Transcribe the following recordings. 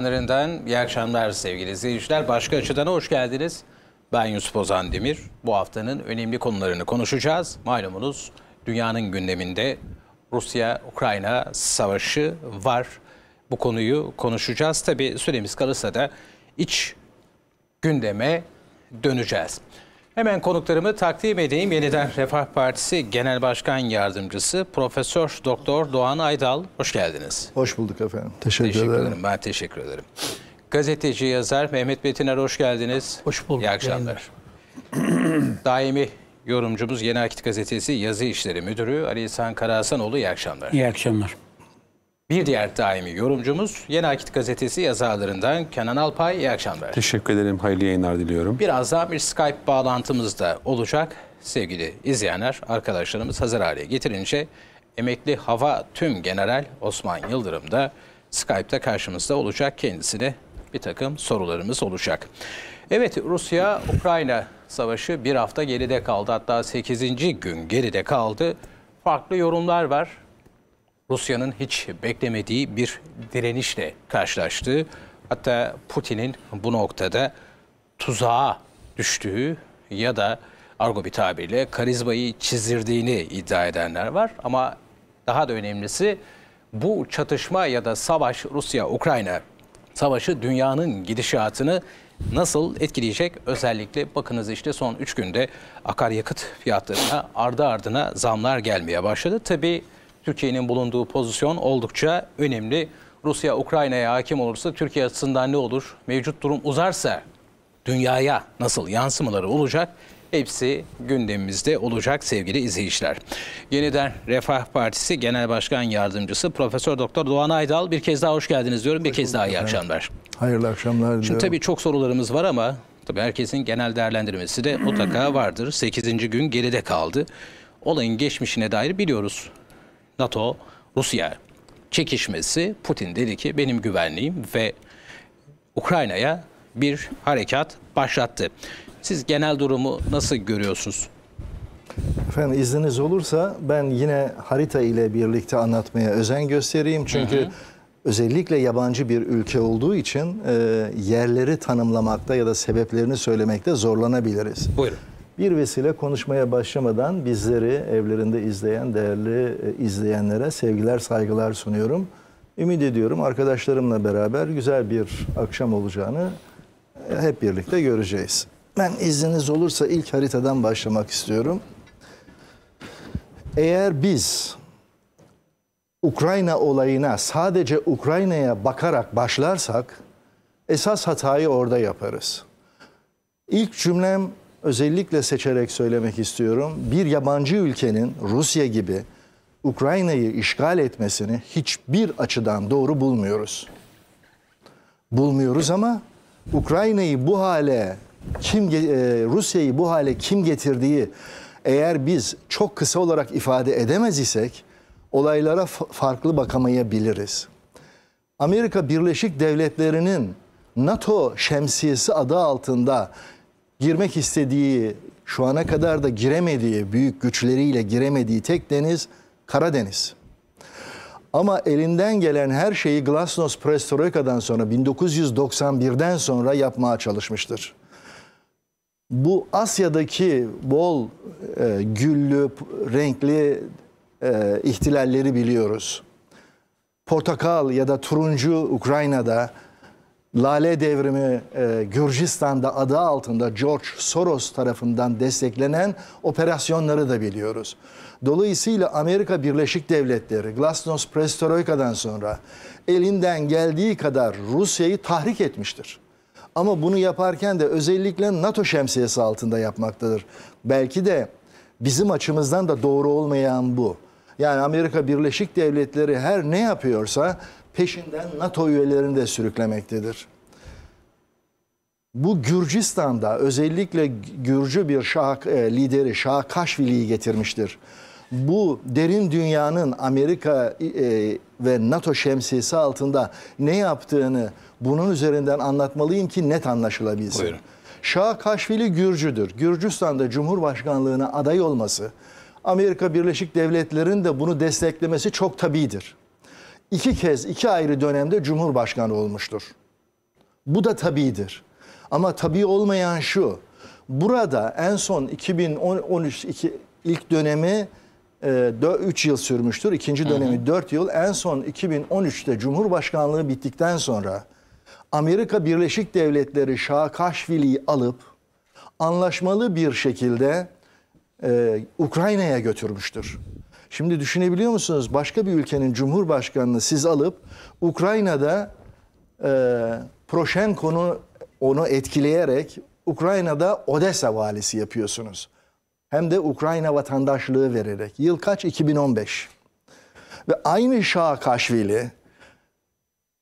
ekranlarından iyi akşamlar sevgili izleyiciler. Başka açıdan hoş geldiniz. Ben Yusuf Ozan Demir. Bu haftanın önemli konularını konuşacağız. Malumunuz dünyanın gündeminde Rusya-Ukrayna savaşı var. Bu konuyu konuşacağız. Tabi süremiz kalırsa da iç gündeme döneceğiz. Hemen konuklarımı takdim edeyim. Yeniden Refah Partisi Genel Başkan Yardımcısı Profesör Doktor Doğan Aydal. Hoş geldiniz. Hoş bulduk efendim. Teşekkür, teşekkür ederim. ederim. Ben teşekkür ederim. Gazeteci yazar Mehmet Betiner hoş geldiniz. Hoş bulduk. İyi akşamlar. Daimi yorumcumuz Yeni Akit Gazetesi Yazı İşleri Müdürü Ali İhsan Karahasanoğlu iyi akşamlar. İyi akşamlar. Bir diğer daimi yorumcumuz Yeni Akit Gazetesi yazarlarından Kenan Alpay. İyi akşamlar. Teşekkür ederim. Hayırlı yayınlar diliyorum. Birazdan bir Skype bağlantımız da olacak. Sevgili izleyenler, arkadaşlarımız hazır hale getirince emekli hava tüm general Osman Yıldırım da Skype'da karşımızda olacak. Kendisine bir takım sorularımız olacak. Evet Rusya-Ukrayna savaşı bir hafta geride kaldı. Hatta 8. gün geride kaldı. Farklı yorumlar var. Rusya'nın hiç beklemediği bir direnişle karşılaştı. Hatta Putin'in bu noktada tuzağa düştüğü ya da argo bir tabirle karizmayı çizirdiğini iddia edenler var. Ama daha da önemlisi bu çatışma ya da savaş Rusya-Ukrayna savaşı dünyanın gidişatını nasıl etkileyecek? Özellikle bakınız işte son 3 günde akaryakıt fiyatlarına ardı ardına zamlar gelmeye başladı. Tabii Türkiye'nin bulunduğu pozisyon oldukça önemli. Rusya Ukrayna'ya hakim olursa Türkiye açısından ne olur? Mevcut durum uzarsa dünyaya nasıl yansımaları olacak? Hepsi gündemimizde olacak sevgili izleyiciler. Yeniden Refah Partisi Genel Başkan Yardımcısı Profesör Doktor Doğan Aydal bir kez daha hoş geldiniz diyorum. Bir kez daha iyi akşamlar. Hayırlı akşamlar diliyorum. Şimdi tabii çok sorularımız var ama tabii herkesin genel değerlendirmesi de mutlaka vardır. 8. gün geride kaldı. Olayın geçmişine dair biliyoruz. NATO Rusya çekişmesi Putin dedi ki benim güvenliğim ve Ukrayna'ya bir harekat başlattı. Siz genel durumu nasıl görüyorsunuz? Efendim izniniz olursa ben yine harita ile birlikte anlatmaya özen göstereyim. Çünkü hı hı. özellikle yabancı bir ülke olduğu için e, yerleri tanımlamakta ya da sebeplerini söylemekte zorlanabiliriz. Buyurun bir vesile konuşmaya başlamadan bizleri evlerinde izleyen değerli e, izleyenlere sevgiler saygılar sunuyorum. Ümit ediyorum arkadaşlarımla beraber güzel bir akşam olacağını e, hep birlikte göreceğiz. Ben izniniz olursa ilk haritadan başlamak istiyorum. Eğer biz Ukrayna olayına sadece Ukrayna'ya bakarak başlarsak esas hatayı orada yaparız. İlk cümlem özellikle seçerek söylemek istiyorum. Bir yabancı ülkenin Rusya gibi Ukrayna'yı işgal etmesini hiçbir açıdan doğru bulmuyoruz. Bulmuyoruz ama Ukrayna'yı bu hale kim e, Rusya'yı bu hale kim getirdiği eğer biz çok kısa olarak ifade edemez isek olaylara farklı bakamayabiliriz. Amerika Birleşik Devletleri'nin NATO şemsiyesi adı altında girmek istediği, şu ana kadar da giremediği, büyük güçleriyle giremediği tek deniz Karadeniz. Ama elinden gelen her şeyi Glasnost Perestroika'dan sonra 1991'den sonra yapmaya çalışmıştır. Bu Asya'daki bol e, güllü, renkli e, ihtilalleri biliyoruz. Portakal ya da turuncu Ukrayna'da, Lale Devrimi e, Gürcistan'da adı altında George Soros tarafından desteklenen operasyonları da biliyoruz. Dolayısıyla Amerika Birleşik Devletleri Glasnost Perestroika'dan sonra elinden geldiği kadar Rusya'yı tahrik etmiştir. Ama bunu yaparken de özellikle NATO şemsiyesi altında yapmaktadır. Belki de bizim açımızdan da doğru olmayan bu. Yani Amerika Birleşik Devletleri her ne yapıyorsa peşinden NATO üyelerini de sürüklemektedir bu Gürcistan'da özellikle Gürcü bir Şah, e, lideri Şah Kaşvili'yi getirmiştir. Bu derin dünyanın Amerika e, e, ve NATO şemsiyesi altında ne yaptığını bunun üzerinden anlatmalıyım ki net anlaşılabilsin. Buyurun. Şah Kaşvili Gürcüdür. Gürcistan'da Cumhurbaşkanlığına aday olması, Amerika Birleşik Devletleri'nin de bunu desteklemesi çok tabidir. İki kez iki ayrı dönemde Cumhurbaşkanı olmuştur. Bu da tabidir. Ama tabii olmayan şu. Burada en son 2013 iki, ilk dönemi 3 e, yıl sürmüştür. ikinci dönemi hı 4 yıl. En son 2013'te Cumhurbaşkanlığı bittikten sonra Amerika Birleşik Devletleri Şakaşvili'yi alıp anlaşmalı bir şekilde e, Ukrayna'ya götürmüştür. Şimdi düşünebiliyor musunuz? Başka bir ülkenin cumhurbaşkanını siz alıp Ukrayna'da e, Proşenko'nu onu etkileyerek Ukrayna'da Odessa valisi yapıyorsunuz. Hem de Ukrayna vatandaşlığı vererek. Yıl kaç? 2015. Ve aynı Şaakashvili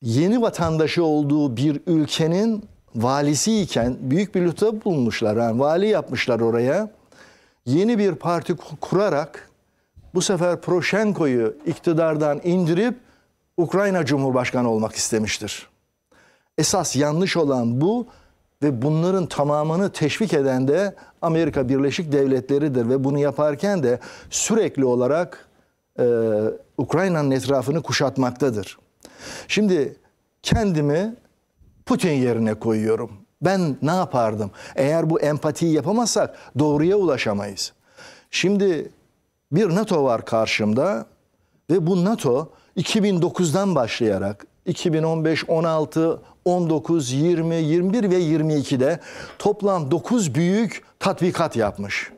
yeni vatandaşı olduğu bir ülkenin valisi iken büyük bir lütuf bulmuşlar. Yani vali yapmışlar oraya. Yeni bir parti kurarak bu sefer Proşenko'yu iktidardan indirip Ukrayna Cumhurbaşkanı olmak istemiştir. Esas yanlış olan bu ve bunların tamamını teşvik eden de Amerika Birleşik Devletleri'dir ve bunu yaparken de sürekli olarak e, Ukrayna'nın etrafını kuşatmaktadır. Şimdi kendimi Putin yerine koyuyorum. Ben ne yapardım? Eğer bu empatiyi yapamazsak doğruya ulaşamayız. Şimdi bir NATO var karşımda ve bu NATO 2009'dan başlayarak 2015, 16, 19, 20, 21 ve 22'de toplam 9 büyük tatbikat yapmış.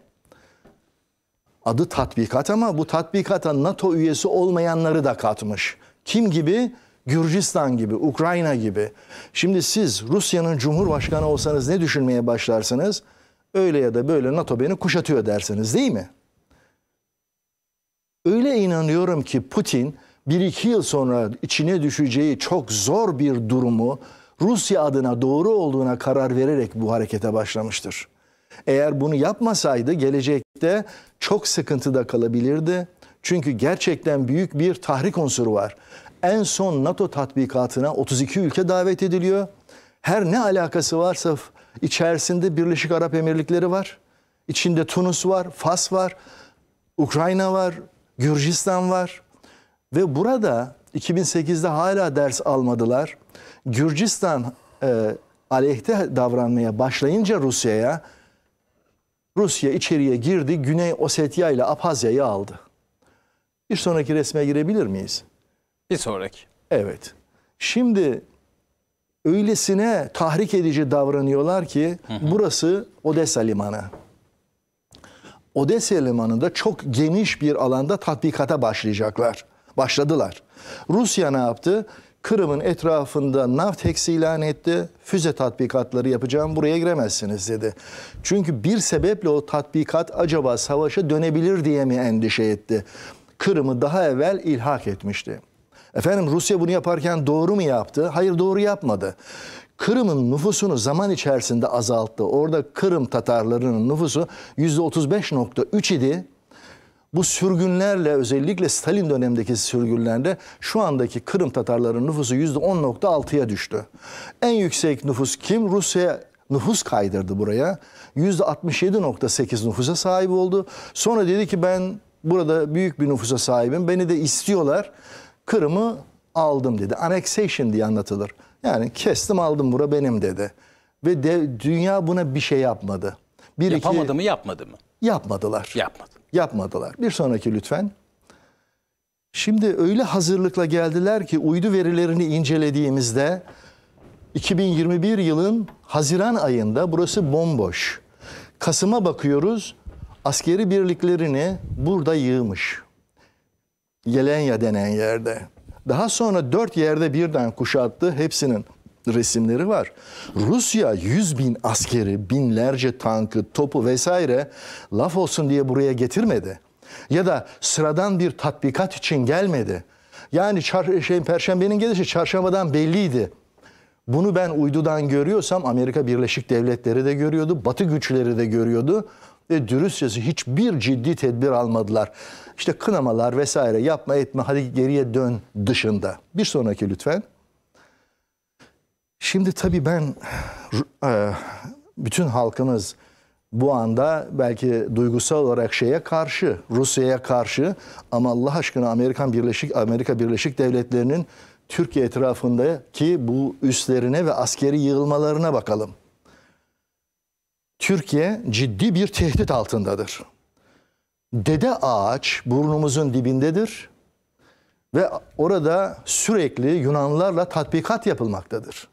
Adı tatbikat ama bu tatbikata NATO üyesi olmayanları da katmış. Kim gibi? Gürcistan gibi, Ukrayna gibi. Şimdi siz Rusya'nın cumhurbaşkanı olsanız ne düşünmeye başlarsınız? Öyle ya da böyle NATO beni kuşatıyor dersiniz değil mi? Öyle inanıyorum ki Putin bir iki yıl sonra içine düşeceği çok zor bir durumu Rusya adına doğru olduğuna karar vererek bu harekete başlamıştır. Eğer bunu yapmasaydı gelecekte çok sıkıntıda kalabilirdi. Çünkü gerçekten büyük bir tahrik unsuru var. En son NATO tatbikatına 32 ülke davet ediliyor. Her ne alakası varsa içerisinde Birleşik Arap Emirlikleri var. İçinde Tunus var, Fas var, Ukrayna var, Gürcistan var. Ve burada 2008'de hala ders almadılar. Gürcistan e, aleyhte davranmaya başlayınca Rusya'ya Rusya içeriye girdi. Güney Osetya ile Abhazya'yı aldı. Bir sonraki resme girebilir miyiz? Bir sonraki. Evet. Şimdi öylesine tahrik edici davranıyorlar ki hı hı. burası Odessa Limanı. Odessa Limanı'nda çok geniş bir alanda tatbikata başlayacaklar. Başladılar. Rusya ne yaptı? Kırım'ın etrafında Navtex ilan etti. Füze tatbikatları yapacağım buraya giremezsiniz dedi. Çünkü bir sebeple o tatbikat acaba savaşa dönebilir diye mi endişe etti? Kırım'ı daha evvel ilhak etmişti. Efendim Rusya bunu yaparken doğru mu yaptı? Hayır doğru yapmadı. Kırım'ın nüfusunu zaman içerisinde azalttı. Orada Kırım Tatarlarının nüfusu %35.3 idi bu sürgünlerle özellikle Stalin dönemindeki sürgünlerde şu andaki Kırım Tatarların nüfusu %10.6'ya düştü. En yüksek nüfus kim? Rusya nüfus kaydırdı buraya. %67.8 nüfusa sahip oldu. Sonra dedi ki ben burada büyük bir nüfusa sahibim. Beni de istiyorlar. Kırım'ı aldım dedi. Annexation diye anlatılır. Yani kestim aldım bura benim dedi. Ve de, dünya buna bir şey yapmadı. Bir, Yapamadı iki, mı yapmadı mı? Yapmadılar. Yapmadı. Yapmadılar. Bir sonraki lütfen. Şimdi öyle hazırlıkla geldiler ki uydu verilerini incelediğimizde 2021 yılın Haziran ayında burası bomboş. Kasım'a bakıyoruz askeri birliklerini burada yığmış. Yelenya denen yerde. Daha sonra dört yerde birden kuşattı hepsinin resimleri var. Rusya 100 bin askeri, binlerce tankı, topu vesaire laf olsun diye buraya getirmedi. Ya da sıradan bir tatbikat için gelmedi. Yani çar şey, Perşembe'nin gelişi çarşambadan belliydi. Bunu ben uydudan görüyorsam Amerika Birleşik Devletleri de görüyordu, Batı güçleri de görüyordu ve dürüstçesi hiçbir ciddi tedbir almadılar. İşte kınamalar vesaire yapma etme hadi geriye dön dışında. Bir sonraki lütfen. Şimdi tabii ben e, bütün halkımız bu anda belki duygusal olarak şeye karşı, Rusya'ya karşı ama Allah aşkına Amerikan Birleşik Amerika Birleşik Devletleri'nin Türkiye etrafındaki bu üslerine ve askeri yığılmalarına bakalım. Türkiye ciddi bir tehdit altındadır. Dede ağaç burnumuzun dibindedir ve orada sürekli Yunanlarla tatbikat yapılmaktadır.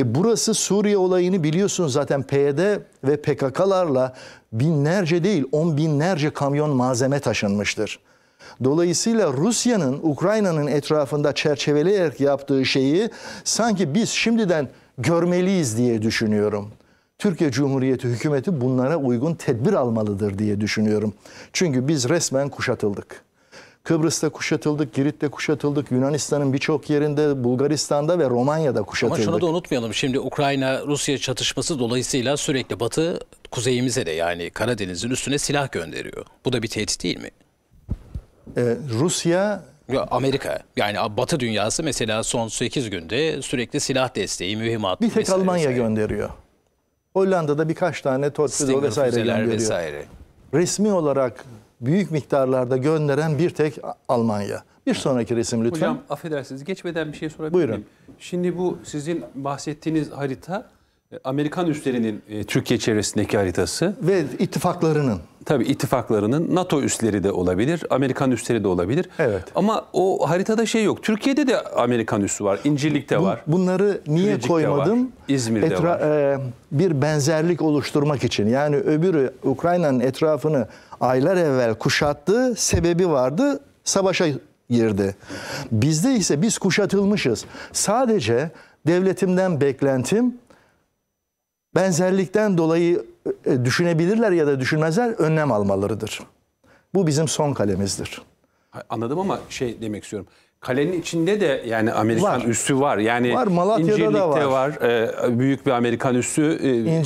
E burası Suriye olayını biliyorsunuz zaten PYD ve PKK'larla binlerce değil on binlerce kamyon malzeme taşınmıştır. Dolayısıyla Rusya'nın Ukrayna'nın etrafında çerçeveleyerek yaptığı şeyi sanki biz şimdiden görmeliyiz diye düşünüyorum. Türkiye Cumhuriyeti hükümeti bunlara uygun tedbir almalıdır diye düşünüyorum. Çünkü biz resmen kuşatıldık. Kıbrıs'ta kuşatıldık, Girit'te kuşatıldık, Yunanistan'ın birçok yerinde, Bulgaristan'da ve Romanya'da kuşatıldık. Ama şunu da unutmayalım. Şimdi Ukrayna-Rusya çatışması dolayısıyla sürekli Batı kuzeyimize de yani Karadeniz'in üstüne silah gönderiyor. Bu da bir tehdit değil mi? Ee, Rusya Amerika yani Batı dünyası mesela son 8 günde sürekli silah desteği, mühimmat. Bir tek Almanya vesaire. gönderiyor. Hollanda'da birkaç tane torpido vesaire gönderiyor. Vesaire. Resmi olarak büyük miktarlarda gönderen bir tek Almanya. Bir sonraki resim lütfen. Hocam affedersiniz geçmeden bir şey sorabilir miyim? Buyurun. Şimdi bu sizin bahsettiğiniz harita e, Amerikan üslerinin e, Türkiye çevresindeki haritası. Ve ittifaklarının. Tabii ittifaklarının NATO üsleri de olabilir, Amerikan üsleri de olabilir. Evet. Ama o haritada şey yok. Türkiye'de de Amerikan üssü var, İncirlik'te Bu, var. Bunları niye Sülecik'te koymadım? Var, İzmir'de Etra var. E, bir benzerlik oluşturmak için. Yani öbürü Ukrayna'nın etrafını aylar evvel kuşattığı sebebi vardı, savaşa girdi. Bizde ise biz kuşatılmışız. Sadece devletimden beklentim benzerlikten dolayı e, düşünebilirler ya da düşünmezler önlem almalarıdır. Bu bizim son kalemizdir. Anladım ama şey demek istiyorum. Kalenin içinde de yani Amerikan var. üssü var. Yani var, Malatya'da da var. var. E, büyük bir Amerikan üssü.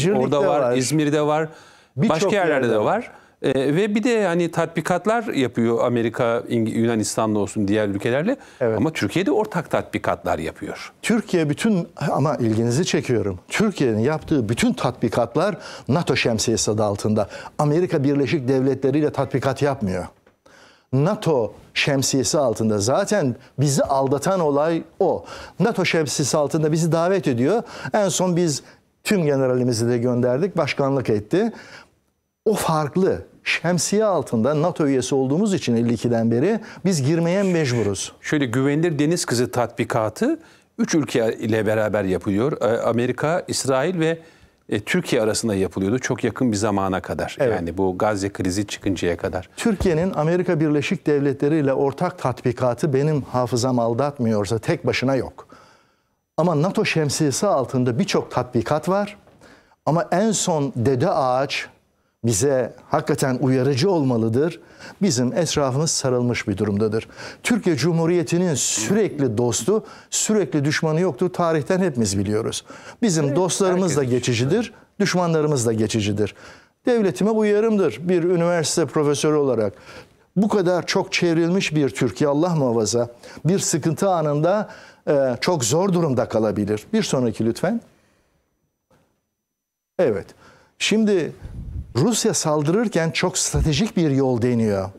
E, orada var, var, İzmir'de var. Bir başka yerlerde, yerlerde de var. var. E, ve bir de hani tatbikatlar yapıyor Amerika, İng- Yunanistan'la olsun diğer ülkelerle. Evet. Ama Türkiye'de ortak tatbikatlar yapıyor. Türkiye bütün ama ilginizi çekiyorum. Türkiye'nin yaptığı bütün tatbikatlar NATO şemsiyesi adı altında. Amerika Birleşik Devletleri ile tatbikat yapmıyor. NATO şemsiyesi altında zaten bizi aldatan olay o. NATO şemsiyesi altında bizi davet ediyor. En son biz tüm generalimizi de gönderdik. Başkanlık etti. O farklı. Şemsiye altında NATO üyesi olduğumuz için 52'den beri biz girmeye mecburuz. Şöyle güvenilir deniz kızı tatbikatı 3 ülke ile beraber yapılıyor. Ee, Amerika, İsrail ve e, Türkiye arasında yapılıyordu çok yakın bir zamana kadar. Evet. Yani bu Gazze krizi çıkıncaya kadar. Türkiye'nin Amerika Birleşik Devletleri ile ortak tatbikatı benim hafızam aldatmıyorsa tek başına yok. Ama NATO şemsiyesi altında birçok tatbikat var. Ama en son Dede Ağaç bize hakikaten uyarıcı olmalıdır. Bizim etrafımız sarılmış bir durumdadır. Türkiye Cumhuriyeti'nin sürekli dostu, sürekli düşmanı yoktur. Tarihten hepimiz biliyoruz. Bizim evet, dostlarımız da geçicidir, düşmanlarımız da geçicidir. Devletime uyarımdır bir üniversite profesörü olarak. Bu kadar çok çevrilmiş bir Türkiye Allah muhafaza bir sıkıntı anında e, çok zor durumda kalabilir. Bir sonraki lütfen. Evet. Şimdi Rusya saldırırken çok stratejik bir yol deniyor.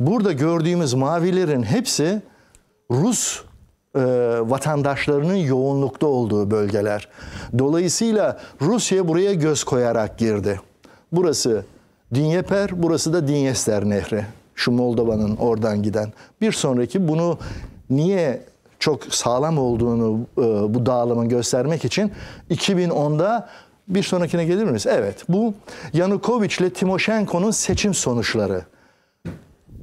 Burada gördüğümüz mavilerin hepsi Rus e, vatandaşlarının yoğunlukta olduğu bölgeler. Dolayısıyla Rusya buraya göz koyarak girdi. Burası Dinyeper, burası da Dinyester Nehri. Şu Moldova'nın oradan giden. Bir sonraki bunu niye çok sağlam olduğunu e, bu dağılımın göstermek için 2010'da bir sonrakine gelir miyiz? Evet. Bu Yanukovic ile Timoshenko'nun seçim sonuçları.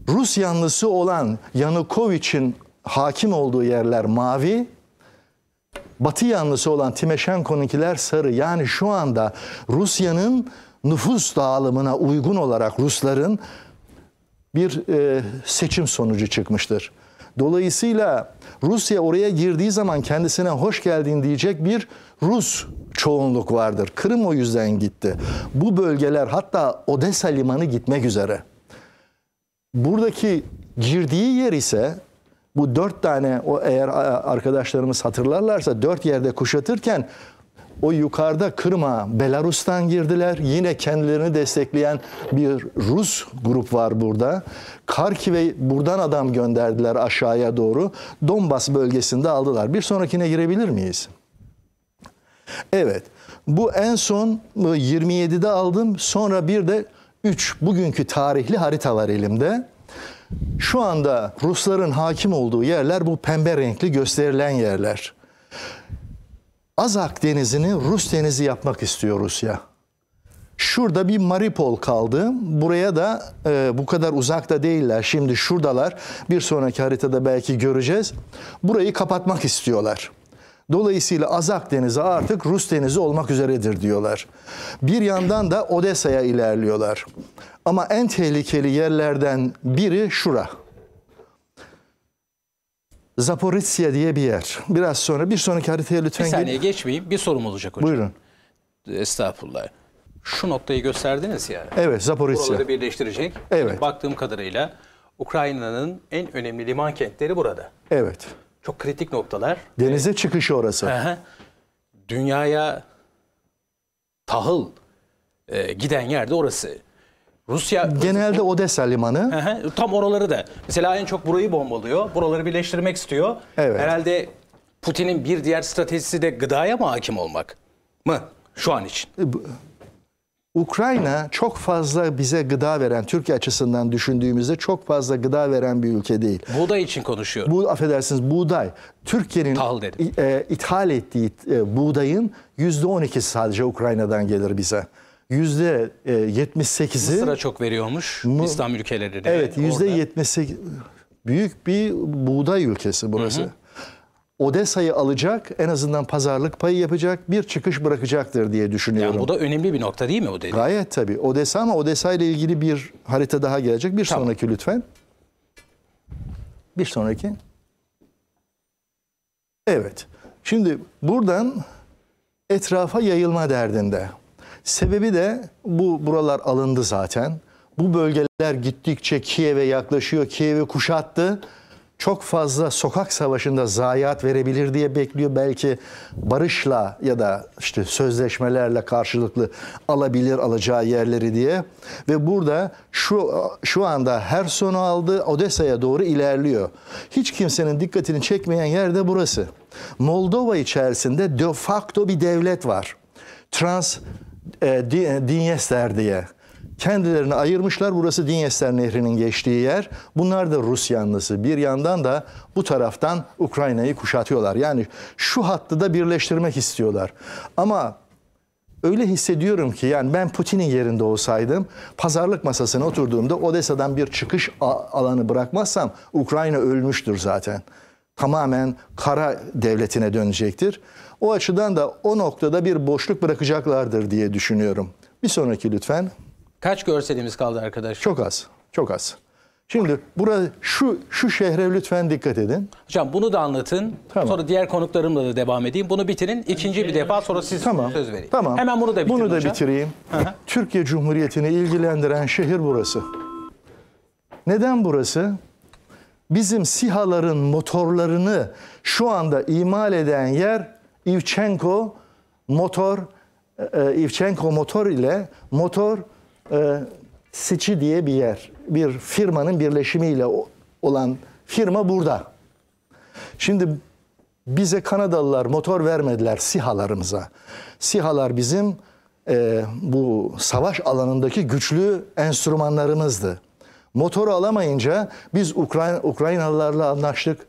Rus yanlısı olan Yanukovic'in hakim olduğu yerler mavi, Batı yanlısı olan Timoshenko'nunkiler sarı. Yani şu anda Rusya'nın nüfus dağılımına uygun olarak Rusların bir e, seçim sonucu çıkmıştır. Dolayısıyla Rusya oraya girdiği zaman kendisine hoş geldin diyecek bir Rus çoğunluk vardır. Kırım o yüzden gitti. Bu bölgeler hatta Odessa limanı gitmek üzere. Buradaki girdiği yer ise bu dört tane o eğer arkadaşlarımız hatırlarlarsa dört yerde kuşatırken o yukarıda Kırım'a Belarus'tan girdiler. Yine kendilerini destekleyen bir Rus grup var burada. Karkiv'e buradan adam gönderdiler aşağıya doğru. Donbas bölgesinde aldılar. Bir sonrakine girebilir miyiz? Evet. Bu en son 27'de aldım. Sonra bir de 3 bugünkü tarihli haritalar elimde. Şu anda Rusların hakim olduğu yerler bu pembe renkli gösterilen yerler. Azak Denizi'ni Rus Denizi yapmak istiyor Rusya. Şurada bir Maripol kaldı. Buraya da e, bu kadar uzakta değiller. Şimdi şuradalar. Bir sonraki haritada belki göreceğiz. Burayı kapatmak istiyorlar. Dolayısıyla Azak Denizi artık Rus Denizi olmak üzeredir diyorlar. Bir yandan da Odessa'ya ilerliyorlar. Ama en tehlikeli yerlerden biri şura. Zaporizya diye bir yer. Biraz sonra bir sonraki haritaya lütfen Bir saniye gelin. geçmeyeyim. Bir sorum olacak hocam. Buyurun. Estağfurullah. Şu noktayı gösterdiniz ya. Evet Zaporizya. Buraları birleştirecek. Evet. Baktığım kadarıyla Ukrayna'nın en önemli liman kentleri burada. Evet. Çok kritik noktalar. Denize ee, çıkışı orası. Aha. Dünyaya tahıl e, giden yerde orası. Rusya genelde Odessa limanı. Aha, tam oraları da. Mesela en çok burayı bombalıyor. Buraları birleştirmek istiyor. Evet. Herhalde Putin'in bir diğer stratejisi de gıdaya mı hakim olmak mı şu an için? E, Ukrayna çok fazla bize gıda veren, Türkiye açısından düşündüğümüzde çok fazla gıda veren bir ülke değil. Buğday için konuşuyorum. Bu affedersiniz buğday. Türkiye'nin e, ithal ettiği e, buğdayın %12'si sadece Ukrayna'dan gelir bize. Yüzde e, yetmiş sekizi. Mısır'a çok veriyormuş mı, İslam de. Evet yüzde %78 büyük bir buğday ülkesi burası. Hı hı. Odessa'yı alacak, en azından pazarlık payı yapacak, bir çıkış bırakacaktır diye düşünüyorum. Yani bu da önemli bir nokta değil mi o dedi? Gayet tabii. Odessa ama Odessa ile ilgili bir harita daha gelecek. Bir tamam. sonraki lütfen. Bir sonraki. Evet. Şimdi buradan etrafa yayılma derdinde. Sebebi de bu buralar alındı zaten. Bu bölgeler gittikçe Kiev'e yaklaşıyor, Kiev'i kuşattı çok fazla sokak savaşında zayiat verebilir diye bekliyor. Belki barışla ya da işte sözleşmelerle karşılıklı alabilir alacağı yerleri diye. Ve burada şu şu anda her sonu aldı, Odessa'ya doğru ilerliyor. Hiç kimsenin dikkatini çekmeyen yer de burası. Moldova içerisinde de facto bir devlet var. Trans e, Dinyester diye kendilerini ayırmışlar. Burası Dinyester Nehri'nin geçtiği yer. Bunlar da Rus yanlısı. Bir yandan da bu taraftan Ukrayna'yı kuşatıyorlar. Yani şu hattı da birleştirmek istiyorlar. Ama öyle hissediyorum ki yani ben Putin'in yerinde olsaydım pazarlık masasına oturduğumda Odessa'dan bir çıkış alanı bırakmazsam Ukrayna ölmüştür zaten. Tamamen kara devletine dönecektir. O açıdan da o noktada bir boşluk bırakacaklardır diye düşünüyorum. Bir sonraki lütfen. Kaç görselimiz kaldı arkadaşlar? Çok az. Çok az. Şimdi burada şu şu şehre lütfen dikkat edin. Hocam bunu da anlatın. Tamam. Sonra diğer konuklarımla da devam edeyim. Bunu bitirin. İkinci bir defa sonra siz tamam. söz verin. Tamam. Hemen bunu da bitirin. Bunu da hocam. bitireyim. Türkiye Cumhuriyeti'ni ilgilendiren şehir burası. Neden burası? Bizim sihaların motorlarını şu anda imal eden yer Ivchenko motor e, e Ivchenko motor ile motor e, Siçi diye bir yer. Bir firmanın birleşimiyle olan firma burada. Şimdi bize Kanadalılar motor vermediler SİHA'larımıza. SİHA'lar bizim e, bu savaş alanındaki güçlü enstrümanlarımızdı. Motoru alamayınca biz Ukrayna, Ukraynalılarla anlaştık.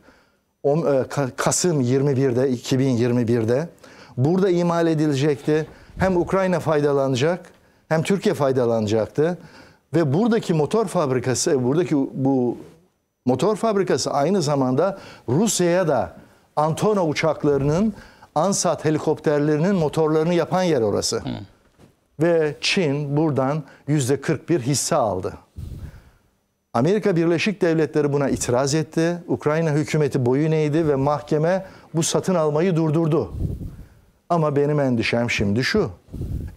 E, Kasım 21'de 2021'de burada imal edilecekti. Hem Ukrayna faydalanacak hem Türkiye faydalanacaktı ve buradaki motor fabrikası, buradaki bu motor fabrikası aynı zamanda Rusya'ya da Antonov uçaklarının Ansat helikopterlerinin motorlarını yapan yer orası. Hmm. Ve Çin buradan yüzde 41 hisse aldı. Amerika Birleşik Devletleri buna itiraz etti. Ukrayna hükümeti boyun eğdi ve mahkeme bu satın almayı durdurdu. Ama benim endişem şimdi şu.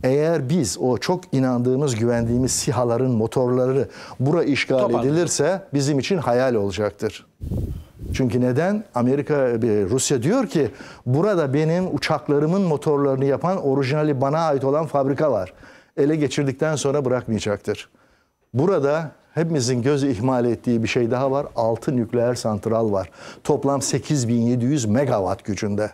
Eğer biz o çok inandığımız, güvendiğimiz sihaların motorları bura işgal Toparlı. edilirse bizim için hayal olacaktır. Çünkü neden? Amerika, e, Rusya diyor ki burada benim uçaklarımın motorlarını yapan orijinali bana ait olan fabrika var. Ele geçirdikten sonra bırakmayacaktır. Burada hepimizin gözü ihmal ettiği bir şey daha var. 6 nükleer santral var. Toplam 8700 megawatt gücünde.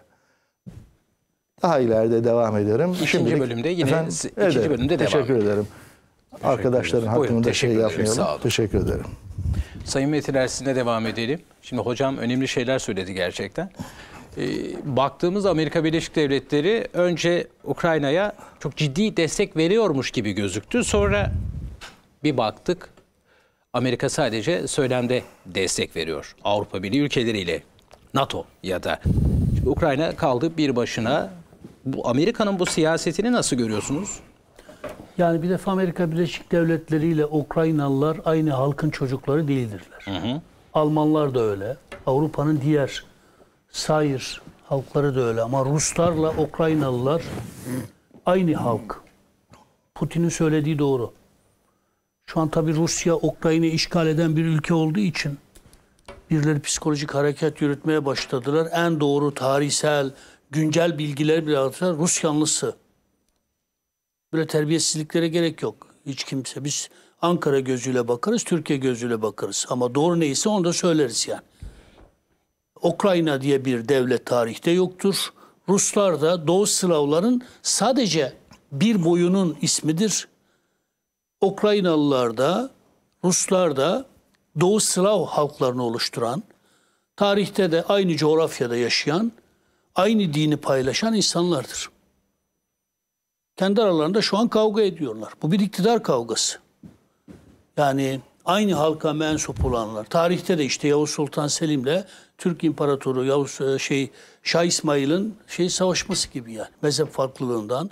Daha ileride devam ederim. İkinci Şimdilik, bölümde yine efendim, ikinci ederim. bölümde devam Teşekkür ederim. Teşekkür Arkadaşların şey ederim. hakkında şey yapmayalım. Teşekkür ederim. Sayın Metin Ersin'le devam edelim. Şimdi hocam önemli şeyler söyledi gerçekten. Ee, baktığımız Amerika Birleşik Devletleri önce Ukrayna'ya çok ciddi destek veriyormuş gibi gözüktü. Sonra bir baktık Amerika sadece söylemde destek veriyor. Avrupa Birliği ülkeleriyle NATO ya da Şimdi Ukrayna kaldı bir başına bu Amerika'nın bu siyasetini nasıl görüyorsunuz? Yani bir defa Amerika Birleşik Devletleri ile Ukraynalılar aynı halkın çocukları değildirler. Hı hı. Almanlar da öyle. Avrupa'nın diğer sayır halkları da öyle ama Ruslarla Ukraynalılar aynı halk. Putin'in söylediği doğru. Şu an tabi Rusya Ukrayna'yı işgal eden bir ülke olduğu için birileri psikolojik hareket yürütmeye başladılar. En doğru tarihsel güncel bilgiler bile alırsa Rus yanlısı. Böyle terbiyesizliklere gerek yok. Hiç kimse. Biz Ankara gözüyle bakarız, Türkiye gözüyle bakarız. Ama doğru neyse onu da söyleriz yani. Ukrayna diye bir devlet tarihte yoktur. Ruslar da Doğu Slavların sadece bir boyunun ismidir. Ukraynalılar da Ruslar da Doğu Slav halklarını oluşturan, tarihte de aynı coğrafyada yaşayan aynı dini paylaşan insanlardır. Kendi aralarında şu an kavga ediyorlar. Bu bir iktidar kavgası. Yani aynı halka mensup olanlar. Tarihte de işte Yavuz Sultan Selim'le Türk İmparatoru Yavuz e, şey Şah İsmail'in şey savaşması gibi yani mezhep farklılığından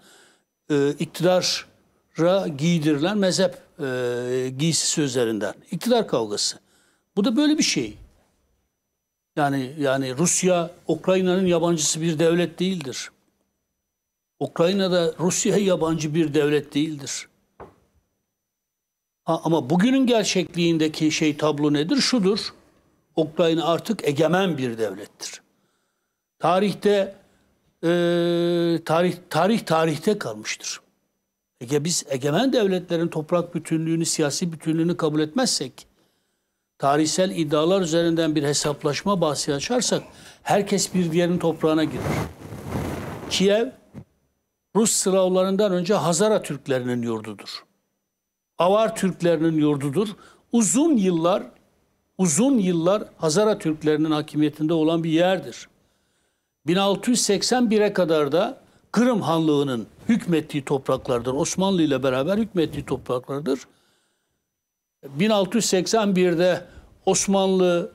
e, iktidara giydirilen mezhep e, giysisi üzerinden iktidar kavgası. Bu da böyle bir şey. Yani yani Rusya Ukrayna'nın yabancısı bir devlet değildir. Ukrayna'da Rusya yabancı bir devlet değildir. Ha, ama bugünün gerçekliğindeki şey tablo nedir? Şudur. Ukrayna artık egemen bir devlettir. Tarihte e, tarih tarih tarihte kalmıştır. Ege biz egemen devletlerin toprak bütünlüğünü, siyasi bütünlüğünü kabul etmezsek tarihsel iddialar üzerinden bir hesaplaşma bahsi açarsak herkes bir diğerinin toprağına girer. Kiev Rus slavlarından önce Hazara Türklerinin yurdudur. Avar Türklerinin yurdudur. Uzun yıllar uzun yıllar Hazara Türklerinin hakimiyetinde olan bir yerdir. 1681'e kadar da Kırım Hanlığı'nın hükmettiği topraklardır. Osmanlı ile beraber hükmettiği topraklardır. 1681'de Osmanlı,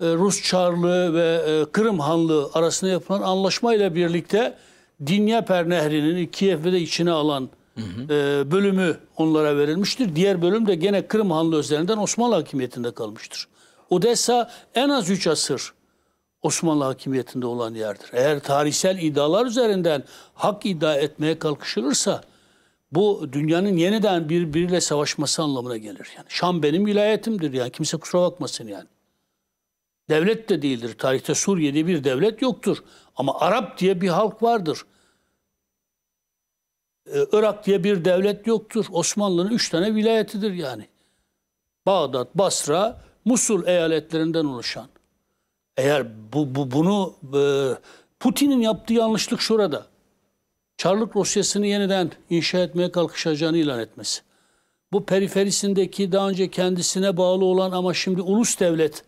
e, Rus Çarlığı ve e, Kırım Hanlığı arasında yapılan anlaşmayla birlikte Dinyaper Nehri'nin Kiev'i de içine alan hı hı. E, bölümü onlara verilmiştir. Diğer bölüm de gene Kırım Hanlığı üzerinden Osmanlı hakimiyetinde kalmıştır. Odessa en az 3 asır Osmanlı hakimiyetinde olan yerdir. Eğer tarihsel iddialar üzerinden hak iddia etmeye kalkışılırsa bu dünyanın yeniden birbiriyle savaşması anlamına gelir. Yani Şam benim vilayetimdir yani kimse kusura bakmasın yani. Devlet de değildir. Tarihte Suriye diye bir devlet yoktur. Ama Arap diye bir halk vardır. Ee, Irak diye bir devlet yoktur. Osmanlı'nın üç tane vilayetidir yani. Bağdat, Basra, Musul eyaletlerinden oluşan. Eğer bu, bu bunu e, Putin'in yaptığı yanlışlık şurada. Çarlık Rusyasını yeniden inşa etmeye kalkışacağını ilan etmesi. Bu periferisindeki daha önce kendisine bağlı olan ama şimdi ulus devlet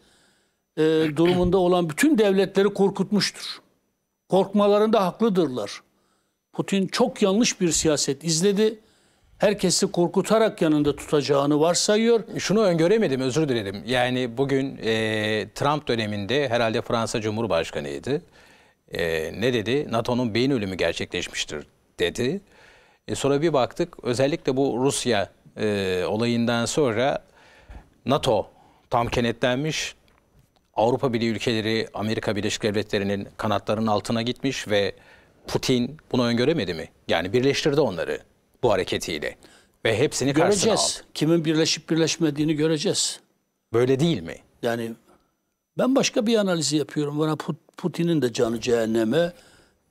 e, durumunda olan bütün devletleri korkutmuştur. Korkmalarında haklıdırlar. Putin çok yanlış bir siyaset izledi herkesi korkutarak yanında tutacağını varsayıyor. E, şunu öngöremedim özür dilerim. Yani bugün e, Trump döneminde herhalde Fransa Cumhurbaşkanıydı e, ne dedi? NATO'nun beyin ölümü gerçekleşmiştir dedi. E, sonra bir baktık özellikle bu Rusya e, olayından sonra NATO tam kenetlenmiş. Avrupa Birliği ülkeleri Amerika Birleşik Devletleri'nin kanatlarının altına gitmiş ve Putin bunu öngöremedi mi? Yani birleştirdi onları bu hareketiyle ve hepsini göreceğiz. karşısına aldı. Kimin birleşip birleşmediğini göreceğiz. Böyle değil mi? Yani ben başka bir analizi yapıyorum. Bana Putin'in de canı cehenneme.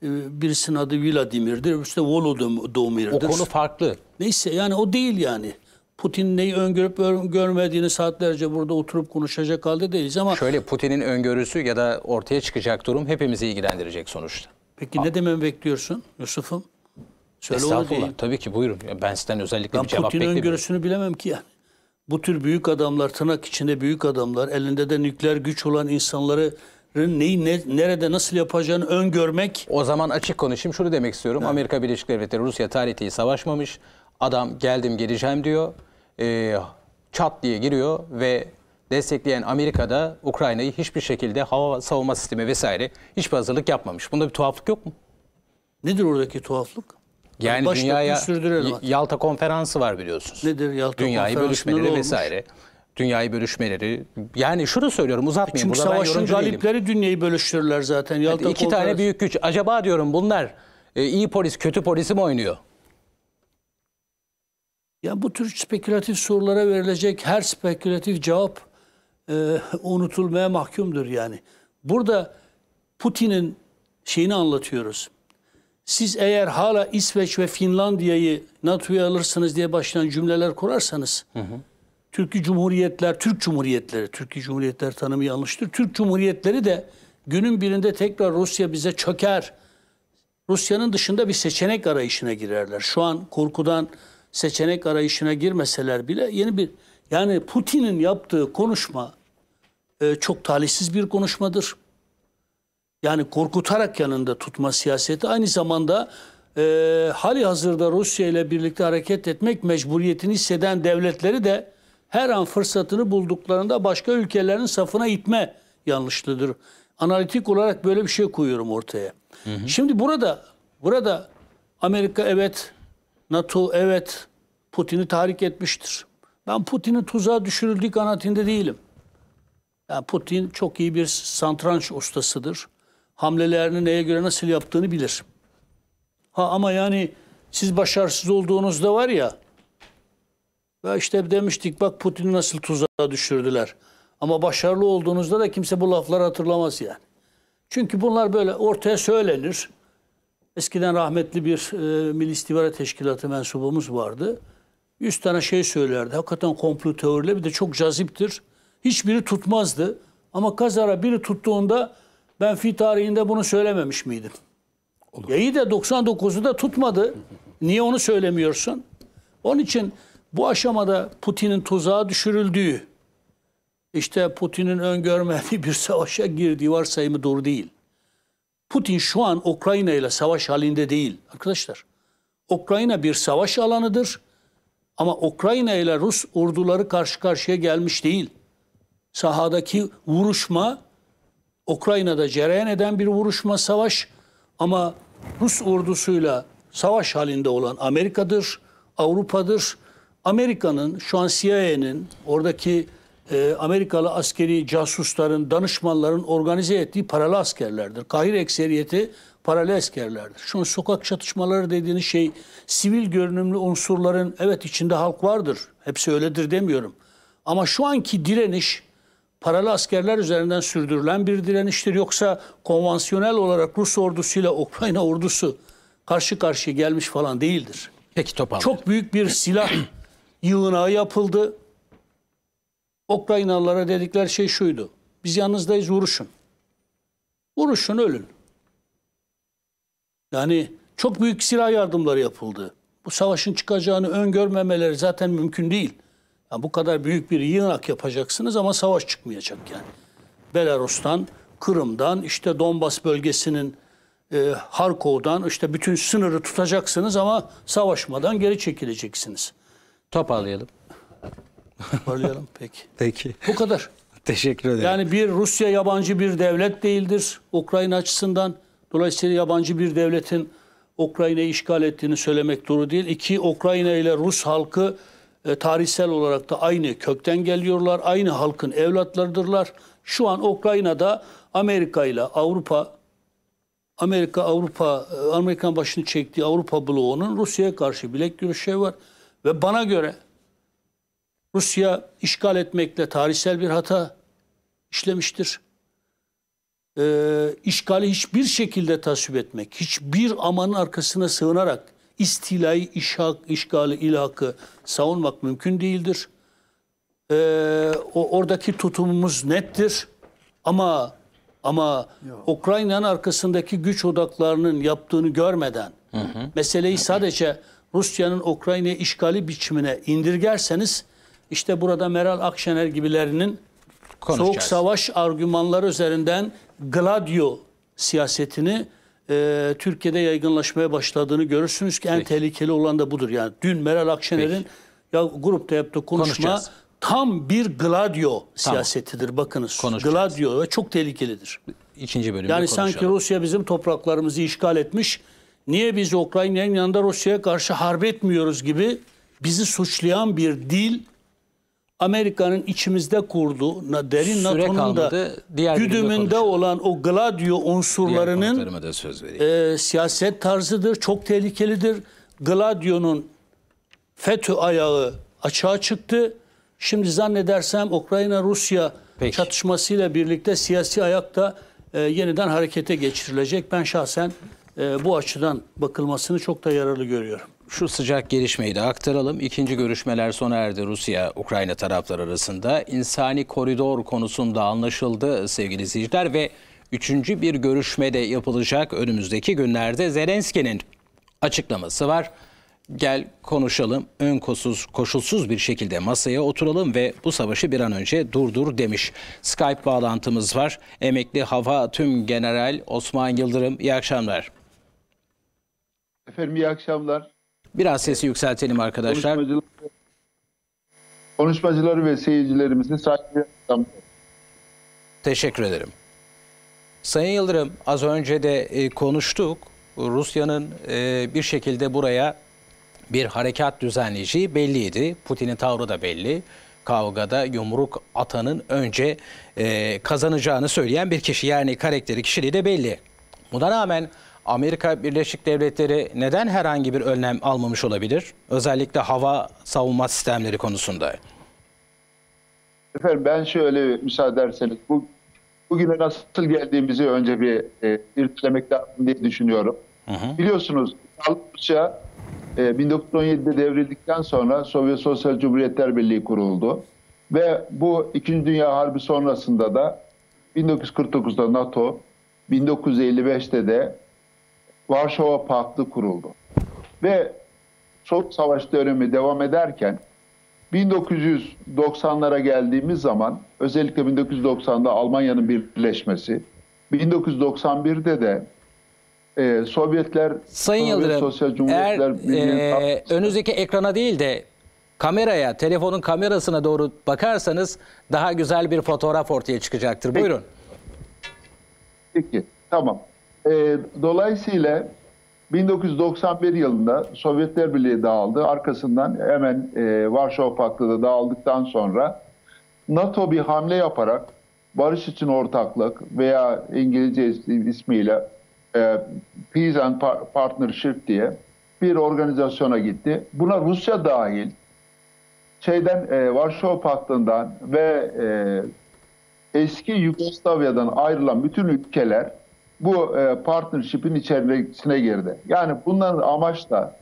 Ee, birisinin adı Vladimir'dir, işte Volodomir'dir. O konu farklı. Neyse yani o değil yani. Putin neyi öngörüp görmediğini saatlerce burada oturup konuşacak halde değiliz ama... Şöyle Putin'in öngörüsü ya da ortaya çıkacak durum hepimizi ilgilendirecek sonuçta. Peki Aa. ne dememi bekliyorsun Yusuf'um? Söyle Estağfurullah. Tabii ki buyurun. Ben sizden özellikle ben bir cevap Putin bekliyorum. Ben Putin'in öngörüsünü bilemem ki yani bu tür büyük adamlar, tırnak içinde büyük adamlar, elinde de nükleer güç olan insanları neyi ne, nerede nasıl yapacağını öngörmek. O zaman açık konuşayım şunu demek istiyorum. Evet. Amerika Birleşik Devletleri Rusya tarihi savaşmamış. Adam geldim geleceğim diyor. E, çat diye giriyor ve destekleyen Amerika'da Ukrayna'yı hiçbir şekilde hava savunma sistemi vesaire hiçbir hazırlık yapmamış. Bunda bir tuhaflık yok mu? Nedir oradaki tuhaflık? Yani Başta dünyaya Yalta konferansı var biliyorsunuz. Nedir Yalta dünyayı konferansı? Dünyayı bölüşmeleri vesaire. Dünyayı bölüşmeleri. Yani şunu söylüyorum uzatmayayım. E çünkü Burada savaşın galipleri değilim. dünyayı bölüştürürler zaten. Yalta yani iki tane büyük güç. Acaba diyorum bunlar e, iyi polis kötü polisi mi oynuyor? Ya bu tür spekülatif sorulara verilecek her spekülatif cevap e, unutulmaya mahkumdur yani. Burada Putin'in şeyini anlatıyoruz siz eğer hala İsveç ve Finlandiya'yı NATO'ya alırsınız diye başlayan cümleler kurarsanız hı Türkiye Cumhuriyetler, Türk Cumhuriyetleri, Türkiye Cumhuriyetler tanımı yanlıştır. Türk Cumhuriyetleri de günün birinde tekrar Rusya bize çöker. Rusya'nın dışında bir seçenek arayışına girerler. Şu an korkudan seçenek arayışına girmeseler bile yeni bir yani Putin'in yaptığı konuşma e, çok talihsiz bir konuşmadır yani korkutarak yanında tutma siyaseti aynı zamanda e, hali hazırda Rusya ile birlikte hareket etmek mecburiyetini hisseden devletleri de her an fırsatını bulduklarında başka ülkelerin safına itme yanlışlıdır. Analitik olarak böyle bir şey koyuyorum ortaya. Hı hı. Şimdi burada burada Amerika evet, NATO evet Putin'i tahrik etmiştir. Ben Putin'i tuzağa düşürüldüğü kanaatinde değilim. Yani Putin çok iyi bir santranç ustasıdır hamlelerini neye göre nasıl yaptığını bilir. Ha ama yani siz başarısız olduğunuzda var ya ya işte demiştik bak Putin'i nasıl tuzağa düşürdüler. Ama başarılı olduğunuzda da kimse bu lafları hatırlamaz yani. Çünkü bunlar böyle ortaya söylenir. Eskiden rahmetli bir e, Milli İstihbarat Teşkilatı mensubumuz vardı. Yüz tane şey söylerdi. Hakikaten komplo teorileri bir de çok caziptir. Hiçbiri tutmazdı. Ama kazara biri tuttuğunda ben fi tarihinde bunu söylememiş miydim? Olur. Ya iyi de 99'u da tutmadı. Niye onu söylemiyorsun? Onun için bu aşamada Putin'in tuzağa düşürüldüğü, işte Putin'in öngörmediği bir savaşa girdiği varsayımı doğru değil. Putin şu an Ukrayna ile savaş halinde değil arkadaşlar. Ukrayna bir savaş alanıdır ama Ukrayna ile Rus orduları karşı karşıya gelmiş değil. Sahadaki vuruşma Ukrayna'da cereyan eden bir vuruşma savaş ama Rus ordusuyla savaş halinde olan Amerika'dır, Avrupa'dır. Amerika'nın, şu an CIA'nin, oradaki e, Amerikalı askeri casusların, danışmanların organize ettiği paralı askerlerdir. Kahir ekseriyeti paralı askerlerdir. Şu an sokak çatışmaları dediğiniz şey sivil görünümlü unsurların evet içinde halk vardır. Hepsi öyledir demiyorum. Ama şu anki direniş paralı askerler üzerinden sürdürülen bir direniştir. Yoksa konvansiyonel olarak Rus ordusuyla Ukrayna ordusu karşı karşıya gelmiş falan değildir. Peki toparlayalım. Çok büyük bir silah yığınağı yapıldı. Ukraynalılara dedikler şey şuydu. Biz yalnızdayız vuruşun. Vuruşun ölün. Yani çok büyük silah yardımları yapıldı. Bu savaşın çıkacağını öngörmemeleri zaten mümkün değil. Yani bu kadar büyük bir yığınak yapacaksınız ama savaş çıkmayacak yani. Belarus'tan, Kırım'dan, işte Donbas bölgesinin e, Harkov'dan işte bütün sınırı tutacaksınız ama savaşmadan geri çekileceksiniz. Toparlayalım. Toparlayalım peki. Peki. Bu kadar. Teşekkür ederim. Yani bir Rusya yabancı bir devlet değildir Ukrayna açısından. Dolayısıyla yabancı bir devletin Ukrayna'yı işgal ettiğini söylemek doğru değil. İki, Ukrayna ile Rus halkı e, tarihsel olarak da aynı kökten geliyorlar. Aynı halkın evlatlarıdırlar. Şu an Ukrayna'da Amerika ile Avrupa Amerika Avrupa e, Amerikan başını çektiği Avrupa bloğunun Rusya'ya karşı bilek görüşü var ve bana göre Rusya işgal etmekle tarihsel bir hata işlemiştir. Ee, işgali hiçbir şekilde tasvip etmek, hiçbir amanın arkasına sığınarak istilayı işgal, işgali ilhakı savunmak mümkün değildir. Ee, o oradaki tutumumuz nettir. Ama ama Ukrayna'nın arkasındaki güç odaklarının yaptığını görmeden hı hı. meseleyi sadece Rusya'nın Ukrayna işgali biçimine indirgerseniz işte burada Meral Akşener gibilerinin soğuk savaş argümanları üzerinden gladio siyasetini e, Türkiye'de yaygınlaşmaya başladığını görürsünüz ki en Peki. tehlikeli olan da budur. Yani dün Meral Akşener'in ya grupta yaptığı konuşma tam bir gladio tamam. siyasetidir bakınız. Gladio ve çok tehlikelidir. İkinci bölümde Yani konuşalım. sanki Rusya bizim topraklarımızı işgal etmiş. Niye biz Ukrayna'nın yanında Rusya'ya karşı harp etmiyoruz gibi bizi suçlayan bir dil Amerika'nın içimizde kurduğu derin Süre NATO'nun da diğer güdümünde olan o gladio unsurlarının e, siyaset tarzıdır. Çok tehlikelidir. Gladio'nun FETÖ ayağı açığa çıktı. Şimdi zannedersem Ukrayna-Rusya çatışmasıyla birlikte siyasi ayakta e, yeniden harekete geçirilecek. Ben şahsen e, bu açıdan bakılmasını çok da yararlı görüyorum şu sıcak gelişmeyi de aktaralım. İkinci görüşmeler sona erdi Rusya-Ukrayna tarafları arasında. İnsani koridor konusunda anlaşıldı sevgili izleyiciler ve üçüncü bir görüşmede yapılacak önümüzdeki günlerde. Zelenski'nin açıklaması var. Gel konuşalım, ön koşulsuz, koşulsuz bir şekilde masaya oturalım ve bu savaşı bir an önce durdur demiş. Skype bağlantımız var. Emekli Hava Tüm General Osman Yıldırım, iyi akşamlar. Efendim iyi akşamlar. Biraz sesi yükseltelim arkadaşlar. konuşmacıları ve seyircilerimizi saygıyla Teşekkür ederim. Sayın Yıldırım az önce de e, konuştuk. Rusya'nın e, bir şekilde buraya bir harekat düzenleyeceği belliydi. Putin'in tavrı da belli. Kavgada yumruk atanın önce e, kazanacağını söyleyen bir kişi yani karakteri kişiliği de belli. Buna rağmen Amerika Birleşik Devletleri neden herhangi bir önlem almamış olabilir? Özellikle hava savunma sistemleri konusunda. Efendim ben şöyle müsaade ederseniz bu bugüne nasıl geldiğimizi önce bir e, irtilemek lazım diye düşünüyorum. Hı hı. Biliyorsunuz Rusya e, 1917'de devrildikten sonra Sovyet Sosyal Cumhuriyetler Birliği kuruldu. Ve bu İkinci Dünya Harbi sonrasında da 1949'da NATO, 1955'te de Varşova Paktı kuruldu. Ve Soğuk Savaş dönemi devam ederken 1990'lara geldiğimiz zaman özellikle 1990'da Almanya'nın birleşmesi, 1991'de de e, Sovyetler Sayın Sovyet Yıldırım, Sosyal Cumhuriyetler eğer, Birliği'nin e, önünüzdeki ekrana değil de kameraya, telefonun kamerasına doğru bakarsanız daha güzel bir fotoğraf ortaya çıkacaktır. Peki. Buyurun. Peki, tamam. E, dolayısıyla 1991 yılında Sovyetler Birliği dağıldı. Arkasından hemen e, Varşova Paktı da dağıldıktan sonra NATO bir hamle yaparak barış için ortaklık veya İngilizce ismiyle e, Peace and Partnership diye bir organizasyona gitti. Buna Rusya dahil şeyden e, Varşova Paktı'ndan ve e, eski Yugoslavya'dan ayrılan bütün ülkeler bu e, partnership'in içerisine girdi. Yani bunların amaç da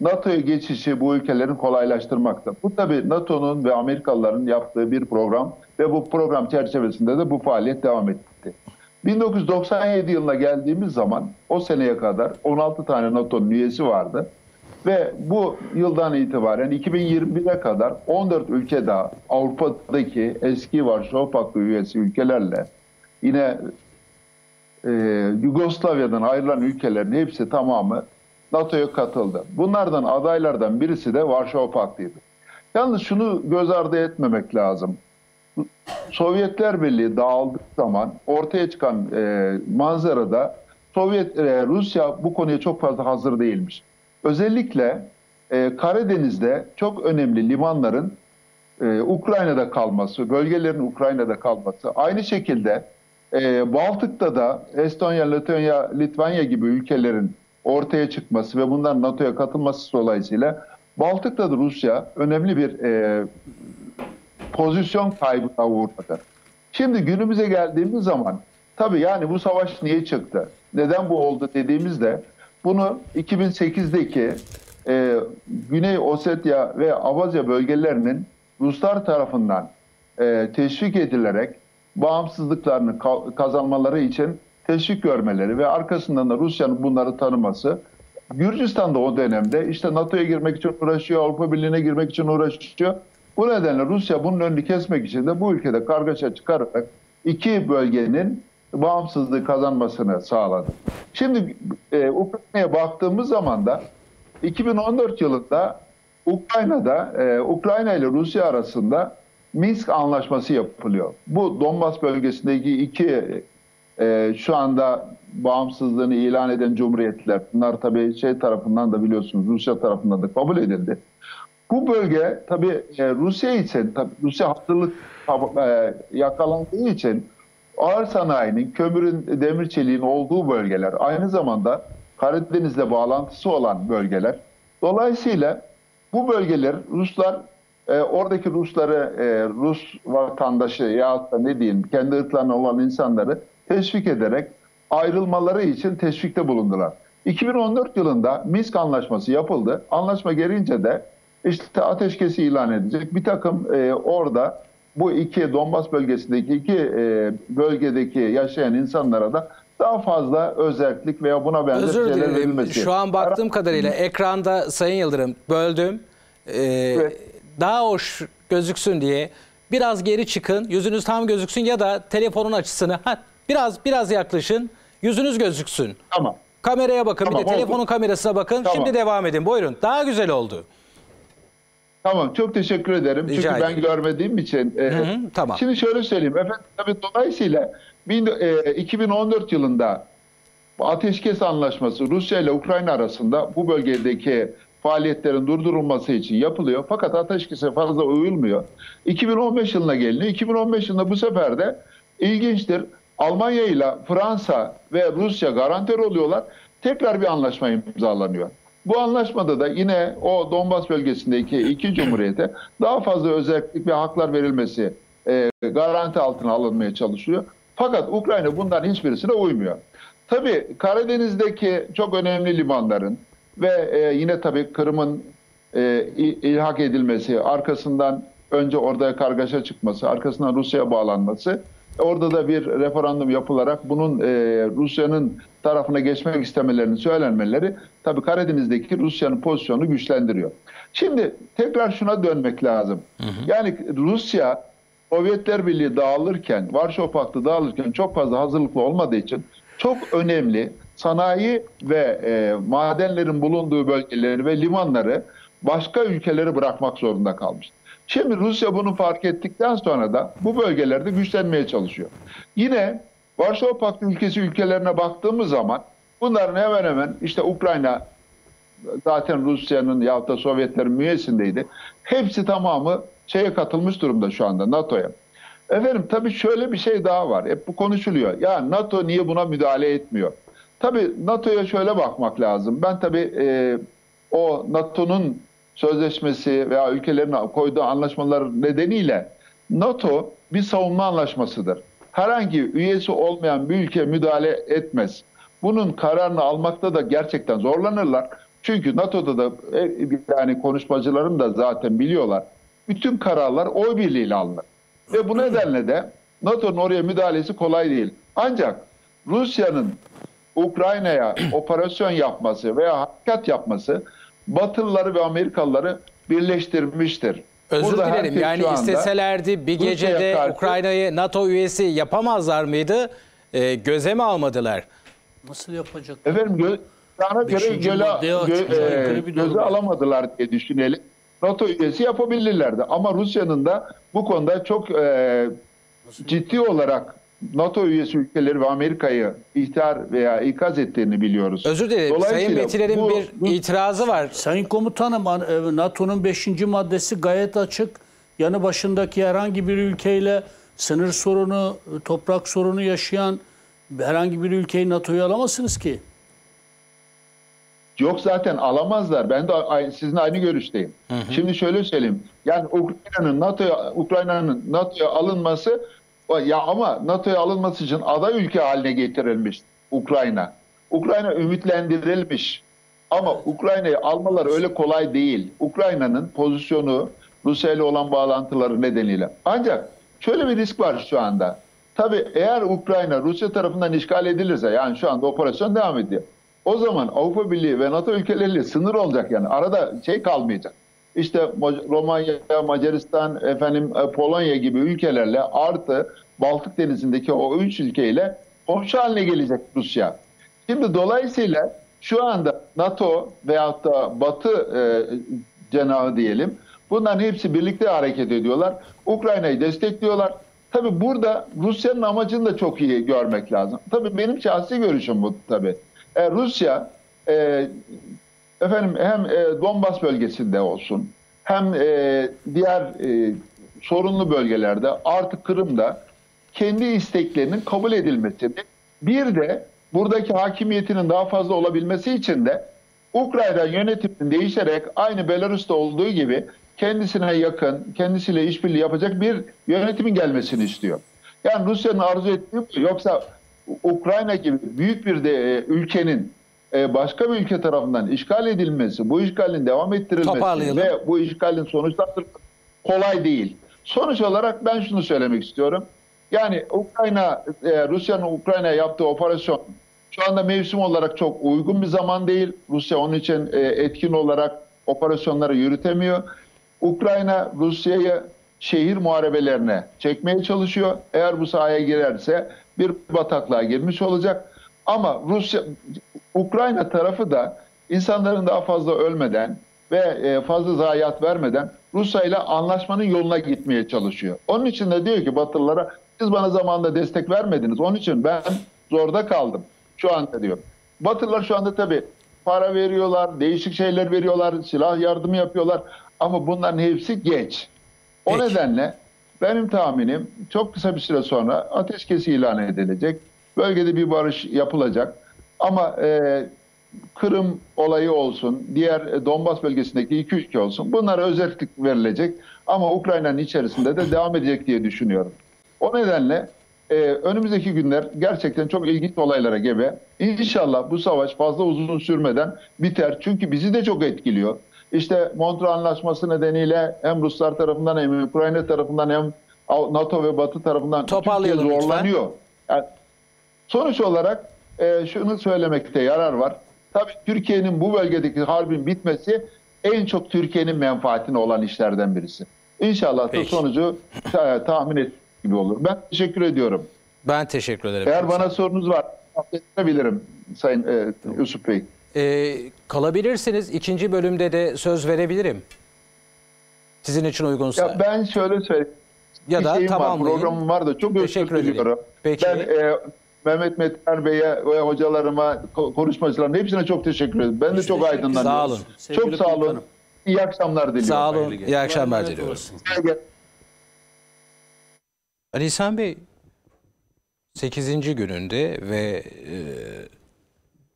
NATO'ya geçişi bu ülkelerin kolaylaştırmakta. Bu tabi NATO'nun ve Amerikalıların yaptığı bir program ve bu program çerçevesinde de bu faaliyet devam etti. 1997 yılına geldiğimiz zaman o seneye kadar 16 tane NATO'nun üyesi vardı. Ve bu yıldan itibaren 2021'e kadar 14 ülke daha Avrupa'daki eski Varşova Paktı üyesi ülkelerle yine e, Yugoslavya'dan ayrılan ülkelerin hepsi tamamı NATO'ya katıldı. Bunlardan adaylardan birisi de Varşova Paktı'ydı. Yalnız şunu göz ardı etmemek lazım. Sovyetler Birliği dağıldığı zaman ortaya çıkan e, manzarada Sovyet e, Rusya bu konuya çok fazla hazır değilmiş. Özellikle e, Karadeniz'de çok önemli limanların e, Ukrayna'da kalması, bölgelerin Ukrayna'da kalması, aynı şekilde e, Baltık'ta da Estonya, Letonya, Litvanya gibi ülkelerin ortaya çıkması ve bunların NATO'ya katılması dolayısıyla Baltık'ta da Rusya önemli bir e, pozisyon kaybına uğradı. Şimdi günümüze geldiğimiz zaman tabii yani bu savaş niye çıktı? Neden bu oldu dediğimizde bunu 2008'deki e, Güney Ossetya ve Abazya bölgelerinin Ruslar tarafından e, teşvik edilerek bağımsızlıklarını kazanmaları için teşvik görmeleri ve arkasından da Rusya'nın bunları tanıması. Gürcistan da o dönemde işte NATO'ya girmek için uğraşıyor, Avrupa Birliği'ne girmek için uğraşıyor. Bu nedenle Rusya bunun önünü kesmek için de bu ülkede kargaşa çıkararak iki bölgenin bağımsızlığı kazanmasını sağladı. Şimdi e, Ukrayna'ya baktığımız zaman da 2014 yılında Ukrayna'da e, Ukrayna ile Rusya arasında Minsk anlaşması yapılıyor. Bu Donbas bölgesindeki iki e, şu anda bağımsızlığını ilan eden cumhuriyetler, bunlar tabii şey tarafından da biliyorsunuz Rusya tarafından da kabul edildi. Bu bölge tabii e, Rusya için, tabii Rusya hastalık e, yakalandığı için ağır sanayinin, kömürün, demir çeliğin olduğu bölgeler, aynı zamanda Karadeniz'le bağlantısı olan bölgeler. Dolayısıyla bu bölgeler Ruslar e, oradaki Rusları, e, Rus vatandaşı ya da ne diyeyim kendi ırklarına olan insanları teşvik ederek ayrılmaları için teşvikte bulundular. 2014 yılında Minsk Anlaşması yapıldı. Anlaşma gelince de işte ateşkesi ilan edecek. Bir takım e, orada bu iki Donbas bölgesindeki iki e, bölgedeki yaşayan insanlara da daha fazla özellik veya buna benzer Özür şeyler verilmesi. Şu an baktığım kadarıyla ekranda Sayın Yıldırım böldüm. Ee, evet daha hoş gözüksün diye biraz geri çıkın, yüzünüz tam gözüksün ya da telefonun açısını ha, biraz biraz yaklaşın, yüzünüz gözüksün. Tamam. Kameraya bakın, tamam, bir de oldu. telefonun kamerasına bakın. Tamam. Şimdi devam edin. Buyurun. Daha güzel oldu. Tamam çok teşekkür ederim. Rica Çünkü ederim. ben görmediğim için. E, hı hı, tamam. Şimdi şöyle söyleyeyim. Efendim tabii dolayısıyla bin, e, 2014 yılında ateşkes anlaşması Rusya ile Ukrayna arasında bu bölgedeki faaliyetlerin durdurulması için yapılıyor. Fakat ateşkese fazla uyulmuyor. 2015 yılına geliniyor. 2015 yılında bu sefer de ilginçtir. Almanya ile Fransa ve Rusya garantör oluyorlar. Tekrar bir anlaşma imzalanıyor. Bu anlaşmada da yine o Donbas bölgesindeki iki cumhuriyete daha fazla özellik ve haklar verilmesi e, garanti altına alınmaya çalışıyor. Fakat Ukrayna bundan hiçbirisine uymuyor. Tabii Karadeniz'deki çok önemli limanların, ve e, yine tabii Kırım'ın e, ilhak edilmesi, arkasından önce orada kargaşa çıkması, arkasından Rusya'ya bağlanması. E, orada da bir referandum yapılarak bunun e, Rusya'nın tarafına geçmek istemelerini söylenmeleri tabii Karadeniz'deki Rusya'nın pozisyonunu güçlendiriyor. Şimdi tekrar şuna dönmek lazım. Hı hı. Yani Rusya Sovyetler Birliği dağılırken, Varşova Paktı dağılırken çok fazla hazırlıklı olmadığı için çok önemli sanayi ve e, madenlerin bulunduğu bölgeleri ve limanları başka ülkeleri bırakmak zorunda kalmıştı. Şimdi Rusya bunu fark ettikten sonra da bu bölgelerde güçlenmeye çalışıyor. Yine Varşova Paktı ülkesi ülkelerine baktığımız zaman bunların hemen hemen işte Ukrayna zaten Rusya'nın ya da Sovyetlerin üyesindeydi. Hepsi tamamı şeye katılmış durumda şu anda NATO'ya. Efendim tabii şöyle bir şey daha var. Hep bu konuşuluyor. Ya NATO niye buna müdahale etmiyor? Tabii NATO'ya şöyle bakmak lazım. Ben tabii e, o NATO'nun sözleşmesi veya ülkelerin koyduğu anlaşmalar nedeniyle NATO bir savunma anlaşmasıdır. Herhangi üyesi olmayan bir ülke müdahale etmez. Bunun kararını almakta da gerçekten zorlanırlar. Çünkü NATO'da da e, yani konuşmacıların da zaten biliyorlar. Bütün kararlar oy birliğiyle alınır. Ve bu nedenle de NATO'nun oraya müdahalesi kolay değil. Ancak Rusya'nın Ukrayna'ya operasyon yapması veya harekat yapması Batılıları ve Amerikalıları birleştirmiştir. Özür Burada dilerim. Yani isteselerdi bir gecede karşı... Ukrayna'yı NATO üyesi yapamazlar mıydı? E, göze mi almadılar? Nasıl yapacaklar? Efendim gö sana göre şey göle, gö e, göze alamadılar diye düşünelim. NATO üyesi yapabilirlerdi. Ama Rusya'nın da bu konuda çok e, ciddi olarak NATO üyesi ülkeleri ve Amerika'yı ihtar veya ikaz ettiğini biliyoruz. Özür dilerim. Sayın Metiler'in bu, bir bu, itirazı var. Sayın Komutanım e, NATO'nun 5. maddesi gayet açık. Yanı başındaki herhangi bir ülkeyle sınır sorunu, toprak sorunu yaşayan herhangi bir ülkeyi NATO'ya alamazsınız ki. Yok zaten alamazlar. Ben de aynı, sizin aynı görüşteyim. Hı hı. Şimdi şöyle söyleyeyim. Yani Ukrayna'nın NATO'ya Ukrayna'nın NATO'ya alınması ya ama NATO'ya alınması için aday ülke haline getirilmiş Ukrayna. Ukrayna ümitlendirilmiş. Ama Ukrayna'yı almaları öyle kolay değil. Ukrayna'nın pozisyonu Rusya ile olan bağlantıları nedeniyle. Ancak şöyle bir risk var şu anda. Tabii eğer Ukrayna Rusya tarafından işgal edilirse yani şu anda operasyon devam ediyor. O zaman Avrupa Birliği ve NATO ülkeleriyle sınır olacak yani arada şey kalmayacak işte Romanya, Macaristan, efendim e, Polonya gibi ülkelerle artı Baltık Denizi'ndeki o üç ülkeyle komşu haline gelecek Rusya. Şimdi dolayısıyla şu anda NATO veyahut da Batı e, cenahı diyelim bunların hepsi birlikte hareket ediyorlar. Ukrayna'yı destekliyorlar. Tabi burada Rusya'nın amacını da çok iyi görmek lazım. Tabi benim şahsi görüşüm bu tabi. E, Rusya e, efendim hem e, Donbas bölgesinde olsun hem e, diğer e, sorunlu bölgelerde artık Kırım'da kendi isteklerinin kabul edilmesi. Bir de buradaki hakimiyetinin daha fazla olabilmesi için de Ukrayna yönetiminin değişerek aynı Belarus'ta olduğu gibi kendisine yakın, kendisiyle işbirliği yapacak bir yönetimin gelmesini istiyor. Yani Rusya'nın arzu ettiği bu. Yoksa Ukrayna gibi büyük bir de, e, ülkenin e, başka bir ülke tarafından işgal edilmesi, bu işgalin devam ettirilmesi ve bu işgalin sonuçlandırılması kolay değil. Sonuç olarak ben şunu söylemek istiyorum. Yani Ukrayna, e, Rusya'nın Ukrayna'ya yaptığı operasyon şu anda mevsim olarak çok uygun bir zaman değil. Rusya onun için e, etkin olarak operasyonları yürütemiyor. Ukrayna Rusya'yı şehir muharebelerine çekmeye çalışıyor. Eğer bu sahaya girerse bir bataklığa girmiş olacak. Ama Rusya Ukrayna tarafı da insanların daha fazla ölmeden ve e, fazla zayiat vermeden Rusya ile anlaşmanın yoluna gitmeye çalışıyor. Onun için de diyor ki Batılılara siz bana zamanında destek vermediniz. Onun için ben zorda kaldım şu anda diyor. Batılılar şu anda tabii para veriyorlar, değişik şeyler veriyorlar, silah yardımı yapıyorlar. Ama bunların hepsi geç. O geç. nedenle benim tahminim çok kısa bir süre sonra ateşkes ilan edilecek. Bölgede bir barış yapılacak. Ama e, Kırım olayı olsun, diğer e, Donbas bölgesindeki iki ülke olsun bunlara özellik verilecek. Ama Ukrayna'nın içerisinde de devam edecek diye düşünüyorum. O nedenle e, önümüzdeki günler gerçekten çok ilginç olaylara gebe. İnşallah bu savaş fazla uzun sürmeden biter. Çünkü bizi de çok etkiliyor. İşte Montre Anlaşması nedeniyle hem Ruslar tarafından hem Ukrayna tarafından hem NATO ve Batı tarafından Türkiye zorlanıyor. Yani sonuç olarak e, şunu söylemekte yarar var. Tabii Türkiye'nin bu bölgedeki harbin bitmesi en çok Türkiye'nin menfaatine olan işlerden birisi. İnşallah da sonucu e, tahmin et gibi olur. Ben teşekkür ediyorum. Ben teşekkür ederim. Eğer bana sorunuz var, affedebilirim Sayın e, Yusuf Bey. Ee, kalabilirsiniz. İkinci bölümde de söz verebilirim. Sizin için uygunsa. Ya ben şöyle söyleyeyim. Ya bir da tamamlayayım. Var, programım var da çok teşekkür ediyorum. Peki. Ben e, Mehmet Metin Bey'e ve hocalarıma, konuşmacılarıma hepsine çok teşekkür ederim. Ben de çok aydınlandım. Sağ olun. Sevgili çok sağ olun. Hanım. İyi akşamlar diliyorum. Sağ olun. İyi akşamlar diliyorum. Ali İhsan Bey 8. gününde ve e,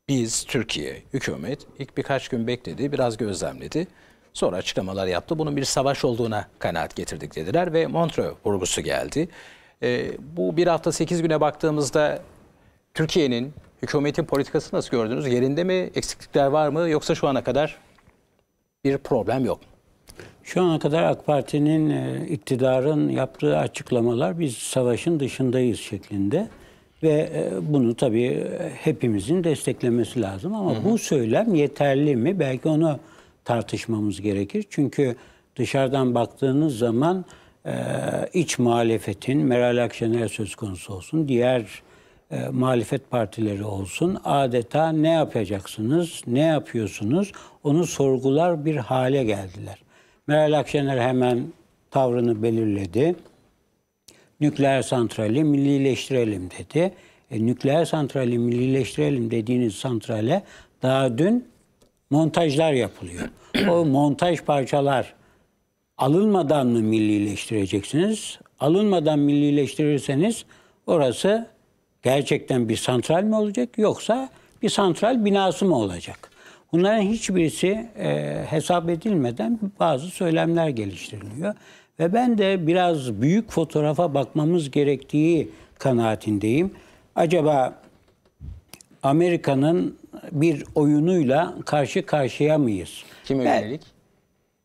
biz Türkiye hükümet ilk birkaç gün bekledi, biraz gözlemledi. Sonra açıklamalar yaptı. Bunun bir savaş olduğuna kanaat getirdik dediler ve Montreux vurgusu geldi. E, bu bir hafta 8 güne baktığımızda Türkiye'nin hükümetin politikası nasıl gördünüz? Yerinde mi? Eksiklikler var mı? Yoksa şu ana kadar bir problem yok Şu ana kadar AK Parti'nin e, iktidarın yaptığı açıklamalar biz savaşın dışındayız şeklinde ve e, bunu tabii e, hepimizin desteklemesi lazım ama hı hı. bu söylem yeterli mi? Belki onu tartışmamız gerekir. Çünkü dışarıdan baktığınız zaman iç muhalefetin Meral Akşener söz konusu olsun, diğer e, muhalefet partileri olsun adeta ne yapacaksınız, ne yapıyorsunuz onu sorgular bir hale geldiler. Meral Akşener hemen tavrını belirledi. Nükleer santrali millileştirelim dedi. E, nükleer santrali millileştirelim dediğiniz santrale daha dün montajlar yapılıyor. o montaj parçalar alınmadan mı millileştireceksiniz? Alınmadan millileştirirseniz orası gerçekten bir santral mi olacak yoksa bir santral binası mı olacak? Bunların hiçbirisi e, hesap edilmeden bazı söylemler geliştiriliyor. Ve ben de biraz büyük fotoğrafa bakmamız gerektiği kanaatindeyim. Acaba Amerika'nın bir oyunuyla karşı karşıya mıyız? Kime ben,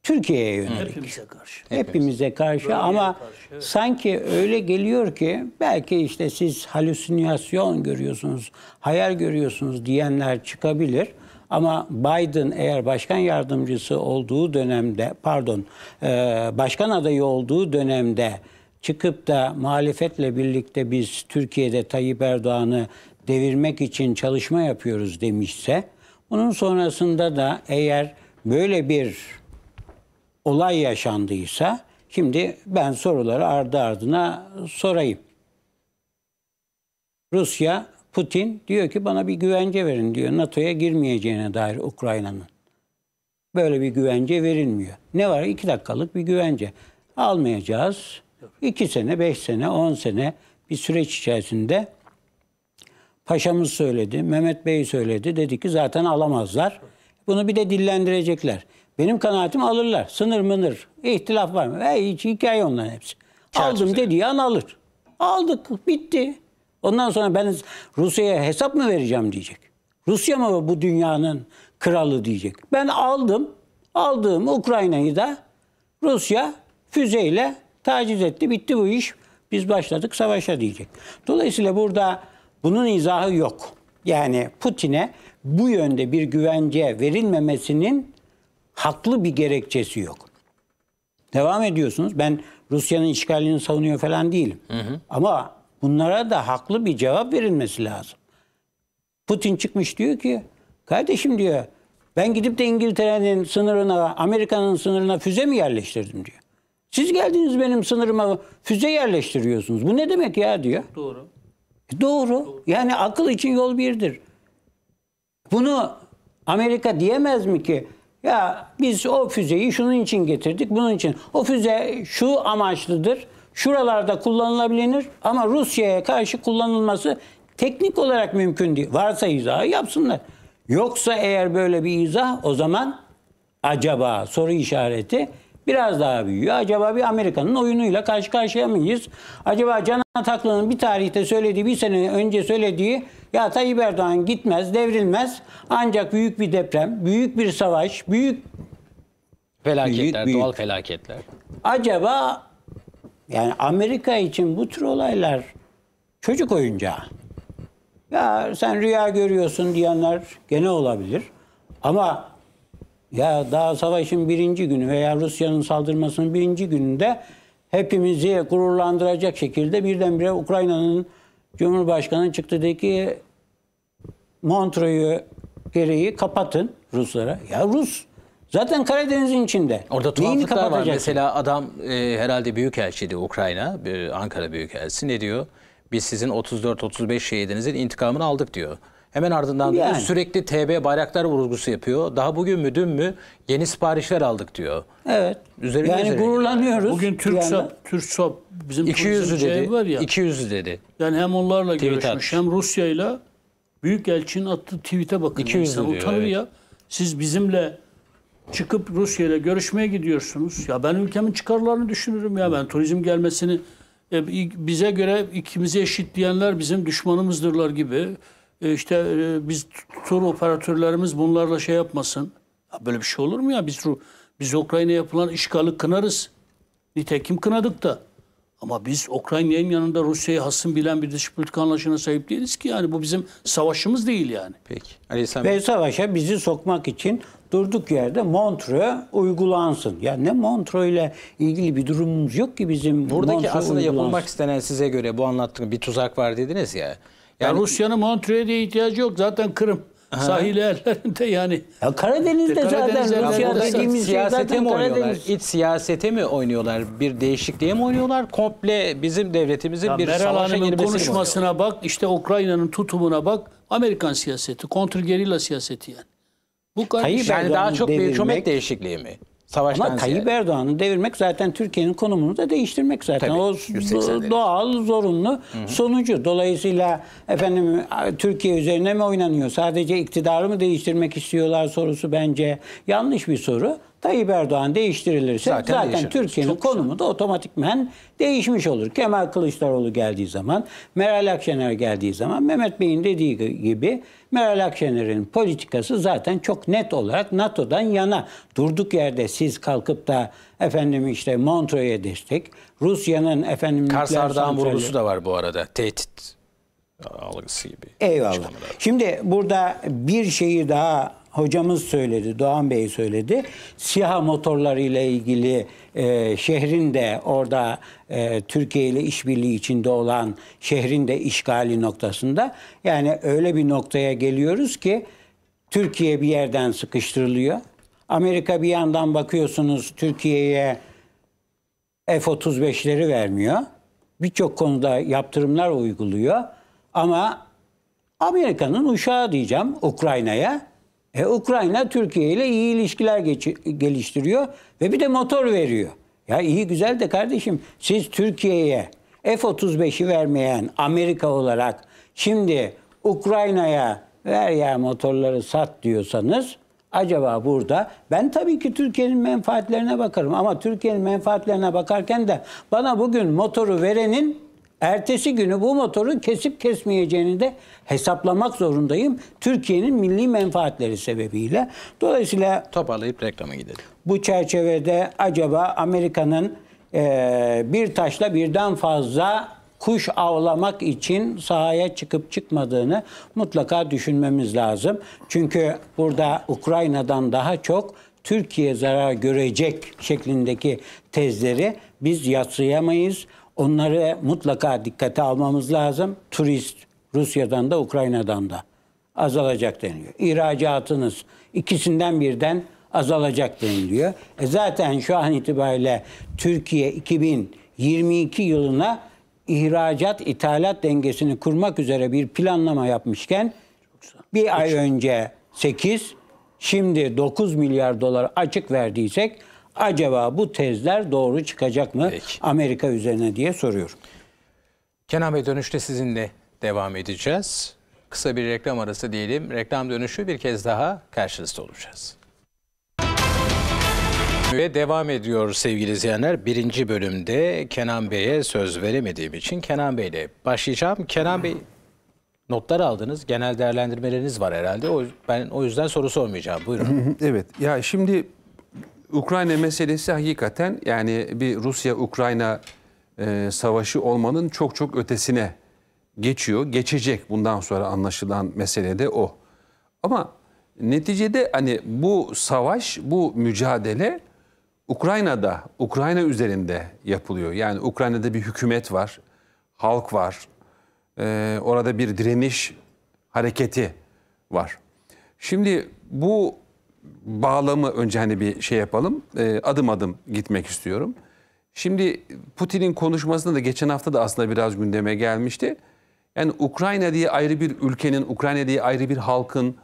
Türkiye'ye yönelik. Hepimize karşı. Hepimize karşı Bölgeye ama karşı, evet. sanki öyle geliyor ki belki işte siz halüsinasyon görüyorsunuz, hayal görüyorsunuz diyenler çıkabilir. Ama Biden eğer başkan yardımcısı olduğu dönemde, pardon, e, başkan adayı olduğu dönemde çıkıp da muhalefetle birlikte biz Türkiye'de Tayyip Erdoğan'ı devirmek için çalışma yapıyoruz demişse, bunun sonrasında da eğer böyle bir olay yaşandıysa şimdi ben soruları ardı ardına sorayım. Rusya, Putin diyor ki bana bir güvence verin diyor. NATO'ya girmeyeceğine dair Ukrayna'nın. Böyle bir güvence verilmiyor. Ne var? İki dakikalık bir güvence. Almayacağız. İki sene, beş sene, on sene bir süreç içerisinde paşamız söyledi, Mehmet Bey söyledi. Dedi ki zaten alamazlar. Bunu bir de dillendirecekler. Benim kanaatim alırlar. Sınır mınır. İhtilaf var mı? Hey hiç hikaye onların hepsi. Aldım dedi yan alır. Aldık. Bitti. Ondan sonra ben Rusya'ya hesap mı vereceğim diyecek. Rusya mı bu dünyanın kralı diyecek. Ben aldım. Aldığım Ukrayna'yı da Rusya füzeyle taciz etti. Bitti bu iş. Biz başladık savaşa diyecek. Dolayısıyla burada bunun izahı yok. Yani Putin'e bu yönde bir güvence verilmemesinin haklı bir gerekçesi yok. Devam ediyorsunuz. Ben Rusya'nın işgalini savunuyor falan değilim. Hı hı. Ama bunlara da haklı bir cevap verilmesi lazım. Putin çıkmış diyor ki kardeşim diyor ben gidip de İngiltere'nin sınırına, Amerika'nın sınırına füze mi yerleştirdim diyor. Siz geldiniz benim sınırıma füze yerleştiriyorsunuz. Bu ne demek ya diyor. Doğru. doğru. E, doğru. Yani akıl için yol birdir. Bunu Amerika diyemez mi ki ya biz o füzeyi şunun için getirdik, bunun için. O füze şu amaçlıdır. Şuralarda kullanılabilir ama Rusya'ya karşı kullanılması teknik olarak mümkün değil. Varsa izahı yapsınlar. Yoksa eğer böyle bir izah o zaman acaba soru işareti biraz daha büyüyor. Acaba bir Amerika'nın oyunuyla karşı karşıya mıyız? Acaba Can Ataklı'nın bir tarihte söylediği, bir sene önce söylediği ya Tayyip Erdoğan gitmez, devrilmez. Ancak büyük bir deprem, büyük bir savaş, büyük felaketler, büyük, doğal felaketler. Acaba yani Amerika için bu tür olaylar çocuk oyuncağı. Ya sen rüya görüyorsun diyenler gene olabilir. Ama ya daha savaşın birinci günü veya Rusya'nın saldırmasının birinci gününde hepimizi gururlandıracak şekilde birdenbire Ukrayna'nın Cumhurbaşkanı çıktı dedi ki Montreux'u gereği kapatın Ruslara. Ya Rus Zaten Karadeniz'in içinde. Orada tuhaflıklar var. Mesela adam e, herhalde Büyükelçiydi Ukrayna, e, Ankara Büyükelçisi ne diyor? Biz sizin 34-35 şehidinizin intikamını aldık diyor. Hemen ardından yani. sürekli TB bayraklar vurgusu yapıyor. Daha bugün mü dün mü yeni siparişler aldık diyor. Evet. Üzerine yani üzerine gururlanıyoruz. Bugün Türksap, Türksap bizim 200 dedi. var ya. 200 dedi. Yani hem onlarla tweet görüşmüş atmış. hem Rusya'yla büyük elçinin attığı tweet'e bakın. 200 diyor, utanır evet. ya. Siz bizimle çıkıp Rusya ile görüşmeye gidiyorsunuz. Ya ben ülkemin çıkarlarını düşünürüm ya ben turizm gelmesini e, bize göre ikimizi eşit diyenler bizim düşmanımızdırlar gibi e, işte e, biz tur operatörlerimiz bunlarla şey yapmasın. Ya böyle bir şey olur mu ya? Biz biz Ukrayna yapılan işgali kınarız. Nitekim kınadık da. Ama biz Ukrayna'nın yanında Rusya'yı hasım bilen bir dış politika anlayışına sahip değiliz ki. Yani bu bizim savaşımız değil yani. Peki. Ali Ve savaşa bizi sokmak için durduk yerde Montreux uygulansın. Yani ne Montreux ile ilgili bir durumumuz yok ki bizim. Buradaki Montreux aslında uygulansın. yapılmak istenen size göre bu anlattığım bir tuzak var dediniz ya. Yani, yani Rusya'nın Montreux'e ihtiyacı yok. Zaten Kırım. Aha. Sahil yerlerinde yani. Ya Karadeniz'de, Karadeniz'de zaten Rusya dediğimiz şey siyasete mi oynuyorlar? İç siyasete mi oynuyorlar? Bir değişikliğe mi oynuyorlar? Komple bizim devletimizin ya bir Meral savaşa girmesine konuşmasına mi bak, işte Ukrayna'nın tutumuna bak. Amerikan siyaseti, kontrgerilla siyaseti yani. Bu Hayır, şey. yani daha çok bir hükümet değişikliği mi? Savaştan Ama Tayyip ziyade. Erdoğan'ı devirmek zaten Türkiye'nin konumunu da değiştirmek zaten. Tabii, o doğal, zorunlu Hı-hı. sonucu. Dolayısıyla efendim Türkiye üzerine mi oynanıyor? Sadece iktidarı mı değiştirmek istiyorlar sorusu bence yanlış bir soru. Tayyip Erdoğan değiştirilirse zaten, zaten Türkiye'nin konumu da otomatikmen değişmiş olur. Kemal Kılıçdaroğlu geldiği zaman, Meral Akşener geldiği zaman Mehmet Bey'in dediği gibi Meral Akşener'in politikası zaten çok net olarak NATO'dan yana. Durduk yerde siz kalkıp da efendim işte Montreux'e destek, Rusya'nın efendim Karsar'dan vurgusu da var bu arada. Tehdit algısı gibi. Eyvallah. Şimdi burada bir şeyi daha hocamız söyledi, Doğan Bey söyledi. siyah motorlar ile ilgili e, şehrin de orada e, Türkiye ile işbirliği içinde olan şehrin de işgali noktasında yani öyle bir noktaya geliyoruz ki Türkiye bir yerden sıkıştırılıyor. Amerika bir yandan bakıyorsunuz Türkiye'ye F-35'leri vermiyor. Birçok konuda yaptırımlar uyguluyor. Ama Amerika'nın uşağı diyeceğim Ukrayna'ya. E, Ukrayna Türkiye ile iyi ilişkiler geliştiriyor ve bir de motor veriyor. Ya iyi güzel de kardeşim siz Türkiye'ye F-35'i vermeyen Amerika olarak şimdi Ukrayna'ya ver ya motorları sat diyorsanız acaba burada ben tabii ki Türkiye'nin menfaatlerine bakarım ama Türkiye'nin menfaatlerine bakarken de bana bugün motoru verenin Ertesi günü bu motoru kesip kesmeyeceğini de hesaplamak zorundayım. Türkiye'nin milli menfaatleri sebebiyle. Dolayısıyla toparlayıp reklama gidelim. Bu çerçevede acaba Amerika'nın e, bir taşla birden fazla kuş avlamak için sahaya çıkıp çıkmadığını mutlaka düşünmemiz lazım. Çünkü burada Ukrayna'dan daha çok Türkiye zarar görecek şeklindeki tezleri biz yatsıyamayız. Onları mutlaka dikkate almamız lazım. Turist Rusya'dan da Ukrayna'dan da azalacak deniliyor. İhracatınız ikisinden birden azalacak deniliyor. E zaten şu an itibariyle Türkiye 2022 yılına ihracat ithalat dengesini kurmak üzere bir planlama yapmışken bir ay önce 8 şimdi 9 milyar dolar açık verdiysek Acaba bu tezler doğru çıkacak mı Peki. Amerika üzerine diye soruyorum. Kenan Bey dönüşte sizinle devam edeceğiz. Kısa bir reklam arası diyelim. Reklam dönüşü bir kez daha karşınızda olacağız. Ve devam ediyor sevgili izleyenler. Birinci bölümde Kenan Bey'e söz veremediğim için Kenan Bey'le başlayacağım. Kenan Bey notlar aldınız. Genel değerlendirmeleriniz var herhalde. O, ben o yüzden soru sormayacağım. Buyurun. Evet. Ya şimdi Ukrayna meselesi hakikaten yani bir Rusya-Ukrayna e, savaşı olmanın çok çok ötesine geçiyor. Geçecek bundan sonra anlaşılan mesele de o. Ama neticede hani bu savaş, bu mücadele Ukrayna'da, Ukrayna üzerinde yapılıyor. Yani Ukrayna'da bir hükümet var, halk var. Ee, orada bir direniş hareketi var. Şimdi bu bağlamı önce hani bir şey yapalım. E, adım adım gitmek istiyorum. Şimdi Putin'in konuşmasında da geçen hafta da aslında biraz gündeme gelmişti. Yani Ukrayna diye ayrı bir ülkenin, Ukrayna diye ayrı bir halkın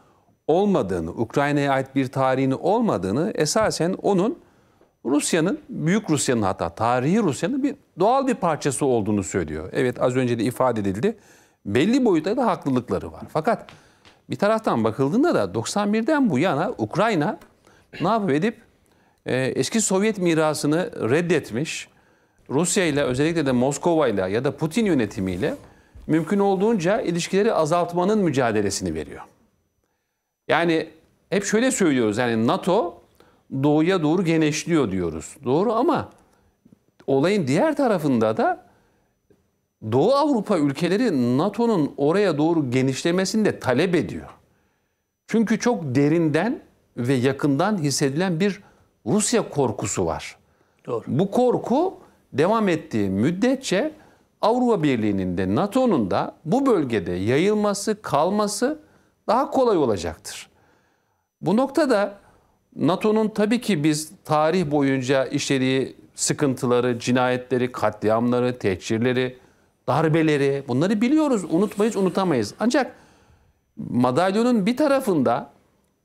olmadığını, Ukrayna'ya ait bir tarihini olmadığını esasen onun Rusya'nın, Büyük Rusya'nın hatta tarihi Rusya'nın bir doğal bir parçası olduğunu söylüyor. Evet az önce de ifade edildi. Belli boyutta da haklılıkları var. Fakat bir taraftan bakıldığında da 91'den bu yana Ukrayna ne yapıp edip e, eski Sovyet mirasını reddetmiş. Rusya ile özellikle de Moskova ile ya da Putin yönetimiyle mümkün olduğunca ilişkileri azaltmanın mücadelesini veriyor. Yani hep şöyle söylüyoruz yani NATO doğuya doğru genişliyor diyoruz. Doğru ama olayın diğer tarafında da Doğu Avrupa ülkeleri NATO'nun oraya doğru genişlemesini de talep ediyor. Çünkü çok derinden ve yakından hissedilen bir Rusya korkusu var. Doğru. Bu korku devam ettiği müddetçe Avrupa Birliği'nin de NATO'nun da bu bölgede yayılması, kalması daha kolay olacaktır. Bu noktada NATO'nun tabii ki biz tarih boyunca işlediği sıkıntıları, cinayetleri, katliamları, tehcirleri, darbeleri bunları biliyoruz. Unutmayız, unutamayız. Ancak madalyonun bir tarafında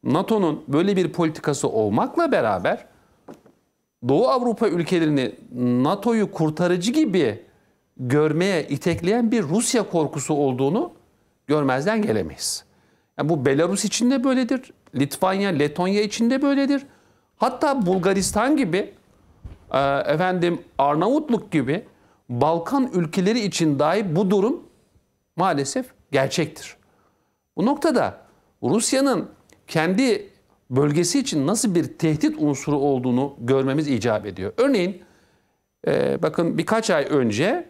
NATO'nun böyle bir politikası olmakla beraber Doğu Avrupa ülkelerini NATO'yu kurtarıcı gibi görmeye itekleyen bir Rusya korkusu olduğunu görmezden gelemeyiz. Yani bu Belarus için de böyledir. Litvanya, Letonya için de böyledir. Hatta Bulgaristan gibi, e, efendim Arnavutluk gibi Balkan ülkeleri için dahi bu durum maalesef gerçektir. Bu noktada Rusya'nın kendi bölgesi için nasıl bir tehdit unsuru olduğunu görmemiz icap ediyor. Örneğin e, bakın birkaç ay önce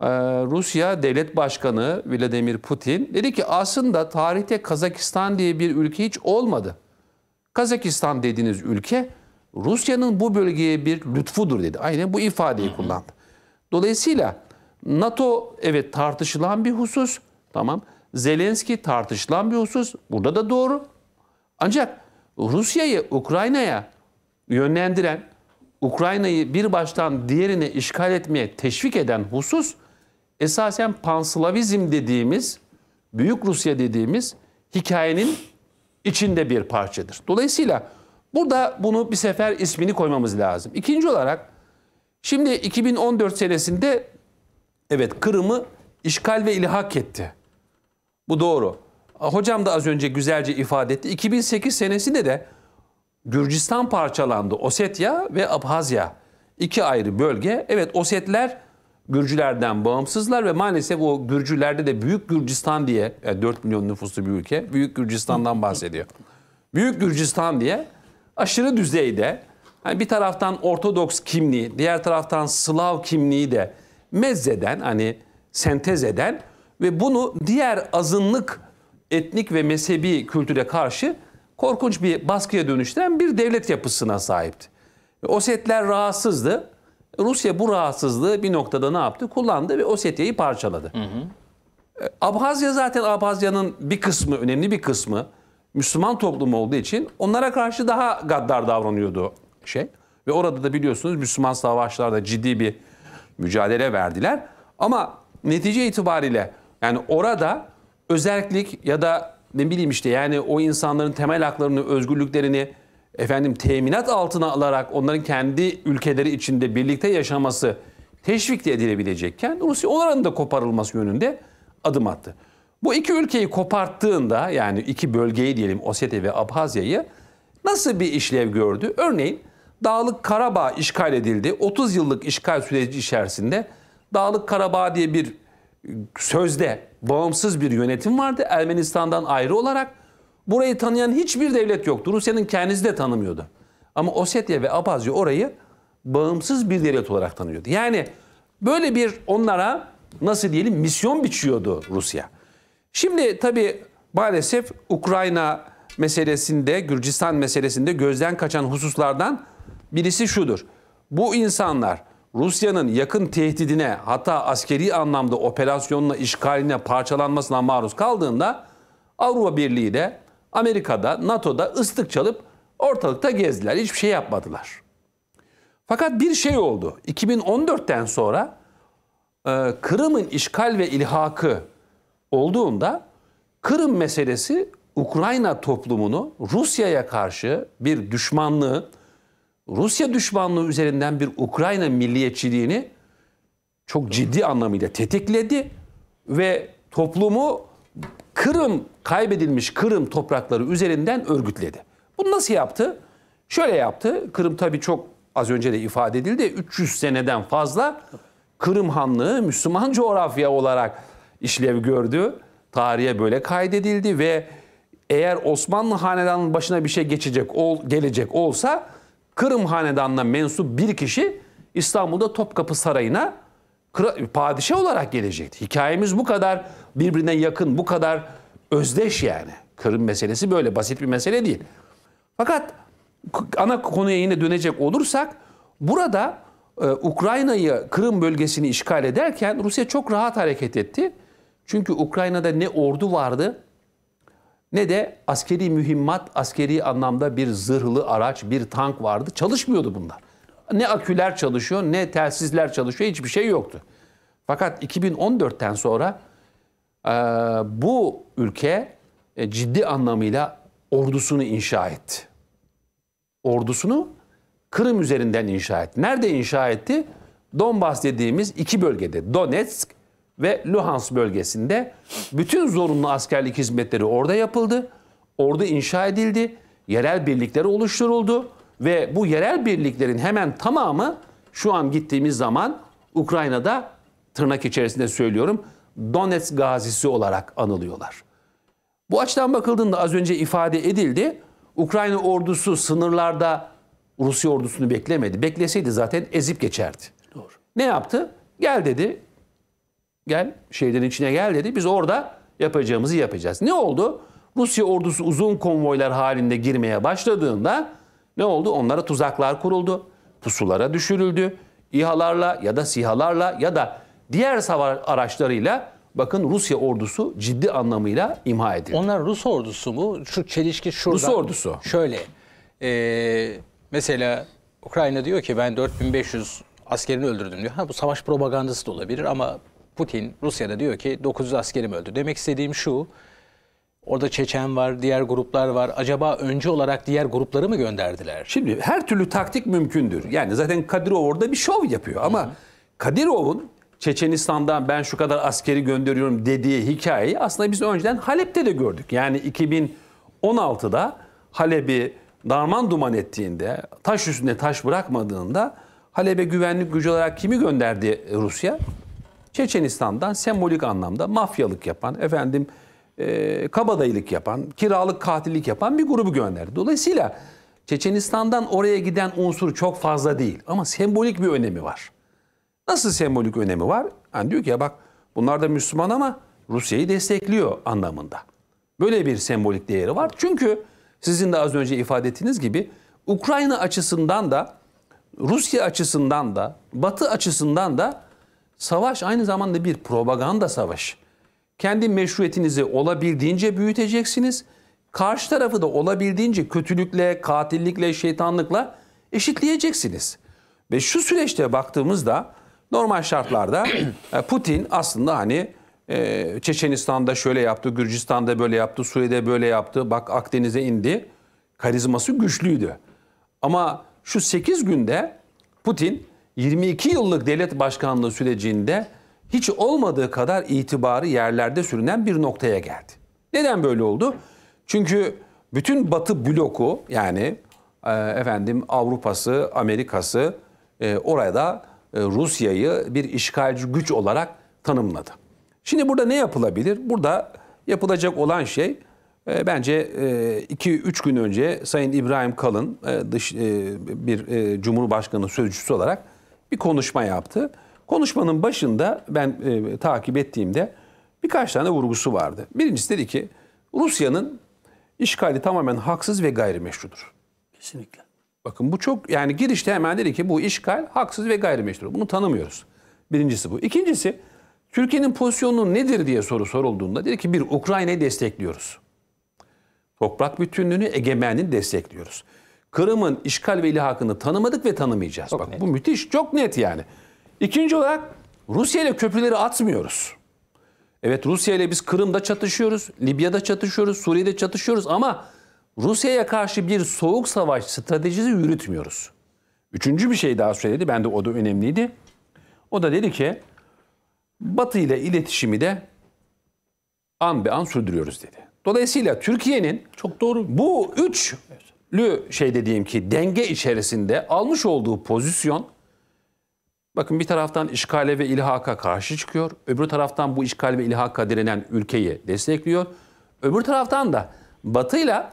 e, Rusya Devlet Başkanı Vladimir Putin dedi ki aslında tarihte Kazakistan diye bir ülke hiç olmadı. Kazakistan dediğiniz ülke Rusya'nın bu bölgeye bir lütfudur dedi. Aynen bu ifadeyi kullandı. Dolayısıyla NATO evet tartışılan bir husus. Tamam. Zelenski tartışılan bir husus. Burada da doğru. Ancak Rusya'yı Ukrayna'ya yönlendiren, Ukrayna'yı bir baştan diğerine işgal etmeye teşvik eden husus esasen panslavizm dediğimiz, Büyük Rusya dediğimiz hikayenin içinde bir parçadır. Dolayısıyla burada bunu bir sefer ismini koymamız lazım. İkinci olarak Şimdi 2014 senesinde evet Kırım'ı işgal ve ilhak etti. Bu doğru. Hocam da az önce güzelce ifade etti. 2008 senesinde de Gürcistan parçalandı. Osetya ve Abhazya. iki ayrı bölge. Evet Osetler Gürcülerden bağımsızlar ve maalesef o Gürcülerde de Büyük Gürcistan diye, yani e, 4 milyon nüfuslu bir ülke, Büyük Gürcistan'dan bahsediyor. Büyük Gürcistan diye aşırı düzeyde Hani bir taraftan Ortodoks kimliği, diğer taraftan Slav kimliği de mezzeden hani sentez eden ve bunu diğer azınlık etnik ve mezhebi kültüre karşı korkunç bir baskıya dönüştüren bir devlet yapısına sahipti. Osetler rahatsızdı. Rusya bu rahatsızlığı bir noktada ne yaptı? Kullandı ve Osetya'yı parçaladı. Hı hı. E, Abhazya zaten Abhazya'nın bir kısmı, önemli bir kısmı Müslüman toplumu olduğu için onlara karşı daha gaddar davranıyordu şey. Ve orada da biliyorsunuz Müslüman savaşlarda ciddi bir mücadele verdiler. Ama netice itibariyle yani orada özellik ya da ne bileyim işte yani o insanların temel haklarını, özgürlüklerini efendim teminat altına alarak onların kendi ülkeleri içinde birlikte yaşaması teşvik de edilebilecekken Rusya onların da koparılması yönünde adım attı. Bu iki ülkeyi koparttığında yani iki bölgeyi diyelim Ossetya ve Abhazya'yı nasıl bir işlev gördü? Örneğin Dağlık Karabağ işgal edildi. 30 yıllık işgal süreci içerisinde Dağlık Karabağ diye bir e, sözde bağımsız bir yönetim vardı Ermenistan'dan ayrı olarak. Burayı tanıyan hiçbir devlet yoktu. Rusya'nın kendisi de tanımıyordu. Ama Osetya ve Abazya orayı bağımsız bir devlet olarak tanıyordu. Yani böyle bir onlara nasıl diyelim misyon biçiyordu Rusya. Şimdi tabii maalesef Ukrayna meselesinde, Gürcistan meselesinde gözden kaçan hususlardan Birisi şudur. Bu insanlar Rusya'nın yakın tehdidine hatta askeri anlamda operasyonuna, işgaline, parçalanmasına maruz kaldığında Avrupa Birliği de Amerika'da, NATO'da ıstık çalıp ortalıkta gezdiler. Hiçbir şey yapmadılar. Fakat bir şey oldu. 2014'ten sonra e, Kırım'ın işgal ve ilhakı olduğunda Kırım meselesi Ukrayna toplumunu Rusya'ya karşı bir düşmanlığı, Rusya düşmanlığı üzerinden bir Ukrayna milliyetçiliğini çok ciddi anlamıyla tetikledi ve toplumu Kırım kaybedilmiş Kırım toprakları üzerinden örgütledi. Bunu nasıl yaptı? Şöyle yaptı. Kırım tabii çok az önce de ifade edildi. 300 seneden fazla Kırım Hanlığı Müslüman coğrafya olarak işlev gördü. Tarihe böyle kaydedildi ve eğer Osmanlı hanedanının başına bir şey geçecek gelecek olsa Kırım Hanedanı'na mensup bir kişi İstanbul'da Topkapı Sarayı'na padişah olarak gelecekti. Hikayemiz bu kadar birbirine yakın, bu kadar özdeş yani. Kırım meselesi böyle basit bir mesele değil. Fakat ana konuya yine dönecek olursak burada e, Ukrayna'yı Kırım bölgesini işgal ederken Rusya çok rahat hareket etti. Çünkü Ukrayna'da ne ordu vardı ne de askeri mühimmat, askeri anlamda bir zırhlı araç, bir tank vardı. Çalışmıyordu bunlar. Ne aküler çalışıyor, ne telsizler çalışıyor, hiçbir şey yoktu. Fakat 2014'ten sonra e, bu ülke e, ciddi anlamıyla ordusunu inşa etti. Ordusunu Kırım üzerinden inşa etti. Nerede inşa etti? Donbas dediğimiz iki bölgede. Donetsk ve Luhansk bölgesinde bütün zorunlu askerlik hizmetleri orada yapıldı. Ordu inşa edildi, yerel birlikler oluşturuldu ve bu yerel birliklerin hemen tamamı şu an gittiğimiz zaman Ukrayna'da tırnak içerisinde söylüyorum Donetsk gazisi olarak anılıyorlar. Bu açıdan bakıldığında az önce ifade edildi. Ukrayna ordusu sınırlarda Rusya ordusunu beklemedi. Bekleseydi zaten ezip geçerdi. Doğru. Ne yaptı? Gel dedi gel şehirlerin içine gel dedi. Biz orada yapacağımızı yapacağız. Ne oldu? Rusya ordusu uzun konvoylar halinde girmeye başladığında ne oldu? Onlara tuzaklar kuruldu. Pusulara düşürüldü. İHA'larla ya da SİHA'larla ya da diğer savaş araçlarıyla bakın Rusya ordusu ciddi anlamıyla imha edildi. Onlar Rus ordusu mu? Şu çelişki şurada. Rus ordusu. Şöyle e, mesela Ukrayna diyor ki ben 4500 askerini öldürdüm diyor. Ha bu savaş propagandası da olabilir ama Putin Rusya'da diyor ki 900 askerim öldü. Demek istediğim şu. Orada Çeçen var, diğer gruplar var. Acaba önce olarak diğer grupları mı gönderdiler? Şimdi her türlü taktik mümkündür. Yani zaten Kadirov orada bir şov yapıyor ama Kadirov'un Çeçenistan'dan ben şu kadar askeri gönderiyorum dediği hikayeyi aslında biz önceden Halep'te de gördük. Yani 2016'da Halep'i darman duman ettiğinde, taş üstünde taş bırakmadığında Halep'e güvenlik gücü olarak kimi gönderdi Rusya? Çeçenistan'dan sembolik anlamda mafyalık yapan, efendim e, kabadayılık yapan, kiralık katillik yapan bir grubu gönderdi. Dolayısıyla Çeçenistan'dan oraya giden unsur çok fazla değil ama sembolik bir önemi var. Nasıl sembolik önemi var? Yani diyor ki ya bak bunlar da Müslüman ama Rusya'yı destekliyor anlamında. Böyle bir sembolik değeri var. Çünkü sizin de az önce ifade ettiğiniz gibi Ukrayna açısından da Rusya açısından da Batı açısından da Savaş aynı zamanda bir propaganda savaşı. Kendi meşruiyetinizi olabildiğince büyüteceksiniz. Karşı tarafı da olabildiğince kötülükle, katillikle, şeytanlıkla eşitleyeceksiniz. Ve şu süreçte baktığımızda normal şartlarda e, Putin aslında hani e, Çeçenistan'da şöyle yaptı, Gürcistan'da böyle yaptı, Suriye'de böyle yaptı, bak Akdeniz'e indi. Karizması güçlüydü. Ama şu 8 günde Putin 22 yıllık devlet başkanlığı sürecinde hiç olmadığı kadar itibarı yerlerde sürünen bir noktaya geldi. Neden böyle oldu? Çünkü bütün Batı bloku yani e, efendim Avrupa'sı, Amerika'sı e, orada e, Rusya'yı bir işgalci güç olarak tanımladı. Şimdi burada ne yapılabilir? Burada yapılacak olan şey e, bence 2-3 e, gün önce Sayın İbrahim Kalın e, dış e, bir e, Cumhurbaşkanı sözcüsü olarak bir konuşma yaptı. Konuşmanın başında ben e, takip ettiğimde birkaç tane vurgusu vardı. Birincisi dedi ki Rusya'nın işgali tamamen haksız ve gayrimeşrudur. Kesinlikle. Bakın bu çok yani girişte hemen dedi ki bu işgal haksız ve gayrimeşru. Bunu tanımıyoruz. Birincisi bu. İkincisi Türkiye'nin pozisyonu nedir diye soru sorulduğunda dedi ki bir Ukrayna'yı destekliyoruz. Toprak bütünlüğünü, egemenliğini destekliyoruz. Kırım'ın işgal ve ilhakını tanımadık ve tanımayacağız. Çok Bak net. bu müthiş, çok net yani. İkinci olarak Rusya ile köprüleri atmıyoruz. Evet Rusya ile biz Kırım'da çatışıyoruz, Libya'da çatışıyoruz, Suriye'de çatışıyoruz ama Rusya'ya karşı bir soğuk savaş stratejisi yürütmüyoruz. Üçüncü bir şey daha söyledi. Ben de o da önemliydi. O da dedi ki Batı ile iletişimi de an be an sürdürüyoruz dedi. Dolayısıyla Türkiye'nin çok doğru bu üç lü şey dediğim ki denge içerisinde almış olduğu pozisyon bakın bir taraftan işgale ve ilhaka karşı çıkıyor. Öbür taraftan bu işgal ve ilhaka direnen ülkeyi destekliyor. Öbür taraftan da Batı ile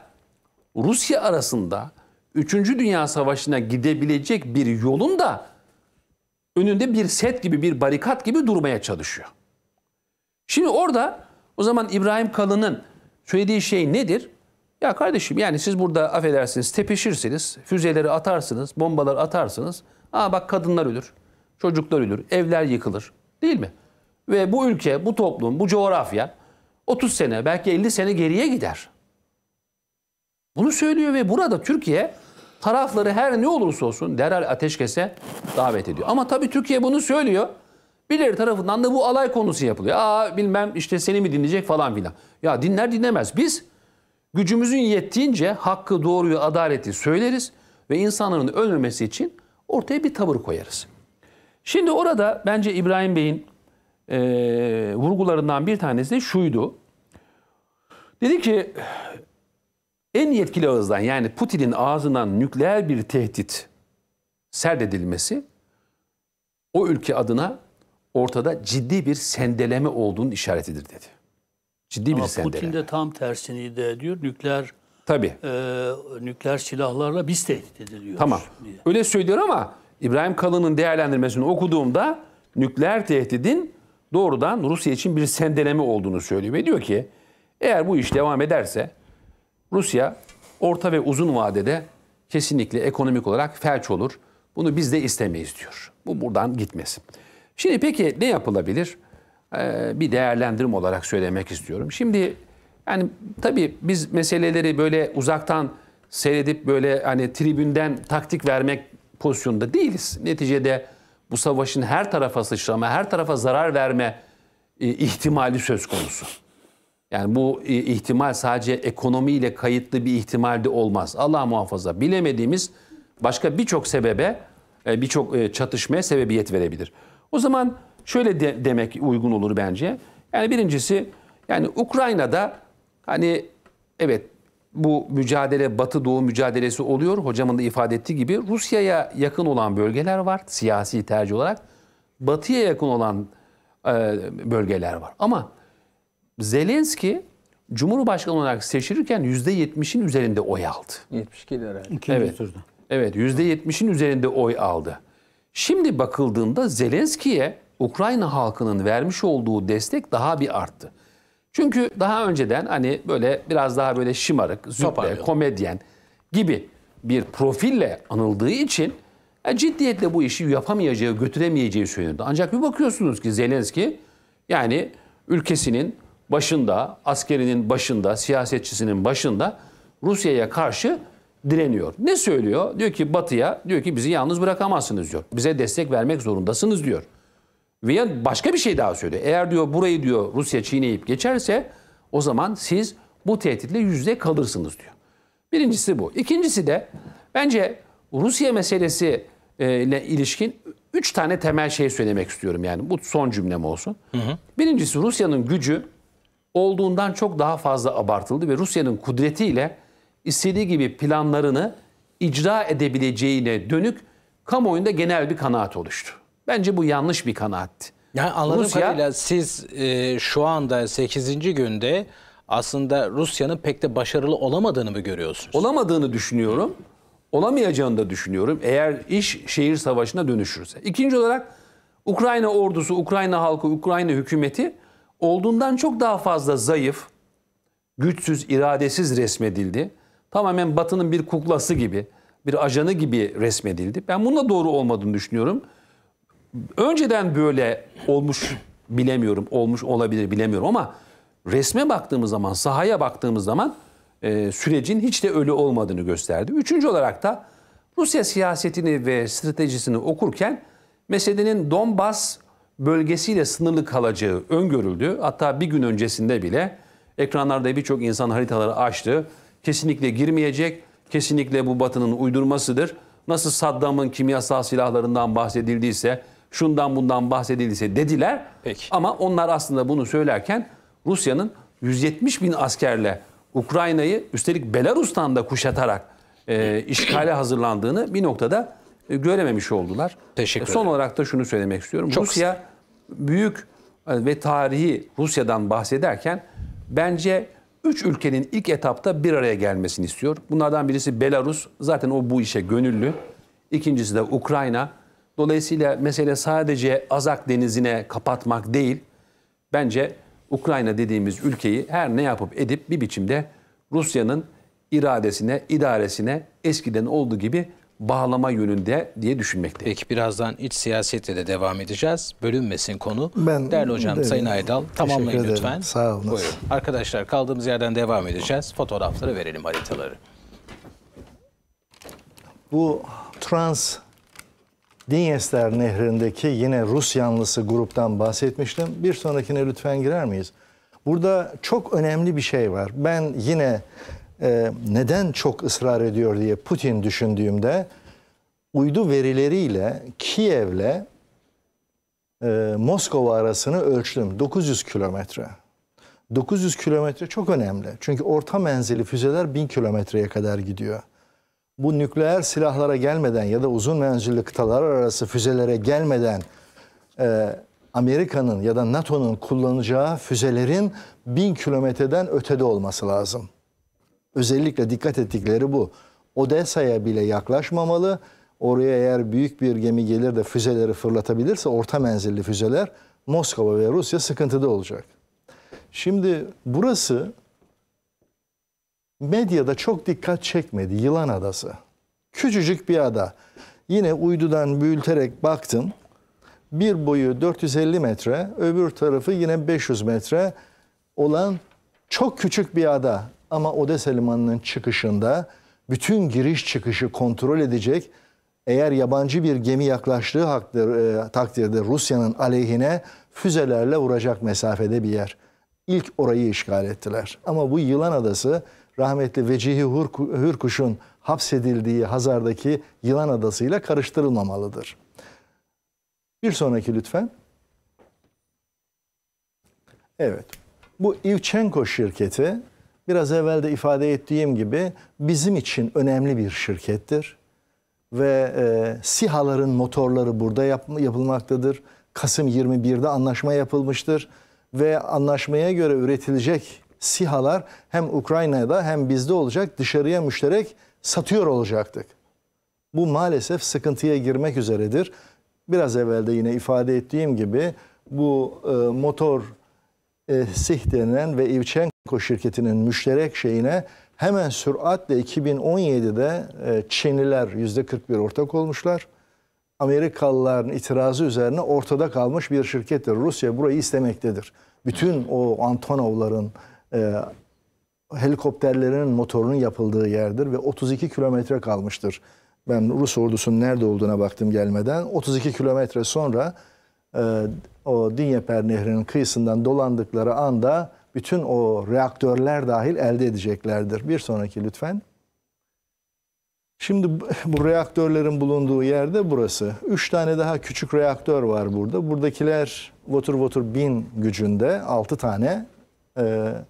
Rusya arasında 3. Dünya Savaşı'na gidebilecek bir yolun da önünde bir set gibi bir barikat gibi durmaya çalışıyor. Şimdi orada o zaman İbrahim Kalın'ın söylediği şey nedir? Ya kardeşim yani siz burada affedersiniz tepeşirsiniz, füzeleri atarsınız, bombalar atarsınız. Aa bak kadınlar ölür, çocuklar ölür, evler yıkılır değil mi? Ve bu ülke, bu toplum, bu coğrafya 30 sene belki 50 sene geriye gider. Bunu söylüyor ve burada Türkiye tarafları her ne olursa olsun derhal ateşkese davet ediyor. Ama tabii Türkiye bunu söylüyor. Birileri tarafından da bu alay konusu yapılıyor. Aa bilmem işte seni mi dinleyecek falan filan. Ya dinler dinlemez. Biz Gücümüzün yettiğince hakkı, doğruyu, adaleti söyleriz ve insanların ölmemesi için ortaya bir tavır koyarız. Şimdi orada bence İbrahim Bey'in e, vurgularından bir tanesi de şuydu. Dedi ki en yetkili ağızdan yani Putin'in ağzından nükleer bir tehdit serdedilmesi o ülke adına ortada ciddi bir sendeleme olduğunun işaretidir dedi. Ciddi Ama bir sendele. Putin de tam tersini iddia ediyor. Nükleer Tabii. E, nükleer silahlarla biz tehdit ediliyoruz. Tamam. Diye. Öyle söylüyor ama İbrahim Kalın'ın değerlendirmesini okuduğumda nükleer tehdidin doğrudan Rusya için bir sendeleme olduğunu söylüyor ve diyor ki eğer bu iş devam ederse Rusya orta ve uzun vadede kesinlikle ekonomik olarak felç olur. Bunu biz de istemeyiz diyor. Bu buradan gitmesin. Şimdi peki ne yapılabilir? Ee, bir değerlendirim olarak söylemek istiyorum. Şimdi yani tabii biz meseleleri böyle uzaktan seyredip böyle hani tribünden taktik vermek pozisyonda değiliz. Neticede bu savaşın her tarafa sıçrama, her tarafa zarar verme e, ihtimali söz konusu. Yani bu e, ihtimal sadece ekonomiyle kayıtlı bir ihtimalde olmaz. Allah muhafaza bilemediğimiz başka birçok sebebe, e, birçok çatışmaya sebebiyet verebilir. O zaman şöyle de, demek uygun olur bence. Yani birincisi yani Ukrayna'da hani evet bu mücadele Batı Doğu mücadelesi oluyor. Hocamın da ifade ettiği gibi Rusya'ya yakın olan bölgeler var siyasi tercih olarak. Batı'ya yakın olan e, bölgeler var. Ama Zelenski Cumhurbaşkanı olarak seçilirken %70'in üzerinde oy aldı. 72 idi herhalde. evet. turda. Evet %70'in üzerinde oy aldı. Şimdi bakıldığında Zelenski'ye Ukrayna halkının vermiş olduğu destek daha bir arttı. Çünkü daha önceden hani böyle biraz daha böyle şımarık, züppe, komedyen gibi bir profille anıldığı için e, ciddiyetle bu işi yapamayacağı, götüremeyeceği söylenirdi. Ancak bir bakıyorsunuz ki Zelenski yani ülkesinin başında, askerinin başında, siyasetçisinin başında Rusya'ya karşı direniyor. Ne söylüyor? Diyor ki Batı'ya, diyor ki bizi yalnız bırakamazsınız diyor. Bize destek vermek zorundasınız diyor. Veya başka bir şey daha söyledi. Eğer diyor burayı diyor Rusya çiğneyip geçerse o zaman siz bu tehditle yüzde kalırsınız diyor. Birincisi bu. İkincisi de bence Rusya meselesi e, ile ilişkin üç tane temel şey söylemek istiyorum yani. Bu son cümlem olsun. Hı hı. Birincisi Rusya'nın gücü olduğundan çok daha fazla abartıldı ve Rusya'nın kudretiyle istediği gibi planlarını icra edebileceğine dönük kamuoyunda genel bir kanaat oluştu. Bence bu yanlış bir kanaatti. Yani anladığım Rusya, kadarıyla siz e, şu anda 8. günde aslında Rusya'nın pek de başarılı olamadığını mı görüyorsunuz? Olamadığını düşünüyorum. Olamayacağını da düşünüyorum eğer iş şehir savaşına dönüşürse. İkinci olarak Ukrayna ordusu, Ukrayna halkı, Ukrayna hükümeti olduğundan çok daha fazla zayıf, güçsüz, iradesiz resmedildi. Tamamen Batı'nın bir kuklası gibi, bir ajanı gibi resmedildi. Ben bununla doğru olmadığını düşünüyorum önceden böyle olmuş bilemiyorum, olmuş olabilir bilemiyorum ama resme baktığımız zaman, sahaya baktığımız zaman e, sürecin hiç de öyle olmadığını gösterdi. Üçüncü olarak da Rusya siyasetini ve stratejisini okurken meselenin Donbas bölgesiyle sınırlı kalacağı öngörüldü. Hatta bir gün öncesinde bile ekranlarda birçok insan haritaları açtı. Kesinlikle girmeyecek, kesinlikle bu batının uydurmasıdır. Nasıl Saddam'ın kimyasal silahlarından bahsedildiyse şundan bundan bahsedilirse dediler. Peki. Ama onlar aslında bunu söylerken Rusya'nın 170 bin askerle Ukrayna'yı üstelik Belarus'tan da kuşatarak e, işgale hazırlandığını bir noktada e, görememiş oldular. Teşekkür e, ederim. Son olarak da şunu söylemek istiyorum. Çok Rusya kısa. büyük e, ve tarihi Rusya'dan bahsederken bence üç ülkenin ilk etapta bir araya gelmesini istiyor. Bunlardan birisi Belarus. Zaten o bu işe gönüllü. İkincisi de Ukrayna. Dolayısıyla mesele sadece Azak Denizi'ne kapatmak değil, bence Ukrayna dediğimiz ülkeyi her ne yapıp edip bir biçimde Rusya'nın iradesine, idaresine eskiden olduğu gibi bağlama yönünde diye düşünmekte. Peki birazdan iç siyasete de devam edeceğiz. Bölünmesin konu. Ben, Değerli hocam derim. Sayın Aydal tamamlayın ederim. lütfen. Sağ olun. Buyurun. Arkadaşlar kaldığımız yerden devam edeceğiz. Fotoğrafları verelim haritaları. Bu trans Dinyester Nehri'ndeki yine Rus yanlısı gruptan bahsetmiştim. Bir sonrakine lütfen girer miyiz? Burada çok önemli bir şey var. Ben yine e, neden çok ısrar ediyor diye Putin düşündüğümde uydu verileriyle Kiev'le e, Moskova arasını ölçtüm. 900 kilometre. 900 kilometre çok önemli. Çünkü orta menzili füzeler 1000 kilometreye kadar gidiyor bu nükleer silahlara gelmeden ya da uzun menzilli kıtalar arası füzelere gelmeden e, Amerika'nın ya da NATO'nun kullanacağı füzelerin bin kilometreden ötede olması lazım. Özellikle dikkat ettikleri bu. Odessa'ya bile yaklaşmamalı. Oraya eğer büyük bir gemi gelir de füzeleri fırlatabilirse orta menzilli füzeler Moskova ve Rusya sıkıntıda olacak. Şimdi burası medyada çok dikkat çekmedi Yılan Adası. Küçücük bir ada. Yine uydudan büyülterek baktım. Bir boyu 450 metre, öbür tarafı yine 500 metre olan çok küçük bir ada. Ama Odessa Limanı'nın çıkışında bütün giriş çıkışı kontrol edecek eğer yabancı bir gemi yaklaştığı e, takdirde Rusya'nın aleyhine füzelerle vuracak mesafede bir yer. İlk orayı işgal ettiler. Ama bu Yılan Adası rahmetli Vecihi Hürkuş'un hapsedildiği Hazar'daki Yılan Adası ile karıştırılmamalıdır. Bir sonraki lütfen. Evet. Bu Ivchenko şirketi biraz evvel de ifade ettiğim gibi bizim için önemli bir şirkettir. Ve e, SİHA'ların motorları burada yap, yapılmaktadır. Kasım 21'de anlaşma yapılmıştır. Ve anlaşmaya göre üretilecek SİHA'lar hem Ukrayna'da hem bizde olacak dışarıya müşterek satıyor olacaktık. Bu maalesef sıkıntıya girmek üzeredir. Biraz evvel de yine ifade ettiğim gibi bu e, motor e, SİH denilen ve Ivchenko şirketinin müşterek şeyine hemen süratle 2017'de e, Çinliler %41 ortak olmuşlar. Amerikalıların itirazı üzerine ortada kalmış bir şirkettir. Rusya burayı istemektedir. Bütün o Antonovların, e, helikopterlerin motorunun yapıldığı yerdir ve 32 kilometre kalmıştır. Ben Rus ordusunun nerede olduğuna baktım gelmeden. 32 kilometre sonra e, o Dinyeper Nehri'nin kıyısından dolandıkları anda bütün o reaktörler dahil elde edeceklerdir. Bir sonraki lütfen. Şimdi bu reaktörlerin bulunduğu yerde burası. Üç tane daha küçük reaktör var burada. Buradakiler votur votur bin gücünde altı tane reaktör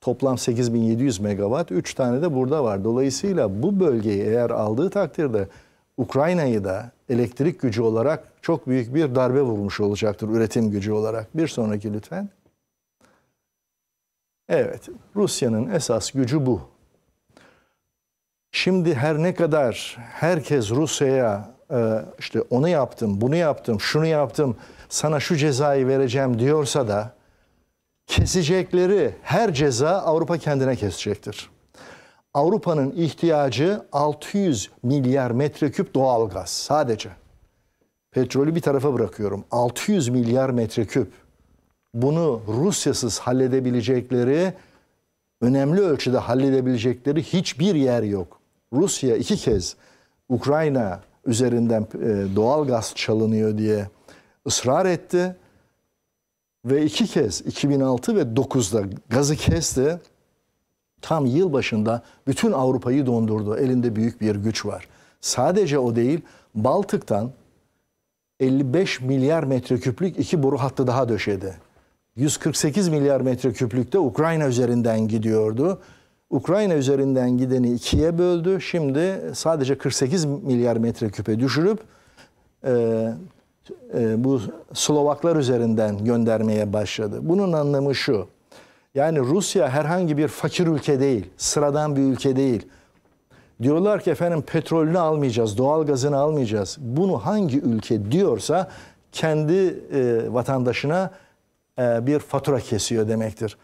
Toplam 8700 megawatt 3 tane de burada var. Dolayısıyla bu bölgeyi eğer aldığı takdirde Ukrayna'yı da elektrik gücü olarak çok büyük bir darbe vurmuş olacaktır üretim gücü olarak. Bir sonraki lütfen. Evet, Rusya'nın esas gücü bu. Şimdi her ne kadar herkes Rusya'ya e, işte onu yaptım, bunu yaptım, şunu yaptım, sana şu cezayı vereceğim diyorsa da kesecekleri her ceza Avrupa kendine kesecektir. Avrupa'nın ihtiyacı 600 milyar metreküp doğal gaz sadece. Petrolü bir tarafa bırakıyorum. 600 milyar metreküp. Bunu Rusyasız halledebilecekleri, önemli ölçüde halledebilecekleri hiçbir yer yok. Rusya iki kez Ukrayna üzerinden e, doğal gaz çalınıyor diye ısrar etti ve iki kez 2006 ve 9'da gazı kesti. Tam yıl başında bütün Avrupa'yı dondurdu. Elinde büyük bir güç var. Sadece o değil, Baltık'tan 55 milyar metreküplük iki boru hattı daha döşedi. 148 milyar metreküplükte Ukrayna üzerinden gidiyordu. Ukrayna üzerinden gideni ikiye böldü. Şimdi sadece 48 milyar metreküpe düşürüp e, e, bu Slovaklar üzerinden göndermeye başladı. Bunun anlamı şu. Yani Rusya herhangi bir fakir ülke değil, sıradan bir ülke değil. Diyorlar ki efendim petrolünü almayacağız, doğal gazını almayacağız. Bunu hangi ülke diyorsa kendi e, vatandaşına e, bir fatura kesiyor demektir.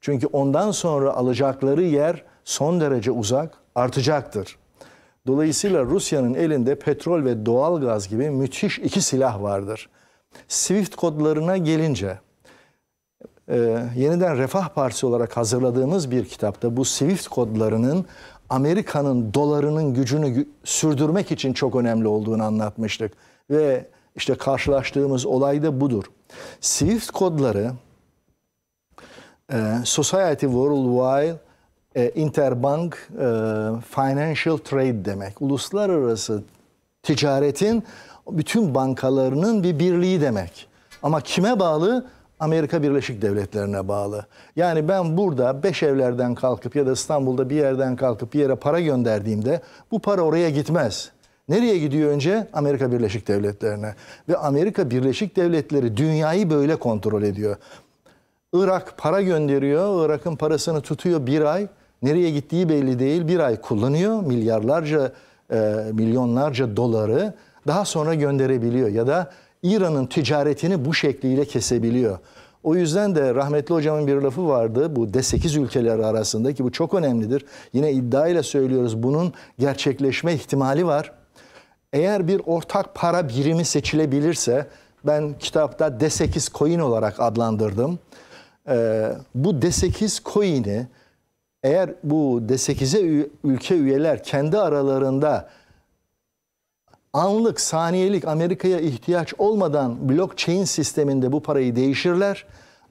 Çünkü ondan sonra alacakları yer son derece uzak, artacaktır. Dolayısıyla Rusya'nın elinde petrol ve doğal gaz gibi müthiş iki silah vardır. Swift kodlarına gelince e, yeniden Refah Partisi olarak hazırladığımız bir kitapta bu Swift kodlarının Amerika'nın dolarının gücünü gü sürdürmek için çok önemli olduğunu anlatmıştık. Ve işte karşılaştığımız olay da budur. Swift kodları e, Society Worldwide e, interbank e, financial trade demek. Uluslararası ticaretin bütün bankalarının bir birliği demek. Ama kime bağlı? Amerika Birleşik Devletleri'ne bağlı. Yani ben burada beş evlerden kalkıp ya da İstanbul'da bir yerden kalkıp bir yere para gönderdiğimde bu para oraya gitmez. Nereye gidiyor önce? Amerika Birleşik Devletleri'ne. Ve Amerika Birleşik Devletleri dünyayı böyle kontrol ediyor. Irak para gönderiyor. Irak'ın parasını tutuyor bir ay. Nereye gittiği belli değil. Bir ay kullanıyor milyarlarca, e, milyonlarca doları daha sonra gönderebiliyor. Ya da İran'ın ticaretini bu şekliyle kesebiliyor. O yüzden de rahmetli hocamın bir lafı vardı bu D8 ülkeleri arasında ki bu çok önemlidir. Yine iddia ile söylüyoruz bunun gerçekleşme ihtimali var. Eğer bir ortak para birimi seçilebilirse ben kitapta D8 coin olarak adlandırdım. Ee, bu D8 coin'i eğer bu D8'e ülke üyeler kendi aralarında anlık, saniyelik Amerika'ya ihtiyaç olmadan blockchain sisteminde bu parayı değişirler.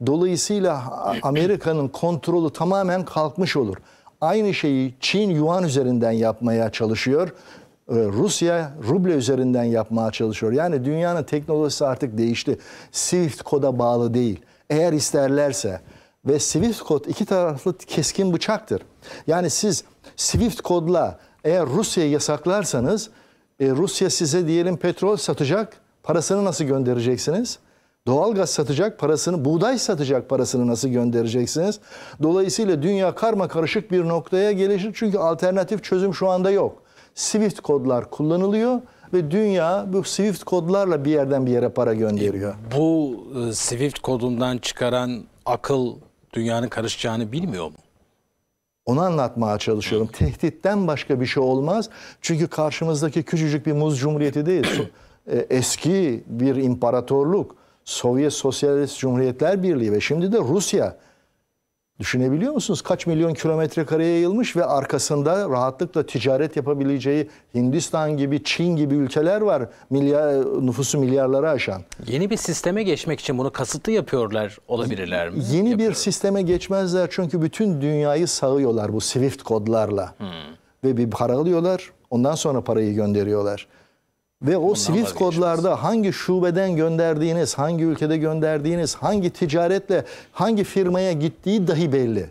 Dolayısıyla Amerika'nın kontrolü tamamen kalkmış olur. Aynı şeyi Çin yuan üzerinden yapmaya çalışıyor. Ee, Rusya ruble üzerinden yapmaya çalışıyor. Yani dünyanın teknolojisi artık değişti. Swift koda bağlı değil. Eğer isterlerse ve Swift kod iki taraflı keskin bıçaktır. Yani siz Swift kodla eğer Rusya'yı yasaklarsanız e, Rusya size diyelim petrol satacak parasını nasıl göndereceksiniz? Doğal gaz satacak parasını, buğday satacak parasını nasıl göndereceksiniz? Dolayısıyla dünya karma karışık bir noktaya gelişir çünkü alternatif çözüm şu anda yok. Swift kodlar kullanılıyor ve dünya bu Swift kodlarla bir yerden bir yere para gönderiyor. Bu e, Swift kodundan çıkaran akıl dünyanın karışacağını bilmiyor mu? Onu anlatmaya çalışıyorum. Tehditten başka bir şey olmaz. Çünkü karşımızdaki küçücük bir muz cumhuriyeti değil. E, eski bir imparatorluk. Sovyet Sosyalist Cumhuriyetler Birliği ve şimdi de Rusya Düşünebiliyor musunuz kaç milyon kilometre kareye yayılmış ve arkasında rahatlıkla ticaret yapabileceği Hindistan gibi, Çin gibi ülkeler var. Milyar, nüfusu milyarlara aşan. Yeni bir sisteme geçmek için bunu kasıtlı yapıyorlar olabilirler mi? Yeni Yapıyorum. bir sisteme geçmezler çünkü bütün dünyayı sağıyorlar bu Swift kodlarla. Hmm. Ve bir para alıyorlar ondan sonra parayı gönderiyorlar. Ve o Ondan Swift kodlarda hangi şubeden gönderdiğiniz, hangi ülkede gönderdiğiniz, hangi ticaretle, hangi firmaya gittiği dahi belli.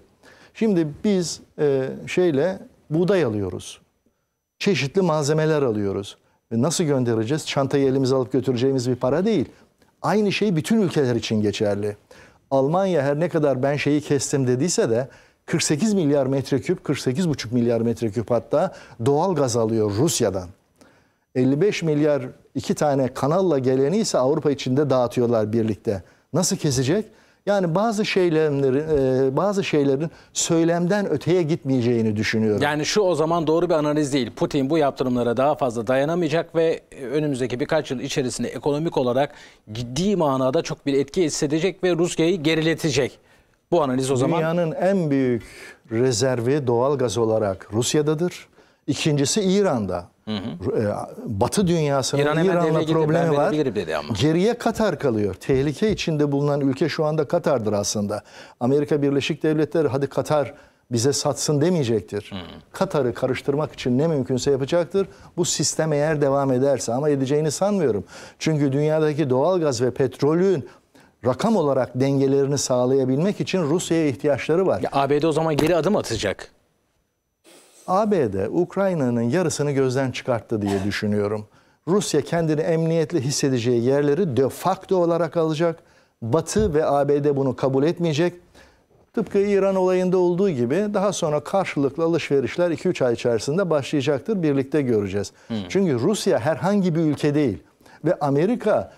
Şimdi biz e, şeyle buğday alıyoruz. Çeşitli malzemeler alıyoruz. E nasıl göndereceğiz? Çantayı elimize alıp götüreceğimiz bir para değil. Aynı şey bütün ülkeler için geçerli. Almanya her ne kadar ben şeyi kestim dediyse de 48 milyar metreküp, 48,5 milyar metreküp hatta doğal gaz alıyor Rusya'dan. 55 milyar iki tane kanalla geleni ise Avrupa içinde dağıtıyorlar birlikte. Nasıl kesecek? Yani bazı şeylerin e, bazı şeylerin söylemden öteye gitmeyeceğini düşünüyorum. Yani şu o zaman doğru bir analiz değil. Putin bu yaptırımlara daha fazla dayanamayacak ve önümüzdeki birkaç yıl içerisinde ekonomik olarak ciddi manada çok bir etki hissedecek ve Rusya'yı geriletecek. Bu analiz o zaman dünyanın en büyük rezervi doğal gaz olarak Rusya'dadır. İkincisi İran'da. Hı e, Batı dünyasının İran İran'la problemi var. Geriye Katar kalıyor. Tehlike içinde bulunan ülke şu anda Katar'dır aslında. Amerika Birleşik Devletleri hadi Katar bize satsın demeyecektir. Katar'ı karıştırmak için ne mümkünse yapacaktır. Bu sistem eğer devam ederse ama edeceğini sanmıyorum. Çünkü dünyadaki doğalgaz ve petrolün rakam olarak dengelerini sağlayabilmek için Rusya'ya ihtiyaçları var. Ya ABD o zaman geri adım atacak. ABD Ukrayna'nın yarısını gözden çıkarttı diye düşünüyorum. Rusya kendini emniyetli hissedeceği yerleri de facto olarak alacak. Batı ve ABD bunu kabul etmeyecek. Tıpkı İran olayında olduğu gibi daha sonra karşılıklı alışverişler 2-3 ay içerisinde başlayacaktır. Birlikte göreceğiz. Hmm. Çünkü Rusya herhangi bir ülke değil. Ve Amerika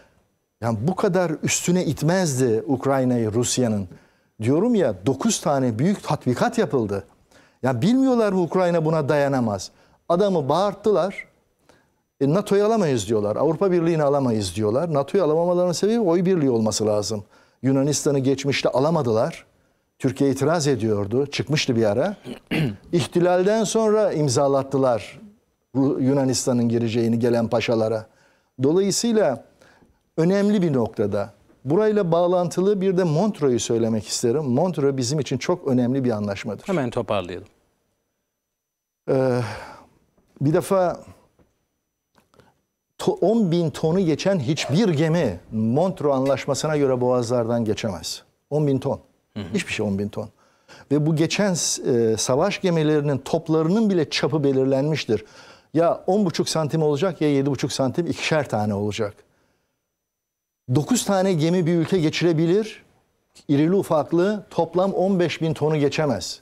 yani bu kadar üstüne itmezdi Ukrayna'yı Rusya'nın. Diyorum ya 9 tane büyük tatbikat yapıldı. Ya bilmiyorlar bu Ukrayna buna dayanamaz. Adamı bağırttılar. E, NATO'yu alamayız diyorlar. Avrupa Birliği'ni alamayız diyorlar. NATO'yu alamamalarının sebebi oy birliği olması lazım. Yunanistan'ı geçmişte alamadılar. Türkiye itiraz ediyordu. Çıkmıştı bir ara. İhtilalden sonra imzalattılar Yunanistan'ın gireceğini gelen paşalara. Dolayısıyla önemli bir noktada Burayla bağlantılı bir de Montreux'u söylemek isterim. Montreux bizim için çok önemli bir anlaşmadır. Hemen toparlayalım. Ee, bir defa 10 bin tonu geçen hiçbir gemi Montreux anlaşmasına göre boğazlardan geçemez. 10 bin ton. Hı hı. Hiçbir şey 10 bin ton. Ve bu geçen e, savaş gemilerinin toplarının bile çapı belirlenmiştir. Ya 10,5 santim olacak ya 7,5 santim ikişer tane olacak. 9 tane gemi bir ülke geçirebilir. İrili ufaklı toplam 15 bin tonu geçemez.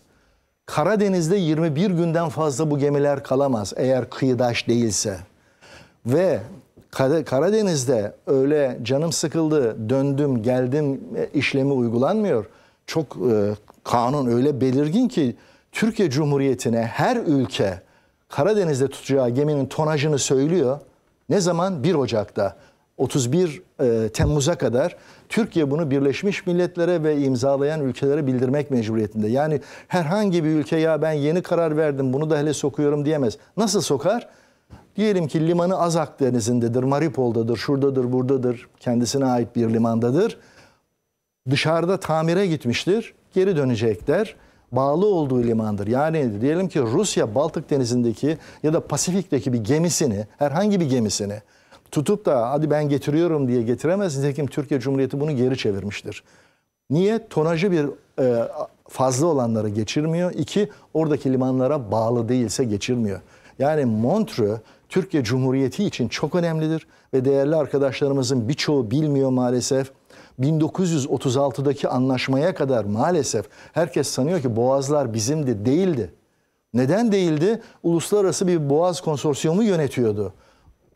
Karadeniz'de 21 günden fazla bu gemiler kalamaz eğer kıyıdaş değilse. Ve Karadeniz'de öyle canım sıkıldı, döndüm, geldim e, işlemi uygulanmıyor. Çok e, kanun öyle belirgin ki Türkiye Cumhuriyeti'ne her ülke Karadeniz'de tutacağı geminin tonajını söylüyor. Ne zaman? 1 Ocak'ta. 31 e, Temmuz'a kadar Türkiye bunu Birleşmiş Milletler'e ve imzalayan ülkelere bildirmek mecburiyetinde. Yani herhangi bir ülke ya ben yeni karar verdim bunu da hele sokuyorum diyemez. Nasıl sokar? Diyelim ki limanı Azak Denizi'ndedir, Maripol'dadır, şuradadır, buradadır, kendisine ait bir limandadır. Dışarıda tamire gitmiştir, geri dönecekler bağlı olduğu limandır. Yani diyelim ki Rusya Baltık Denizi'ndeki ya da Pasifik'teki bir gemisini, herhangi bir gemisini tutup da hadi ben getiriyorum diye getiremez. Nitekim Türkiye Cumhuriyeti bunu geri çevirmiştir. Niye? Tonajı bir e, fazla olanları geçirmiyor. İki, oradaki limanlara bağlı değilse geçirmiyor. Yani Montre Türkiye Cumhuriyeti için çok önemlidir ve değerli arkadaşlarımızın birçoğu bilmiyor maalesef. 1936'daki anlaşmaya kadar maalesef herkes sanıyor ki boğazlar bizimdi değildi. Neden değildi? Uluslararası bir boğaz konsorsiyumu yönetiyordu.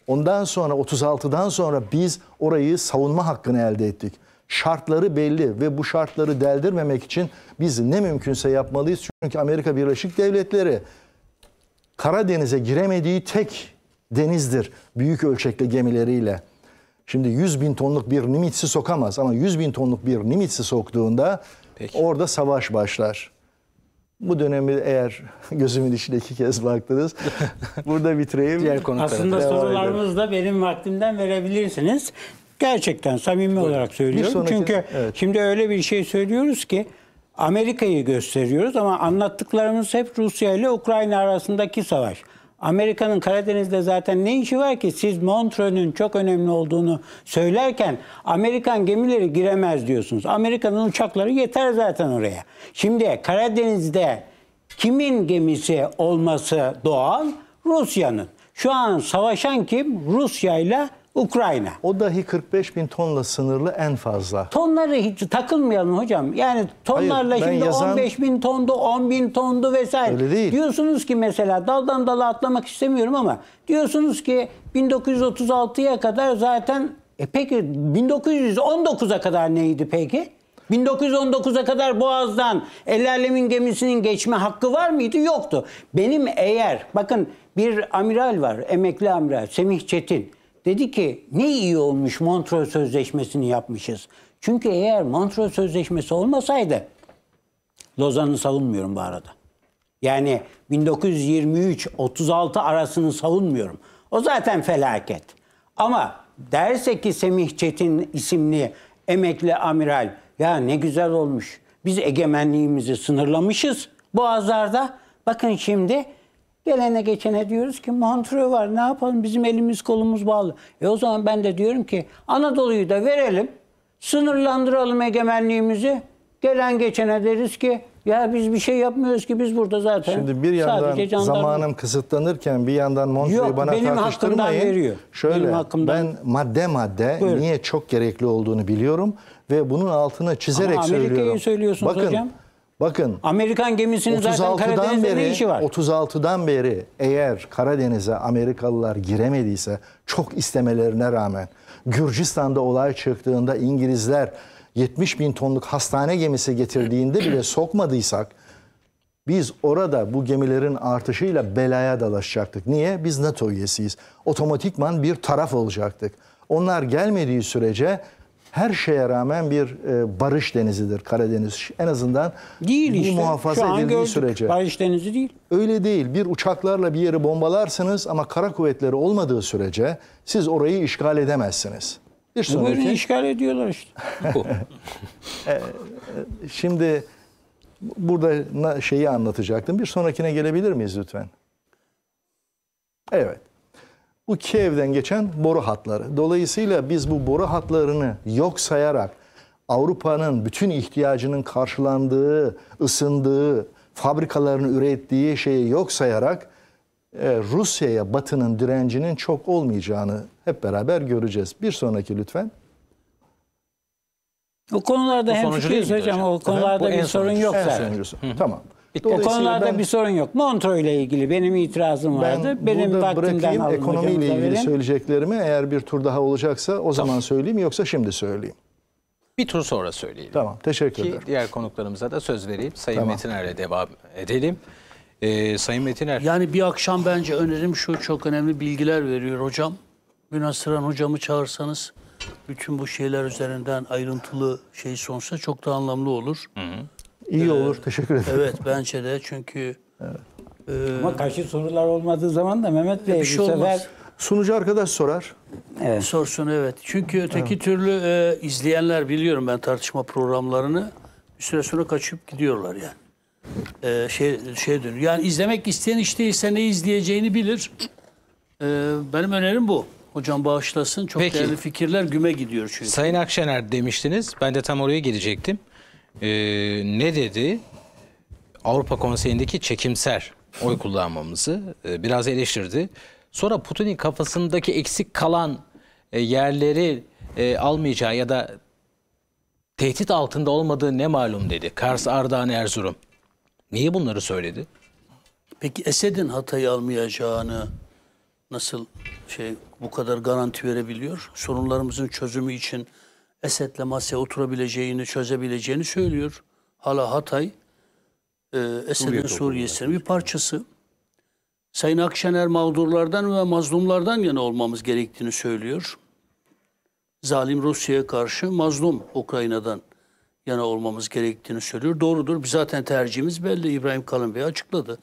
Ondan sonra 36'dan sonra biz orayı savunma hakkını elde ettik. Şartları belli ve bu şartları deldirmemek için biz ne mümkünse yapmalıyız. Çünkü Amerika Birleşik Devletleri Karadeniz'e giremediği tek denizdir büyük ölçekli gemileriyle. Şimdi 100 bin tonluk bir Nimitsi sokamaz ama 100 bin tonluk bir Nimitsi soktuğunda Peki. orada savaş başlar bu dönemi eğer gözümün içine iki kez baktınız. burada bitireyim. Diğer konuklara. Aslında sorularımızı da benim vaktimden verebilirsiniz. Gerçekten samimi Buyurun. olarak söylüyorum. Sonraki, Çünkü evet. şimdi öyle bir şey söylüyoruz ki Amerika'yı gösteriyoruz ama anlattıklarımız hep Rusya ile Ukrayna arasındaki savaş. Amerika'nın Karadeniz'de zaten ne işi var ki siz Montreux'un çok önemli olduğunu söylerken Amerikan gemileri giremez diyorsunuz. Amerika'nın uçakları yeter zaten oraya. Şimdi Karadeniz'de kimin gemisi olması doğal? Rusya'nın. Şu an savaşan kim? Rusya ile Ukrayna. O dahi 45 bin tonla sınırlı en fazla. Tonları hiç takılmayalım hocam. Yani tonlarla Hayır, şimdi yazan... 15 bin tondu, 10 bin tondu vesaire. Öyle değil. Diyorsunuz ki mesela daldan dala atlamak istemiyorum ama diyorsunuz ki 1936'ya kadar zaten e peki 1919'a kadar neydi peki? 1919'a kadar Boğaz'dan el alemin gemisinin geçme hakkı var mıydı? Yoktu. Benim eğer bakın bir amiral var, emekli amiral Semih Çetin. Dedi ki ne iyi olmuş Montreux Sözleşmesi'ni yapmışız. Çünkü eğer Montreux Sözleşmesi olmasaydı Lozan'ı savunmuyorum bu arada. Yani 1923-36 arasını savunmuyorum. O zaten felaket. Ama derse ki Semih Çetin isimli emekli amiral ya ne güzel olmuş. Biz egemenliğimizi sınırlamışız boğazlarda. Bakın şimdi Gelene geçene diyoruz ki Montreux var ne yapalım bizim elimiz kolumuz bağlı. E o zaman ben de diyorum ki Anadolu'yu da verelim, sınırlandıralım egemenliğimizi. Gelen geçene deriz ki ya biz bir şey yapmıyoruz ki biz burada zaten. Şimdi bir yandan zamanım kısıtlanırken bir yandan Montreux'u bana benim tartıştırmayın. Veriyor. Şöyle benim ben madde madde Buyurun. niye çok gerekli olduğunu biliyorum ve bunun altına çizerek Ama söylüyorum. Bakın, hocam. Bakın Amerikan gemisinin zaten Karadeniz'de beri, ne işi var? 36'dan beri eğer Karadeniz'e Amerikalılar giremediyse çok istemelerine rağmen Gürcistan'da olay çıktığında İngilizler 70 bin tonluk hastane gemisi getirdiğinde bile sokmadıysak biz orada bu gemilerin artışıyla belaya dalaşacaktık. Niye? Biz NATO üyesiyiz. Otomatikman bir taraf olacaktık. Onlar gelmediği sürece her şeye rağmen bir e, barış denizidir Karadeniz. En azından değil bu muhafaza Şu edildiği sürece. Barış denizi değil. Öyle değil. Bir uçaklarla bir yeri bombalarsınız ama kara kuvvetleri olmadığı sürece siz orayı işgal edemezsiniz. Bir sonraki... Bugün işgal ediyorlar işte. E, e, şimdi burada şeyi anlatacaktım. Bir sonrakine gelebilir miyiz lütfen? Evet bu Kiev'den geçen boru hatları. Dolayısıyla biz bu boru hatlarını yok sayarak Avrupa'nın bütün ihtiyacının karşılandığı, ısındığı, fabrikalarını ürettiği şeyi yok sayarak e, Rusya'ya Batı'nın direncinin çok olmayacağını hep beraber göreceğiz. Bir sonraki lütfen. O konularda hem fikir hocam. O konularda evet, bir sorun yok en zaten. Sonuncusu. Hı. Tamam. O konularda ben, bir sorun yok. Montro ile ilgili benim itirazım vardı. Ben benim vaktimden alınacağım. Ekonomiyle ilgili verin. söyleyeceklerimi eğer bir tur daha olacaksa o tamam. zaman söyleyeyim yoksa şimdi söyleyeyim. Bir tur sonra söyleyelim. Tamam teşekkür Ki ederim. Diğer konuklarımıza da söz vereyim. Sayın tamam. Metiner'le devam edelim. Ee, Sayın Metiner. Yani bir akşam bence önerim şu çok önemli bilgiler veriyor hocam. Münasıran hocamı çağırsanız bütün bu şeyler üzerinden ayrıntılı şey sonsa çok da anlamlı olur. Hı hı. İyi ee, olur. Teşekkür ederim. Evet bence de çünkü evet. e, ama karşı sorular olmadığı zaman da Mehmet Bey bir şey olmaz. sunucu arkadaş sorar. Evet. Sorsun evet. Çünkü öteki evet. türlü e, izleyenler biliyorum ben tartışma programlarını bir süre sonra kaçıp gidiyorlar yani. E, şey şey dönüyor. Yani izlemek isteyen hiç değilse ne izleyeceğini bilir. E, benim önerim bu. Hocam bağışlasın. Çok Peki. değerli fikirler güme gidiyor çünkü. Sayın Akşener demiştiniz. Ben de tam oraya gelecektim e, ne dedi? Avrupa Konseyi'ndeki çekimser oy kullanmamızı e, biraz eleştirdi. Sonra Putin'in kafasındaki eksik kalan e, yerleri e, almayacağı ya da tehdit altında olmadığı ne malum dedi. Kars, Ardahan, Erzurum. Niye bunları söyledi? Peki Esed'in Hatay'ı almayacağını nasıl şey bu kadar garanti verebiliyor? Sorunlarımızın çözümü için Esed'le masaya oturabileceğini, çözebileceğini söylüyor. Hala Hatay, e, Esed'in Suriye'sinin bir parçası. Sayın Akşener mağdurlardan ve mazlumlardan yana olmamız gerektiğini söylüyor. Zalim Rusya'ya karşı mazlum Ukrayna'dan yana olmamız gerektiğini söylüyor. Doğrudur. Zaten tercihimiz belli. İbrahim Kalın Bey açıkladı.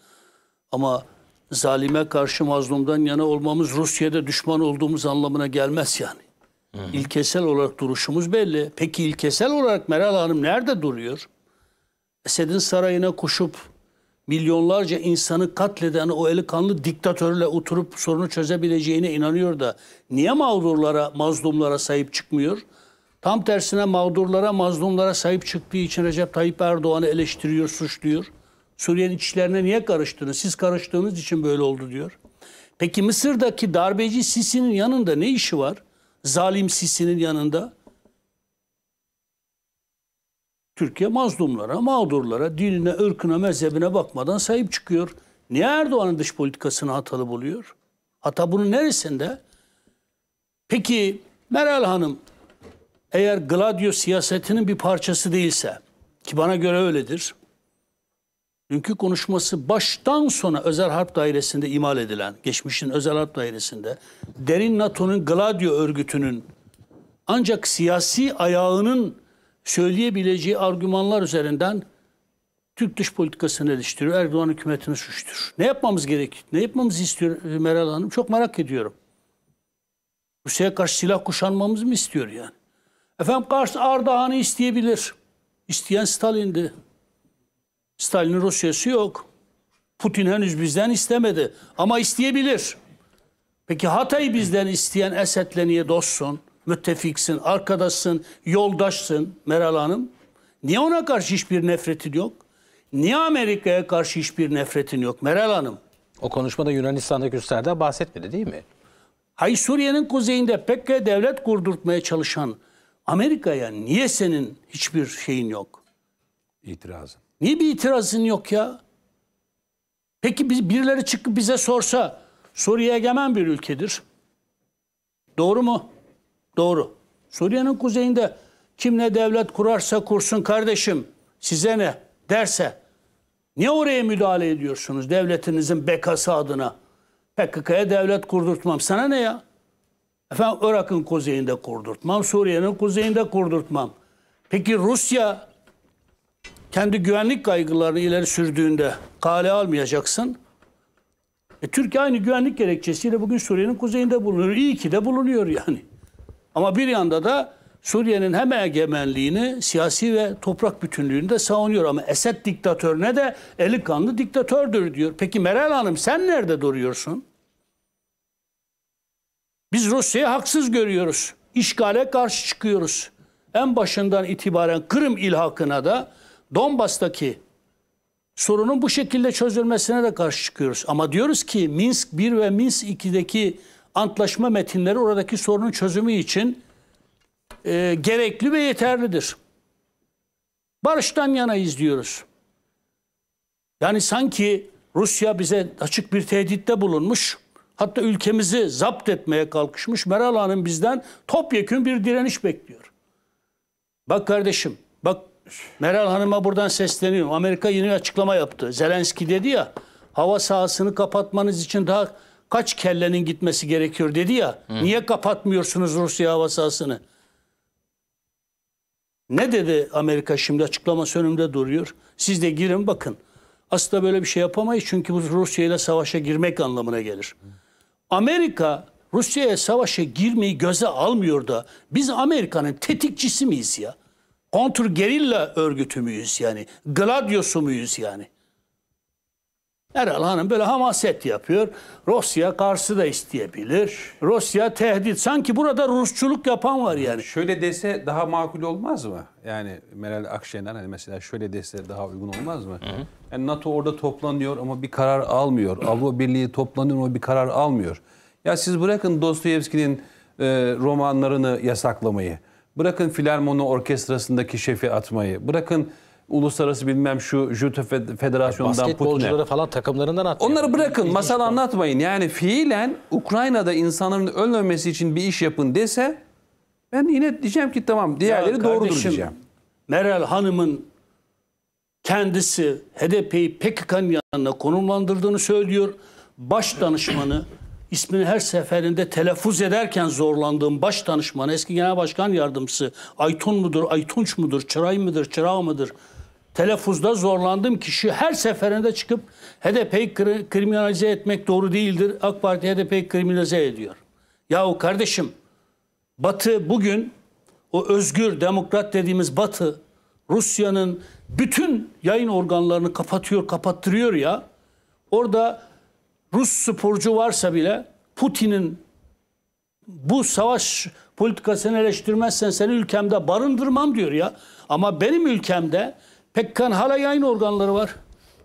Ama zalime karşı mazlumdan yana olmamız Rusya'da düşman olduğumuz anlamına gelmez yani. Hı. İlkesel olarak duruşumuz belli. Peki ilkesel olarak Meral Hanım nerede duruyor? Esed'in sarayına koşup milyonlarca insanı katleden o eli kanlı diktatörle oturup sorunu çözebileceğine inanıyor da niye mağdurlara, mazlumlara sahip çıkmıyor? Tam tersine mağdurlara, mazlumlara sahip çıktığı için Recep Tayyip Erdoğan'ı eleştiriyor, suçluyor. Suriye'nin içlerine niye karıştınız? Siz karıştığınız için böyle oldu diyor. Peki Mısır'daki darbeci Sisi'nin yanında ne işi var? zalim Sisi'nin yanında Türkiye mazlumlara, mağdurlara, dinine, ırkına, mezhebine bakmadan sahip çıkıyor. Niye Erdoğan'ın dış politikasını hatalı buluyor? Hata bunun neresinde? Peki Meral Hanım eğer Gladio siyasetinin bir parçası değilse ki bana göre öyledir. Dünkü konuşması baştan sona özel harp dairesinde imal edilen, geçmişin özel harp dairesinde, derin NATO'nun Gladio örgütünün ancak siyasi ayağının söyleyebileceği argümanlar üzerinden Türk dış politikasını eleştiriyor, Erdoğan hükümetini suçtur. Ne yapmamız gerek? Ne yapmamızı istiyor Meral Hanım? Çok merak ediyorum. Rusya'ya karşı silah kuşanmamızı mı istiyor yani? Efendim karşı Ardahan'ı isteyebilir. İsteyen Stalin'di. Stalin'in Rusyası yok. Putin henüz bizden istemedi ama isteyebilir. Peki Hatay bizden isteyen Esed'le niye dostsun, müttefiksin, arkadaşsın, yoldaşsın Meral Hanım? Niye ona karşı hiçbir nefretin yok? Niye Amerika'ya karşı hiçbir nefretin yok Meral Hanım? O konuşmada Yunanistan'daki üslerden bahsetmedi değil mi? Hayır Suriye'nin kuzeyinde PKK devlet kurdurtmaya çalışan Amerika'ya niye senin hiçbir şeyin yok? İtirazın. Niye bir itirazın yok ya? Peki biz, birileri çıkıp bize sorsa Suriye egemen bir ülkedir. Doğru mu? Doğru. Suriye'nin kuzeyinde kim ne devlet kurarsa kursun kardeşim size ne derse niye oraya müdahale ediyorsunuz devletinizin bekası adına? PKK'ya devlet kurdurtmam. Sana ne ya? Efendim Irak'ın kuzeyinde kurdurtmam, Suriye'nin kuzeyinde kurdurtmam. Peki Rusya kendi güvenlik kaygılarını ileri sürdüğünde kale almayacaksın. E, Türkiye aynı güvenlik gerekçesiyle bugün Suriye'nin kuzeyinde bulunuyor. İyi ki de bulunuyor yani. Ama bir yanda da Suriye'nin hem egemenliğini, siyasi ve toprak bütünlüğünü de savunuyor. Ama Esed diktatörüne de eli kanlı diktatördür diyor. Peki Meral Hanım sen nerede duruyorsun? Biz Rusya'yı haksız görüyoruz. İşgale karşı çıkıyoruz. En başından itibaren Kırım ilhakına da Donbas'taki sorunun bu şekilde çözülmesine de karşı çıkıyoruz. Ama diyoruz ki Minsk 1 ve Minsk 2'deki antlaşma metinleri oradaki sorunun çözümü için e, gerekli ve yeterlidir. Barıştan yanayız diyoruz. Yani sanki Rusya bize açık bir tehditte bulunmuş. Hatta ülkemizi zapt etmeye kalkışmış. Meral Hanım bizden topyekün bir direniş bekliyor. Bak kardeşim, bak Meral Hanım'a buradan sesleniyorum. Amerika yeni açıklama yaptı. Zelenski dedi ya hava sahasını kapatmanız için daha kaç kellenin gitmesi gerekiyor dedi ya. Hı. Niye kapatmıyorsunuz Rusya hava sahasını? Ne dedi Amerika şimdi açıklaması önümde duruyor. Siz de girin bakın. Aslında böyle bir şey yapamayız çünkü bu Rusya ile savaşa girmek anlamına gelir. Amerika Rusya'ya savaşa girmeyi göze almıyor da biz Amerika'nın tetikçisi miyiz ya? kontur gerilla örgütü müyüz yani? Gladiosu muyuz yani? Erel Hanım böyle hamaset yapıyor. Rusya karşı da isteyebilir. Rusya tehdit. Sanki burada Rusçuluk yapan var yani. Şöyle dese daha makul olmaz mı? Yani Meral Akşener hani mesela şöyle dese daha uygun olmaz mı? Yani NATO orada toplanıyor ama bir karar almıyor. Avrupa Birliği toplanıyor ama bir karar almıyor. Ya siz bırakın Dostoyevski'nin e, romanlarını yasaklamayı. Bırakın Filarmoni Orkestrası'ndaki şefi atmayı. Bırakın uluslararası bilmem şu Jüte Federasyonu'ndan Putin'e. falan takımlarından atmayın. Onları bırakın İlginç masal şey. anlatmayın. Yani fiilen Ukrayna'da insanların ölmemesi için bir iş yapın dese ben yine diyeceğim ki tamam diğerleri ya doğrudur kardeşim, diyeceğim. Meral Hanım'ın kendisi HDP'yi PKK'nın yanına konumlandırdığını söylüyor. Baş danışmanı ismini her seferinde telaffuz ederken zorlandığım baş danışman, eski genel başkan yardımcısı Aytun mudur, Aytunç mudur, Çıray mıdır, Çırağ mıdır? Telaffuzda zorlandığım kişi her seferinde çıkıp HDP'yi kriminalize etmek doğru değildir. AK Parti HDP'yi kriminalize ediyor. Yahu kardeşim Batı bugün o özgür demokrat dediğimiz Batı Rusya'nın bütün yayın organlarını kapatıyor, kapattırıyor ya. Orada Rus sporcu varsa bile Putin'in bu savaş politikasını eleştirmezsen seni ülkemde barındırmam diyor ya. Ama benim ülkemde Pekkan hala yayın organları var.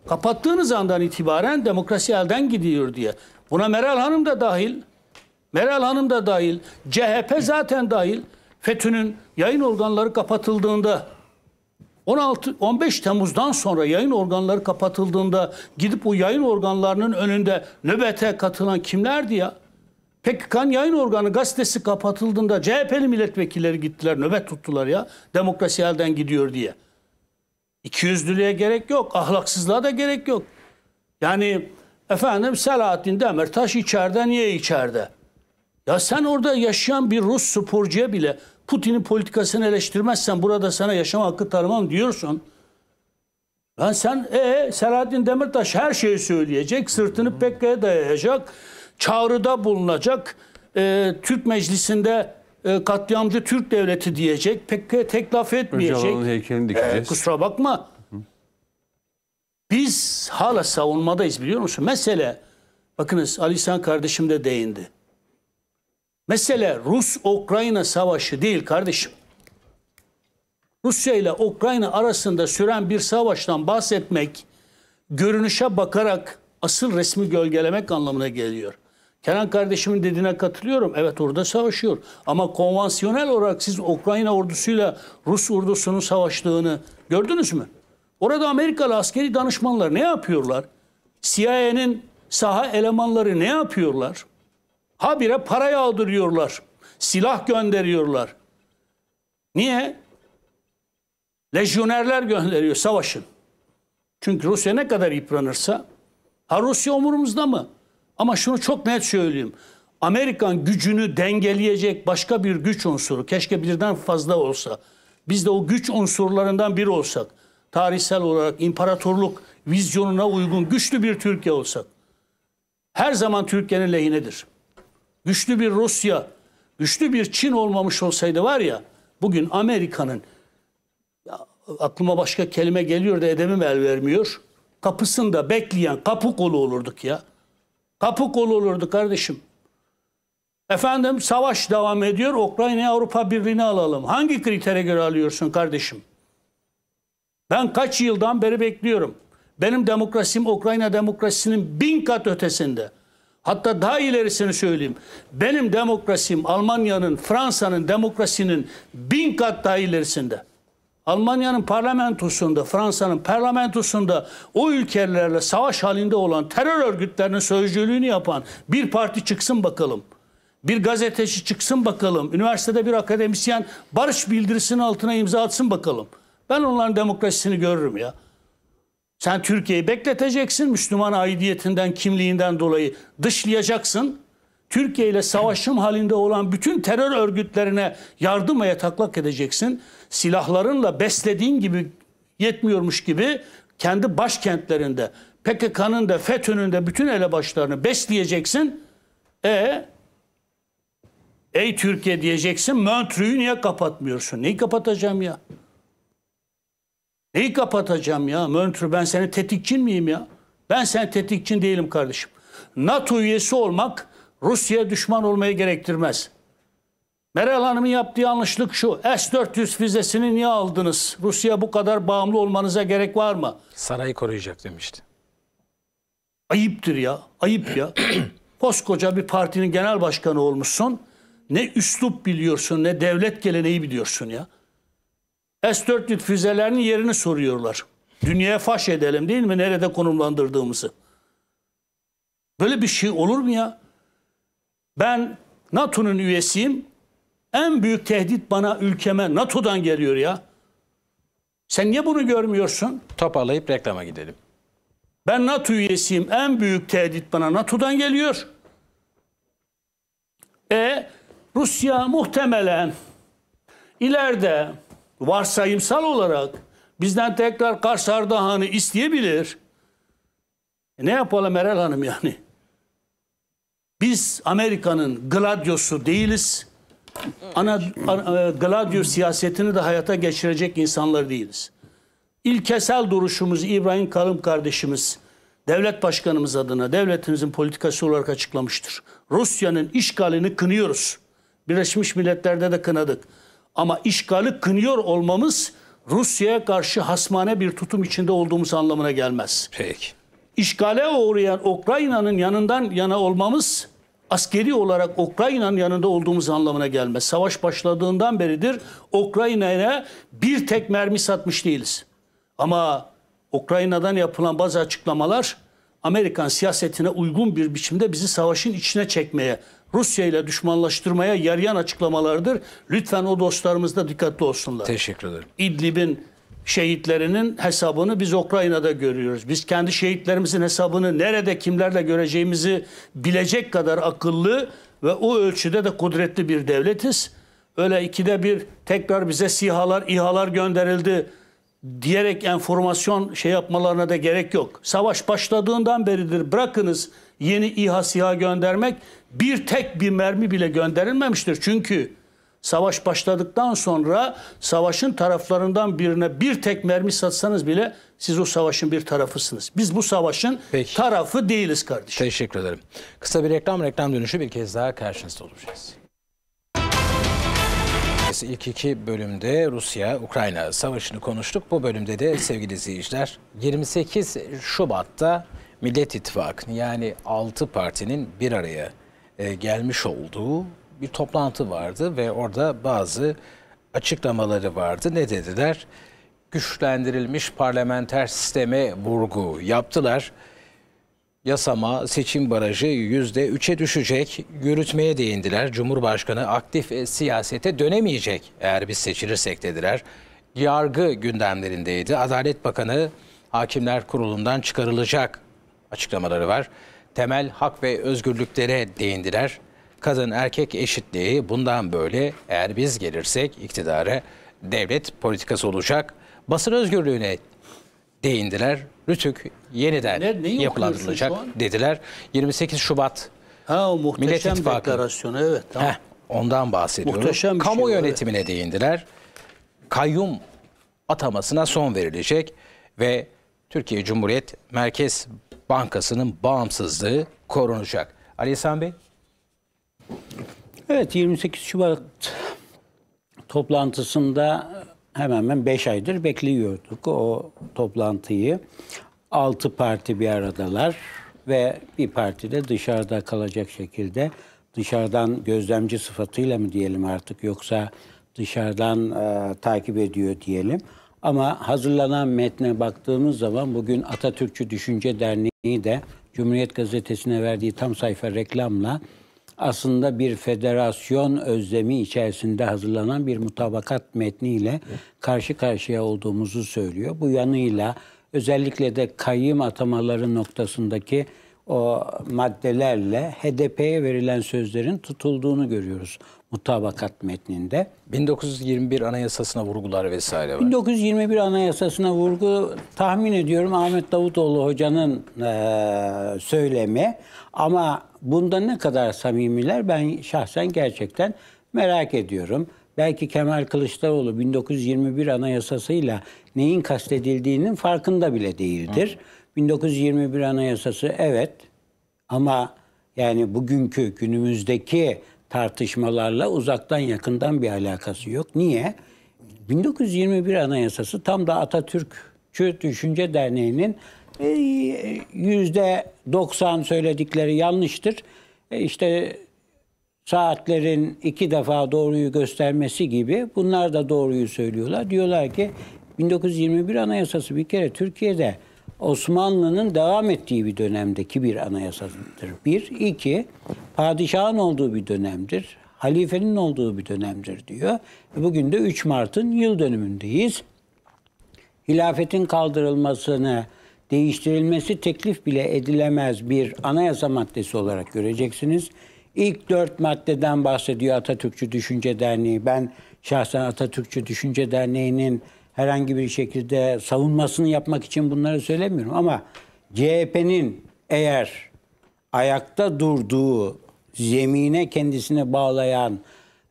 Kapattığınız andan itibaren demokrasi elden gidiyor diye. Buna Meral Hanım da dahil. Meral Hanım da dahil. CHP zaten dahil. FETÖ'nün yayın organları kapatıldığında 16 15 Temmuz'dan sonra yayın organları kapatıldığında gidip o yayın organlarının önünde nöbete katılan kimlerdi ya? PKK'nın yayın organı gazetesi kapatıldığında CHP'li milletvekilleri gittiler, nöbet tuttular ya. Demokrasi elden gidiyor diye. İkiyüzlülüğe gerek yok, ahlaksızlığa da gerek yok. Yani efendim Selahattin Demirtaş içeride, niye içeride? Ya sen orada yaşayan bir Rus sporcuya bile Putin'in politikasını eleştirmezsen burada sana yaşam hakkı tanımam diyorsun. Lan sen e ee, Selahattin Demirtaş her şeyi söyleyecek, sırtını PKK'ya dayayacak, çağrıda bulunacak, e, Türk Meclisi'nde e, katliamcı Türk devleti diyecek, PKK'ya tek laf etmeyecek. heykelini e, dikeceğiz. E, kusura bakma. Biz hala savunmadayız biliyor musun? Mesele, bakınız Ali İhsan kardeşim de değindi. Mesele Rus-Ukrayna savaşı değil kardeşim. Rusya ile Ukrayna arasında süren bir savaştan bahsetmek görünüşe bakarak asıl resmi gölgelemek anlamına geliyor. Kenan kardeşimin dediğine katılıyorum. Evet orada savaşıyor. Ama konvansiyonel olarak siz Ukrayna ordusuyla Rus ordusunun savaştığını gördünüz mü? Orada Amerikalı askeri danışmanlar ne yapıyorlar? CIA'nin saha elemanları ne yapıyorlar? Habire para yağdırıyorlar. Silah gönderiyorlar. Niye? Lejyonerler gönderiyor savaşın. Çünkü Rusya ne kadar yıpranırsa ha Rusya umurumuzda mı? Ama şunu çok net söyleyeyim. Amerikan gücünü dengeleyecek başka bir güç unsuru keşke birden fazla olsa. Biz de o güç unsurlarından biri olsak. Tarihsel olarak imparatorluk vizyonuna uygun güçlü bir Türkiye olsak. Her zaman Türkiye'nin lehinedir güçlü bir Rusya, güçlü bir Çin olmamış olsaydı var ya bugün Amerika'nın aklıma başka kelime geliyor da edemim el vermiyor. Kapısında bekleyen kapı kolu olurduk ya. Kapı kolu olurdu kardeşim. Efendim savaş devam ediyor. Ukrayna'yı Avrupa Birliği'ne alalım. Hangi kritere göre alıyorsun kardeşim? Ben kaç yıldan beri bekliyorum. Benim demokrasim Ukrayna demokrasisinin bin kat ötesinde. Hatta daha ilerisini söyleyeyim. Benim demokrasim Almanya'nın, Fransa'nın demokrasinin bin kat daha ilerisinde. Almanya'nın parlamentosunda, Fransa'nın parlamentosunda o ülkelerle savaş halinde olan terör örgütlerinin sözcülüğünü yapan bir parti çıksın bakalım. Bir gazeteci çıksın bakalım. Üniversitede bir akademisyen barış bildirisinin altına imza atsın bakalım. Ben onların demokrasisini görürüm ya. Sen Türkiye'yi bekleteceksin Müslüman aidiyetinden, kimliğinden dolayı dışlayacaksın. Türkiye ile savaşım halinde olan bütün terör örgütlerine yardıma yataklak edeceksin. Silahlarınla beslediğin gibi yetmiyormuş gibi kendi başkentlerinde PKK'nın da FETÖ'nün de bütün elebaşlarını besleyeceksin. E ey Türkiye diyeceksin Montreux'u niye kapatmıyorsun? Neyi kapatacağım ya? Neyi kapatacağım ya? Möntrü ben senin tetikçin miyim ya? Ben senin tetikçin değilim kardeşim. NATO üyesi olmak Rusya düşman olmayı gerektirmez. Meral Hanım'ın yaptığı yanlışlık şu. S-400 füzesini niye aldınız? Rusya bu kadar bağımlı olmanıza gerek var mı? Sarayı koruyacak demişti. Ayıptır ya. Ayıp ya. Koskoca bir partinin genel başkanı olmuşsun. Ne üslup biliyorsun ne devlet geleneği biliyorsun ya. S-400 füzelerinin yerini soruyorlar. Dünyaya faş edelim değil mi? Nerede konumlandırdığımızı. Böyle bir şey olur mu ya? Ben NATO'nun üyesiyim. En büyük tehdit bana ülkeme NATO'dan geliyor ya. Sen niye bunu görmüyorsun? Toparlayıp reklama gidelim. Ben NATO üyesiyim. En büyük tehdit bana NATO'dan geliyor. E Rusya muhtemelen ileride varsayımsal olarak bizden tekrar Kars Ardahan'ı isteyebilir. E ne yapalım Meral Hanım yani? Biz Amerika'nın gladyosu değiliz. Ana, ana e, siyasetini de hayata geçirecek insanlar değiliz. İlkesel duruşumuz İbrahim Kalın kardeşimiz devlet başkanımız adına devletimizin politikası olarak açıklamıştır. Rusya'nın işgalini kınıyoruz. Birleşmiş Milletler'de de kınadık. Ama işgali kınıyor olmamız Rusya'ya karşı hasmane bir tutum içinde olduğumuz anlamına gelmez. Peki. İşgale uğrayan Ukrayna'nın yanından yana olmamız askeri olarak Ukrayna'nın yanında olduğumuz anlamına gelmez. Savaş başladığından beridir Ukrayna'ya bir tek mermi satmış değiliz. Ama Ukrayna'dan yapılan bazı açıklamalar Amerikan siyasetine uygun bir biçimde bizi savaşın içine çekmeye Rusya ile düşmanlaştırmaya yarayan açıklamalardır. Lütfen o dostlarımızda dikkatli olsunlar. Teşekkür ederim. İdlib'in şehitlerinin hesabını biz Ukrayna'da görüyoruz. Biz kendi şehitlerimizin hesabını nerede kimlerle göreceğimizi bilecek kadar akıllı ve o ölçüde de kudretli bir devletiz. Öyle ikide bir tekrar bize sihalar, ihalar gönderildi diyerek enformasyon şey yapmalarına da gerek yok. Savaş başladığından beridir bırakınız yeni İHA SİHA göndermek bir tek bir mermi bile gönderilmemiştir. Çünkü savaş başladıktan sonra savaşın taraflarından birine bir tek mermi satsanız bile siz o savaşın bir tarafısınız. Biz bu savaşın Peki. tarafı değiliz kardeşim. Teşekkür ederim. Kısa bir reklam reklam dönüşü bir kez daha karşınızda olacağız. İlk iki bölümde Rusya-Ukrayna savaşını konuştuk. Bu bölümde de sevgili izleyiciler 28 Şubat'ta Millet İttifakı'nın yani 6 partinin bir araya e, gelmiş olduğu bir toplantı vardı ve orada bazı açıklamaları vardı. Ne dediler? Güçlendirilmiş parlamenter sisteme vurgu yaptılar. Yasama, seçim barajı %3'e düşecek, yürütmeye değindiler. Cumhurbaşkanı aktif e, siyasete dönemeyecek eğer biz seçilirsek dediler. Yargı gündemlerindeydi. Adalet Bakanı Hakimler Kurulu'ndan çıkarılacak açıklamaları var. Temel hak ve özgürlüklere değindiler. Kadın erkek eşitliği bundan böyle eğer biz gelirsek iktidara devlet politikası olacak. Basın özgürlüğüne değindiler. Rütük yeniden yapılandırılacak dediler. 28 Şubat ha, o muhteşem Millet İttifakı. deklarasyonu evet tamam. Heh, ondan bahsediyorum. Muhteşem Kamu şey, yönetimine evet. değindiler. Kayyum atamasına son verilecek ve Türkiye Cumhuriyet Merkez Bankası'nın bağımsızlığı korunacak. Ali İhsan Bey. Evet 28 Şubat toplantısında hemen hemen 5 aydır bekliyorduk o toplantıyı. 6 parti bir aradalar ve bir parti de dışarıda kalacak şekilde dışarıdan gözlemci sıfatıyla mı diyelim artık yoksa dışarıdan e, takip ediyor diyelim. Ama hazırlanan metne baktığımız zaman bugün Atatürkçü Düşünce Derneği de Cumhuriyet Gazetesi'ne verdiği tam sayfa reklamla aslında bir federasyon özlemi içerisinde hazırlanan bir mutabakat metniyle karşı karşıya olduğumuzu söylüyor. Bu yanıyla özellikle de kayyım atamaları noktasındaki o maddelerle HDP'ye verilen sözlerin tutulduğunu görüyoruz mutabakat metninde. 1921 Anayasasına vurgular vesaire var. 1921 Anayasasına vurgu tahmin ediyorum Ahmet Davutoğlu hocanın e, söylemi ama bunda ne kadar samimiler ben şahsen gerçekten merak ediyorum. Belki Kemal Kılıçdaroğlu 1921 Anayasası'yla neyin kastedildiğinin farkında bile değildir. Hı. 1921 Anayasası evet ama yani bugünkü günümüzdeki tartışmalarla uzaktan yakından bir alakası yok. Niye? 1921 Anayasası tam da Atatürkçü Düşünce Derneği'nin e, yüzde 90 söyledikleri yanlıştır. E, işte saatlerin iki defa doğruyu göstermesi gibi bunlar da doğruyu söylüyorlar. Diyorlar ki 1921 Anayasası bir kere Türkiye'de Osmanlı'nın devam ettiği bir dönemdeki bir anayasadır. Bir, iki, padişahın olduğu bir dönemdir. Halifenin olduğu bir dönemdir diyor. E, bugün de 3 Mart'ın yıl dönümündeyiz. Hilafetin kaldırılmasını, değiştirilmesi teklif bile edilemez bir anayasa maddesi olarak göreceksiniz. İlk dört maddeden bahsediyor Atatürkçü Düşünce Derneği. Ben şahsen Atatürkçü Düşünce Derneği'nin herhangi bir şekilde savunmasını yapmak için bunları söylemiyorum ama CHP'nin eğer ayakta durduğu zemine kendisini bağlayan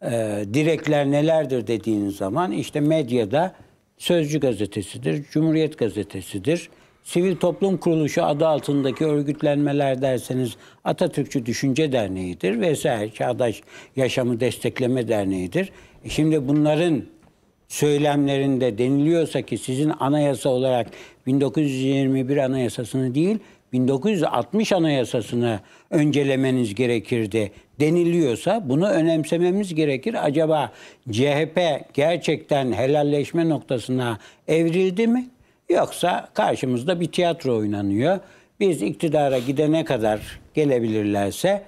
e, direkler nelerdir dediğiniz zaman işte medyada Sözcü gazetesidir, Cumhuriyet gazetesidir. Sivil toplum kuruluşu adı altındaki örgütlenmeler derseniz Atatürkçü Düşünce Derneği'dir vesaire Çağdaş Yaşamı Destekleme Derneği'dir. E, şimdi bunların söylemlerinde deniliyorsa ki sizin anayasa olarak 1921 anayasasını değil 1960 anayasasını öncelemeniz gerekirdi deniliyorsa bunu önemsememiz gerekir. Acaba CHP gerçekten helalleşme noktasına evrildi mi? Yoksa karşımızda bir tiyatro oynanıyor. Biz iktidara gidene kadar gelebilirlerse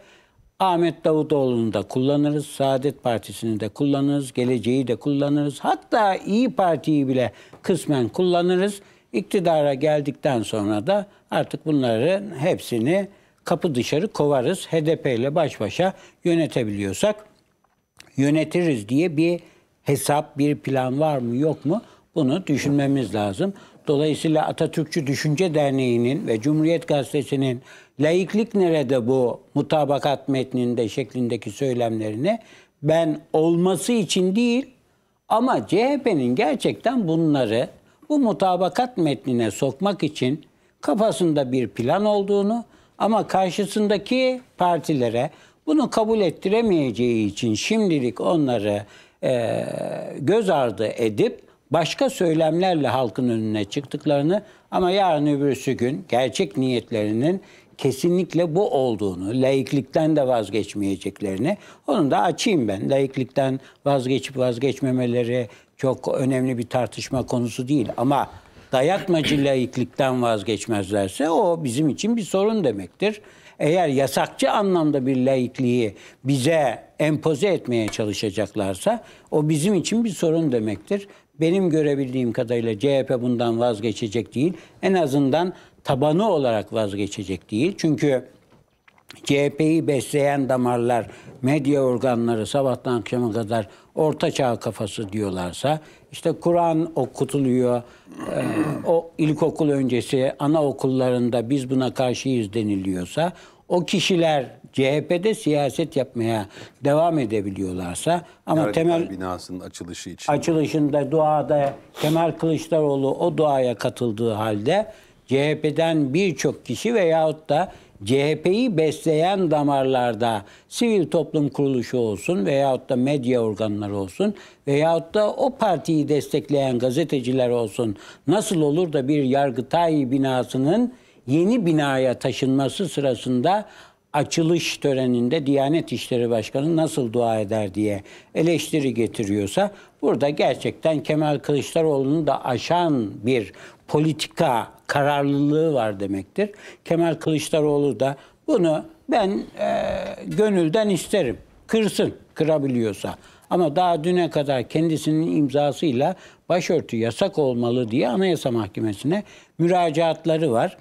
Ahmet Davutoğlu'nu da kullanırız, Saadet Partisi'ni de kullanırız, geleceği de kullanırız. Hatta İyi Parti'yi bile kısmen kullanırız. İktidara geldikten sonra da artık bunların hepsini kapı dışarı kovarız. HDP ile baş başa yönetebiliyorsak yönetiriz diye bir hesap, bir plan var mı yok mu bunu düşünmemiz lazım. Dolayısıyla Atatürkçü Düşünce Derneği'nin ve Cumhuriyet Gazetesi'nin Laiklik nerede bu mutabakat metninde şeklindeki söylemlerini ben olması için değil ama CHP'nin gerçekten bunları bu mutabakat metnine sokmak için kafasında bir plan olduğunu ama karşısındaki partilere bunu kabul ettiremeyeceği için şimdilik onları e, göz ardı edip başka söylemlerle halkın önüne çıktıklarını ama yarın öbürsü gün gerçek niyetlerinin kesinlikle bu olduğunu, laiklikten de vazgeçmeyeceklerini, onu da açayım ben. Laiklikten vazgeçip vazgeçmemeleri çok önemli bir tartışma konusu değil ama dayatmacı laiklikten vazgeçmezlerse o bizim için bir sorun demektir. Eğer yasakçı anlamda bir laikliği bize empoze etmeye çalışacaklarsa o bizim için bir sorun demektir. Benim görebildiğim kadarıyla CHP bundan vazgeçecek değil. En azından tabanı olarak vazgeçecek değil. Çünkü CHP'yi besleyen damarlar, medya organları sabahtan akşama kadar orta çağ kafası diyorlarsa, işte Kur'an okutuluyor, e, o ilkokul öncesi anaokullarında biz buna karşıyız deniliyorsa, o kişiler CHP'de siyaset yapmaya devam edebiliyorlarsa ama Yargıtay temel binasının açılışı için açılışında duada Kemal Kılıçdaroğlu o duaya katıldığı halde CHP'den birçok kişi veyahut da CHP'yi besleyen damarlarda sivil toplum kuruluşu olsun veyahut da medya organları olsun veyahut da o partiyi destekleyen gazeteciler olsun nasıl olur da bir yargıtay binasının yeni binaya taşınması sırasında açılış töreninde Diyanet İşleri Başkanı nasıl dua eder diye eleştiri getiriyorsa burada gerçekten Kemal Kılıçdaroğlu'nu da aşan bir politika kararlılığı var demektir. Kemal Kılıçdaroğlu da bunu ben e, gönülden isterim. Kırsın kırabiliyorsa. Ama daha düne kadar kendisinin imzasıyla başörtü yasak olmalı diye Anayasa Mahkemesi'ne müracaatları var.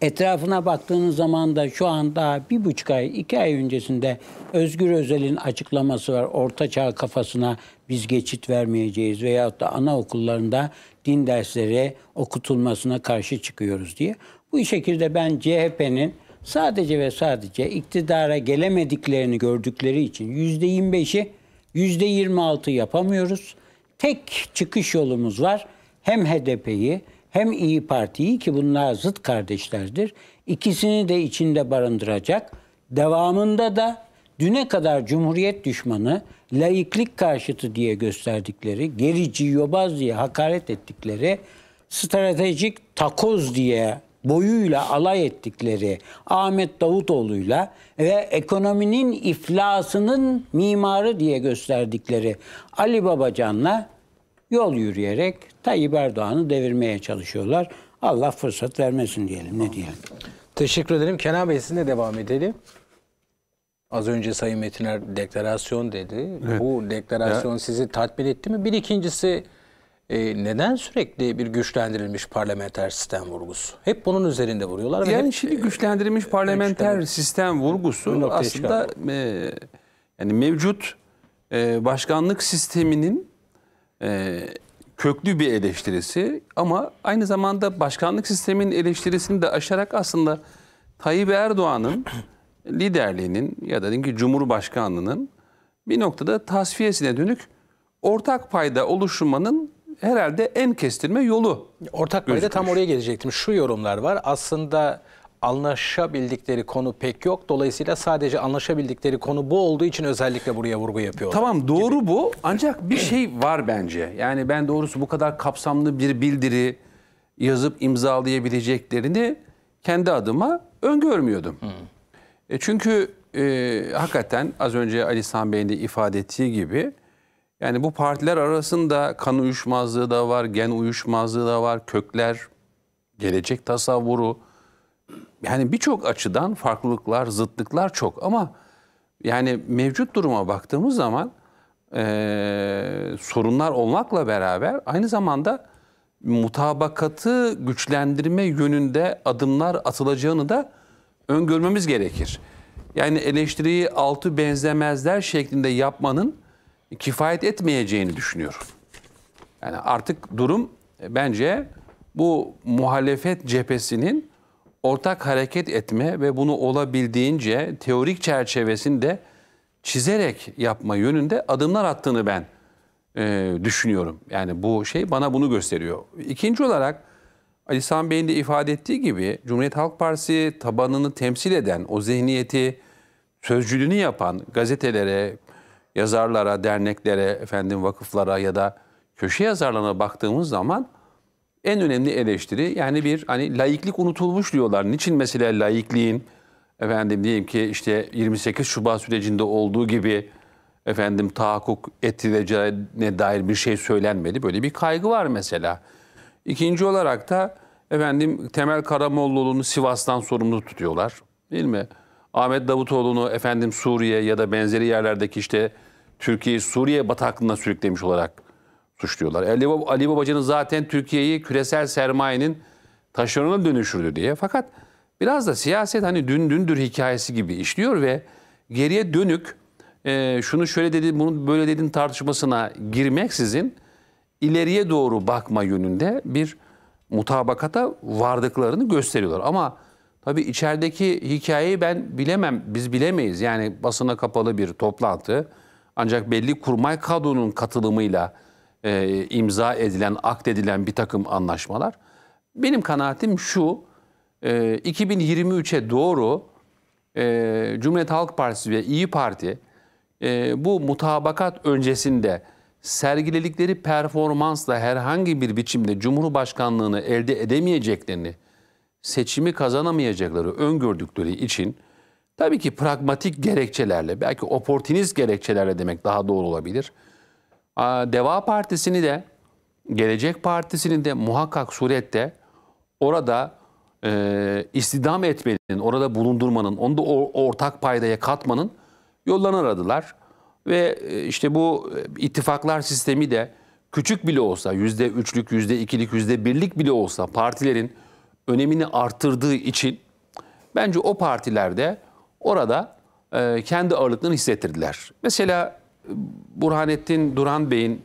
Etrafına baktığınız zaman da şu an daha bir buçuk ay, iki ay öncesinde Özgür Özel'in açıklaması var. Ortaçağ kafasına biz geçit vermeyeceğiz veyahut da anaokullarında din dersleri okutulmasına karşı çıkıyoruz diye. Bu şekilde ben CHP'nin sadece ve sadece iktidara gelemediklerini gördükleri için %25'i %26 yapamıyoruz. Tek çıkış yolumuz var. Hem HDP'yi hem İyi Parti'yi ki bunlar zıt kardeşlerdir. İkisini de içinde barındıracak. Devamında da düne kadar Cumhuriyet düşmanı laiklik karşıtı diye gösterdikleri, gerici, yobaz diye hakaret ettikleri, stratejik takoz diye boyuyla alay ettikleri Ahmet Davutoğlu'yla ve ekonominin iflasının mimarı diye gösterdikleri Ali Babacan'la yol yürüyerek Tayyip Erdoğan'ı devirmeye çalışıyorlar. Allah fırsat vermesin diyelim ne diyelim. Teşekkür ederim. Kenan Bey sizinle devam edelim. Az önce Sayın Metiner deklarasyon dedi. Evet. Bu deklarasyon ya. sizi tatmin etti mi? Bir ikincisi e, neden sürekli bir güçlendirilmiş parlamenter sistem vurgusu? Hep bunun üzerinde vuruyorlar. Yani hep, şimdi e, güçlendirilmiş e, parlamenter e, sistem vurgusu aslında e, yani mevcut e, başkanlık sisteminin e, köklü bir eleştirisi ama aynı zamanda başkanlık sisteminin eleştirisini de aşarak aslında Tayyip Erdoğan'ın liderliğinin ya da ki cumhurbaşkanlığının bir noktada tasfiyesine dönük ortak payda oluşmanın herhalde en kestirme yolu. Ortak payda tam oraya gelecektim. Şu yorumlar var. Aslında anlaşabildikleri konu pek yok. Dolayısıyla sadece anlaşabildikleri konu bu olduğu için özellikle buraya vurgu yapıyorlar. Tamam doğru gibi. bu ancak bir şey var bence. Yani ben doğrusu bu kadar kapsamlı bir bildiri yazıp imzalayabileceklerini kendi adıma öngörmüyordum. Hmm. E çünkü e, hakikaten az önce Ali İhsan Bey'in de ifade ettiği gibi yani bu partiler arasında kan uyuşmazlığı da var, gen uyuşmazlığı da var, kökler, gelecek tasavvuru. Yani birçok açıdan farklılıklar, zıtlıklar çok ama yani mevcut duruma baktığımız zaman e, sorunlar olmakla beraber aynı zamanda mutabakatı güçlendirme yönünde adımlar atılacağını da öngörmemiz gerekir. Yani eleştiriyi altı benzemezler şeklinde yapmanın kifayet etmeyeceğini düşünüyorum. Yani artık durum e, bence bu muhalefet cephesinin ortak hareket etme ve bunu olabildiğince teorik çerçevesinde çizerek yapma yönünde adımlar attığını ben e, düşünüyorum. Yani bu şey bana bunu gösteriyor. İkinci olarak Ali Sami Bey'in de ifade ettiği gibi Cumhuriyet Halk Partisi tabanını temsil eden o zihniyeti sözcülüğünü yapan gazetelere, yazarlara, derneklere, efendim vakıflara ya da köşe yazarlarına baktığımız zaman en önemli eleştiri yani bir hani laiklik unutulmuş diyorlar. Niçin mesela laikliğin efendim diyeyim ki işte 28 Şubat sürecinde olduğu gibi efendim tahakkuk ettireceğine dair bir şey söylenmedi. Böyle bir kaygı var mesela. İkinci olarak da efendim Temel Karamollaoğlu'nu Sivas'tan sorumlu tutuyorlar. Değil mi? Ahmet Davutoğlu'nu efendim Suriye ya da benzeri yerlerdeki işte Türkiye'yi Suriye bataklığına sürüklemiş olarak suçluyorlar. Ali, Bab Ali Babacan'ın zaten Türkiye'yi küresel sermayenin taşeronuna dönüşürdü diye. Fakat biraz da siyaset hani dün dündür hikayesi gibi işliyor ve geriye dönük e, şunu şöyle dedi bunu böyle dedin tartışmasına girmeksizin sizin ileriye doğru bakma yönünde bir mutabakata vardıklarını gösteriyorlar. Ama tabii içerideki hikayeyi ben bilemem, biz bilemeyiz. Yani basına kapalı bir toplantı ancak belli kurmay kadronun katılımıyla e, imza edilen, akdedilen bir takım anlaşmalar. Benim kanaatim şu, e, 2023'e doğru e, Cumhuriyet Halk Partisi ve İyi Parti e, bu mutabakat öncesinde sergiledikleri performansla herhangi bir biçimde Cumhurbaşkanlığını elde edemeyeceklerini, seçimi kazanamayacakları öngördükleri için tabii ki pragmatik gerekçelerle, belki oportunist gerekçelerle demek daha doğru olabilir. Deva Partisi'ni de, Gelecek Partisi'ni de muhakkak surette orada e, istidam etmenin, orada bulundurmanın, onu da ortak paydaya katmanın yollarını aradılar. Ve e, işte bu e, ittifaklar sistemi de küçük bile olsa yüzde üçlük, yüzde ikilik, yüzde birlik bile olsa partilerin önemini arttırdığı için bence o partilerde orada e, kendi ağırlıklarını hissettirdiler. Mesela e, Burhanettin Duran Bey'in